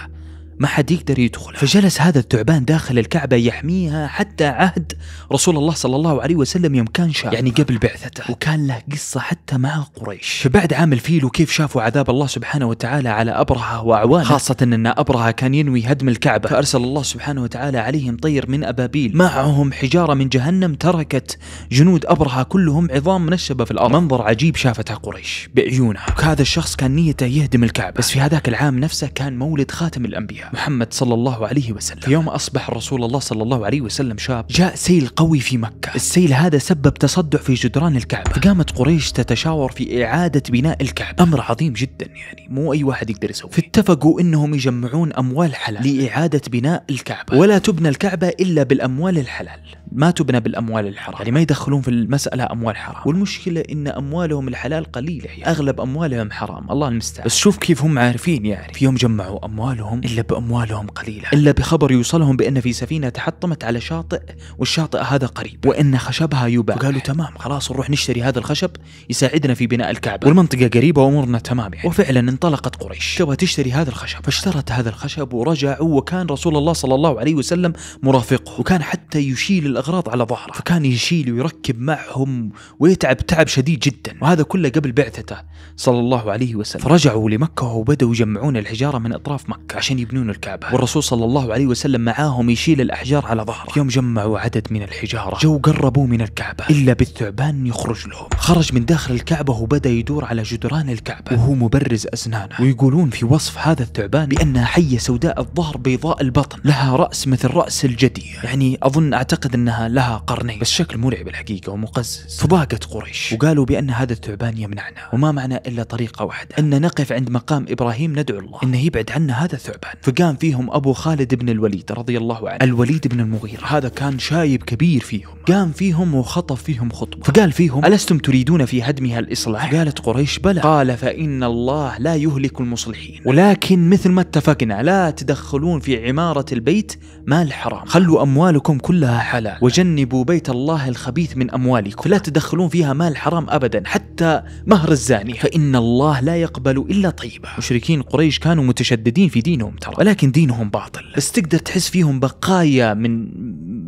ما حد يقدر يدخلها فجلس هذا الثعبان داخل الكعبة يحميها حتى عهد رسول الله صلى الله عليه وسلم يوم كان شاب يعني قبل بعثته وكان له قصة حتى مع قريش فبعد عام الفيل وكيف شافوا عذاب الله سبحانه وتعالى على أبرهة وأعوانه خاصة أن أبرهة كان ينوي هدم الكعبة فأرسل الله سبحانه وتعالى عليهم طير من أبابيل معهم حجارة من جهنم تركت جنود أبرهة كلهم عظام منشبة في الأرض منظر عجيب شافتها قريش بعيونها هذا الشخص كان نيته يهدم الكعبة بس في هذاك العام نفسه كان مولد خاتم الأنبياء محمد صلى الله عليه وسلم في يوم أصبح رسول الله صلى الله عليه وسلم شاب جاء سيل قوي في مكة السيل هذا سبب تصدع في جدران الكعبة فقامت قريش تتشاور في إعادة بناء الكعبة أمر عظيم جدا يعني مو أي واحد يقدر يسويه فاتفقوا أنهم يجمعون أموال حلال لإعادة بناء الكعبة ولا تبنى الكعبة إلا بالأموال الحلال ما تبنى بالاموال الحرام يعني ما يدخلون في المساله اموال حرام والمشكله ان اموالهم الحلال قليله يعني اغلب اموالهم حرام الله المستعان بس شوف كيف هم عارفين يعني في يوم جمعوا اموالهم الا باموالهم قليله الا بخبر يوصلهم بان في سفينه تحطمت على شاطئ والشاطئ هذا قريب وان خشبها يباع وقالوا تمام خلاص نروح نشتري هذا الخشب يساعدنا في بناء الكعبه والمنطقه قريبه وامورنا تمام يعني وفعلا انطلقت قريش تبغى تشتري هذا الخشب فاشترت هذا الخشب ورجعوا وكان رسول الله صلى الله عليه وسلم مرافقه وكان حتى يشيل الاغراض على ظهره فكان يشيل ويركب معهم ويتعب تعب شديد جدا وهذا كله قبل بعثته صلى الله عليه وسلم فرجعوا لمكة وبدأوا يجمعون الحجارة من أطراف مكة عشان يبنون الكعبة والرسول صلى الله عليه وسلم معاهم يشيل الأحجار على ظهره يوم جمعوا عدد من الحجارة جو قربوا من الكعبة إلا بالثعبان يخرج لهم خرج من داخل الكعبة وبدأ يدور على جدران الكعبة وهو مبرز أسنانه ويقولون في وصف هذا الثعبان بأنها حية سوداء الظهر بيضاء البطن لها رأس مثل رأس الجدي يعني أظن أعتقد ان أنها لها قرنين بس شكل مرعب الحقيقة ومقزز فضاقت قريش وقالوا بأن هذا الثعبان يمنعنا وما معنا إلا طريقة واحدة أن نقف عند مقام إبراهيم ندعو الله أنه يبعد عنا هذا الثعبان فقام فيهم أبو خالد بن الوليد رضي الله عنه الوليد بن المغيرة هذا كان شايب كبير فيهم قام فيهم وخطف فيهم خطبة فقال فيهم ألستم تريدون في هدمها الإصلاح قالت قريش بلى قال فإن الله لا يهلك المصلحين ولكن مثل ما اتفقنا لا تدخلون في عمارة البيت مال حرام خلوا أموالكم كلها حلال وجنبوا بيت الله الخبيث من أموالكم فلا تدخلون فيها مال حرام أبدا حتى مهر الزاني فإن الله لا يقبل إلا طيبة مشركين قريش كانوا متشددين في دينهم ترى ولكن دينهم باطل بس تقدر تحس فيهم بقايا من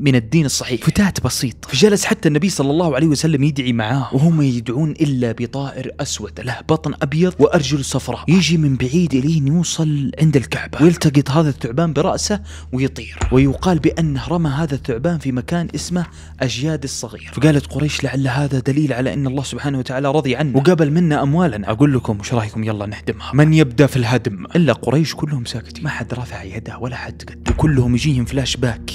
من الدين الصحيح فتات بسيط فجلس حتى النبي صلى الله عليه وسلم يدعي معاه وهم يدعون إلا بطائر أسود له بطن أبيض وأرجل صفراء يجي من بعيد إليه يوصل عند الكعبة ويلتقط هذا الثعبان برأسه ويطير ويقال بأنه رمى هذا الثعبان في مكان اسمه أجياد الصغير فقالت قريش لعل هذا دليل على أن الله سبحانه وتعالى رضي عنا وقبل منا أموالنا أقول لكم وش رأيكم يلا نهدمها من يبدأ في الهدم إلا قريش كلهم ساكتين ما حد رفع يده ولا حد قد وكلهم يجيهم فلاش باك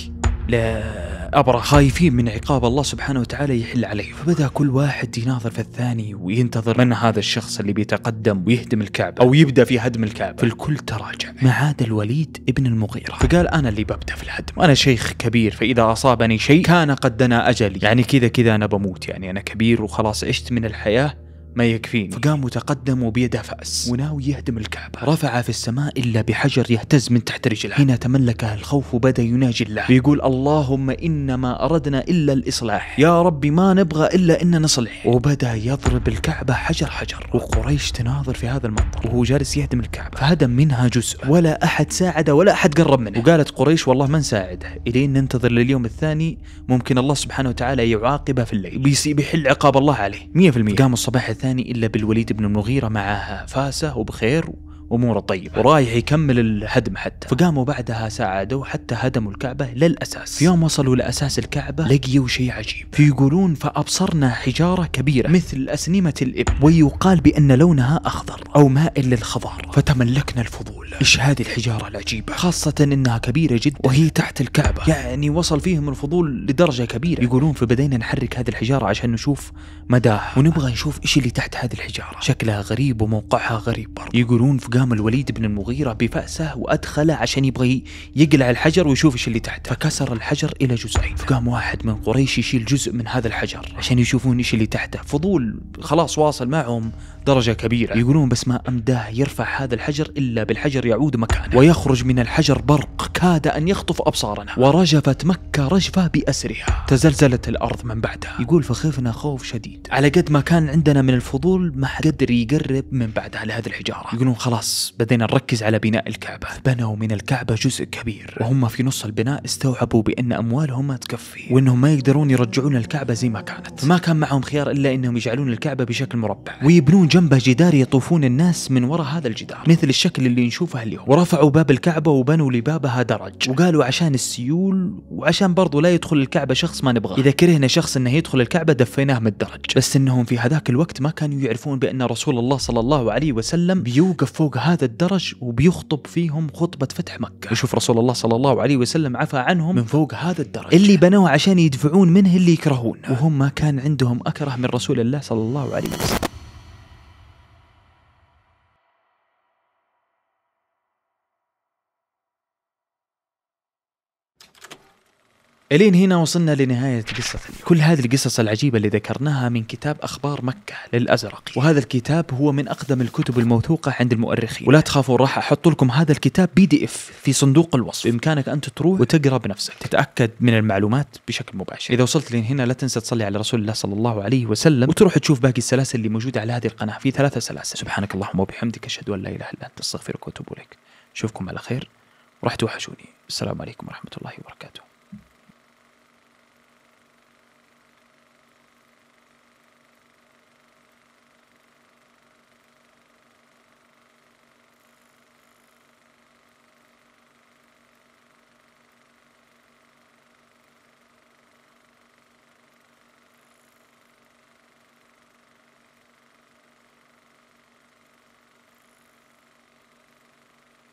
أبرة خايفين من عقاب الله سبحانه وتعالى يحل عليه فبدأ كل واحد يناظر في الثاني وينتظر من هذا الشخص اللي بيتقدم ويهدم الكعبة أو يبدأ في هدم الكعبة فالكل تراجع ما عدا الوليد ابن المغيرة فقال أنا اللي ببدأ في الهدم أنا شيخ كبير فإذا أصابني شيء كان قد دنا أجلي يعني كذا كذا أنا بموت يعني أنا كبير وخلاص عشت من الحياة ما يكفيني فقام وتقدم وبيده فأس وناوي يهدم الكعبة رفع في السماء إلا بحجر يهتز من تحت رجله هنا تملكه الخوف وبدأ يناجي الله بيقول اللهم إنما أردنا إلا الإصلاح يا ربي ما نبغى إلا إن نصلح وبدأ يضرب الكعبة حجر حجر وقريش تناظر في هذا المنظر وهو جالس يهدم الكعبة فهدم منها جزء ولا أحد ساعده ولا أحد قرب منه وقالت قريش والله ما نساعده إلين ننتظر لليوم الثاني ممكن الله سبحانه وتعالى يعاقبه في الليل بيحل عقاب الله عليه 100% قام الصباح ثاني إلا بالوليد بن المغيرة معها فاسه وبخير اموره طيبه ورايح يكمل الهدم حتى فقاموا بعدها ساعدوا حتى هدموا الكعبه للاساس في يوم وصلوا لاساس الكعبه لقيوا شيء عجيب فيقولون فابصرنا حجاره كبيره مثل اسنمه الابل ويقال بان لونها اخضر او مائل للخضار فتملكنا الفضول ايش هذه الحجاره العجيبه خاصه انها كبيره جدا وهي تحت الكعبه يعني وصل فيهم الفضول لدرجه كبيره يقولون فبدينا نحرك هذه الحجاره عشان نشوف مداها ونبغى نشوف ايش اللي تحت هذه الحجاره شكلها غريب وموقعها غريب برضه يقولون فقال قام الوليد بن المغيرة بفأسه وأدخله عشان يبغى يقلع الحجر ويشوف ايش اللي تحته فكسر الحجر إلى جزئين فقام واحد من قريش يشيل جزء من هذا الحجر عشان يشوفون ايش اللي تحته فضول خلاص واصل معهم درجة كبيرة يقولون بس ما أمداه يرفع هذا الحجر إلا بالحجر يعود مكانه ويخرج من الحجر برق كاد أن يخطف أبصارنا ورجفت مكة رجفة بأسرها تزلزلت الأرض من بعدها يقول فخفنا خوف شديد على قد ما كان عندنا من الفضول ما حد قدر يقرب من بعدها لهذه الحجارة يقولون خلاص بدينا نركز على بناء الكعبة بنوا من الكعبة جزء كبير وهم في نص البناء استوعبوا بأن أموالهم ما تكفي وأنهم ما يقدرون يرجعون الكعبة زي ما كانت ما كان معهم خيار إلا أنهم يجعلون الكعبة بشكل مربع ويبنون وجنبه جدار يطوفون الناس من وراء هذا الجدار مثل الشكل اللي نشوفه اليوم ورفعوا باب الكعبة وبنوا لبابها درج وقالوا عشان السيول وعشان برضو لا يدخل الكعبة شخص ما نبغاه إذا كرهنا شخص أنه يدخل الكعبة دفيناه من الدرج بس أنهم في هذاك الوقت ما كانوا يعرفون بأن رسول الله صلى الله عليه وسلم بيوقف فوق هذا الدرج وبيخطب فيهم خطبة فتح مكة وشوف رسول الله صلى الله عليه وسلم عفى عنهم من فوق هذا الدرج اللي بنوه عشان يدفعون منه اللي يكرهونه وهم ما كان عندهم أكره من رسول الله صلى الله عليه وسلم الين هنا وصلنا لنهاية قصتنا كل هذه القصص العجيبة اللي ذكرناها من كتاب أخبار مكة للأزرق وهذا الكتاب هو من أقدم الكتب الموثوقة عند المؤرخين ولا تخافوا راح أحط لكم هذا الكتاب بي دي اف في صندوق الوصف بإمكانك أنت تروح وتقرأ بنفسك تتأكد من المعلومات بشكل مباشر إذا وصلت لين هنا لا تنسى تصلي على رسول الله صلى الله عليه وسلم وتروح تشوف باقي السلاسل اللي موجودة على هذه القناة في ثلاثة سلاسل سبحانك اللهم وبحمدك أشهد أن لا إله إلا أنت أستغفرك وأتوب إليك أشوفكم على خير وراح توحشوني السلام عليكم ورحمة الله وبركاته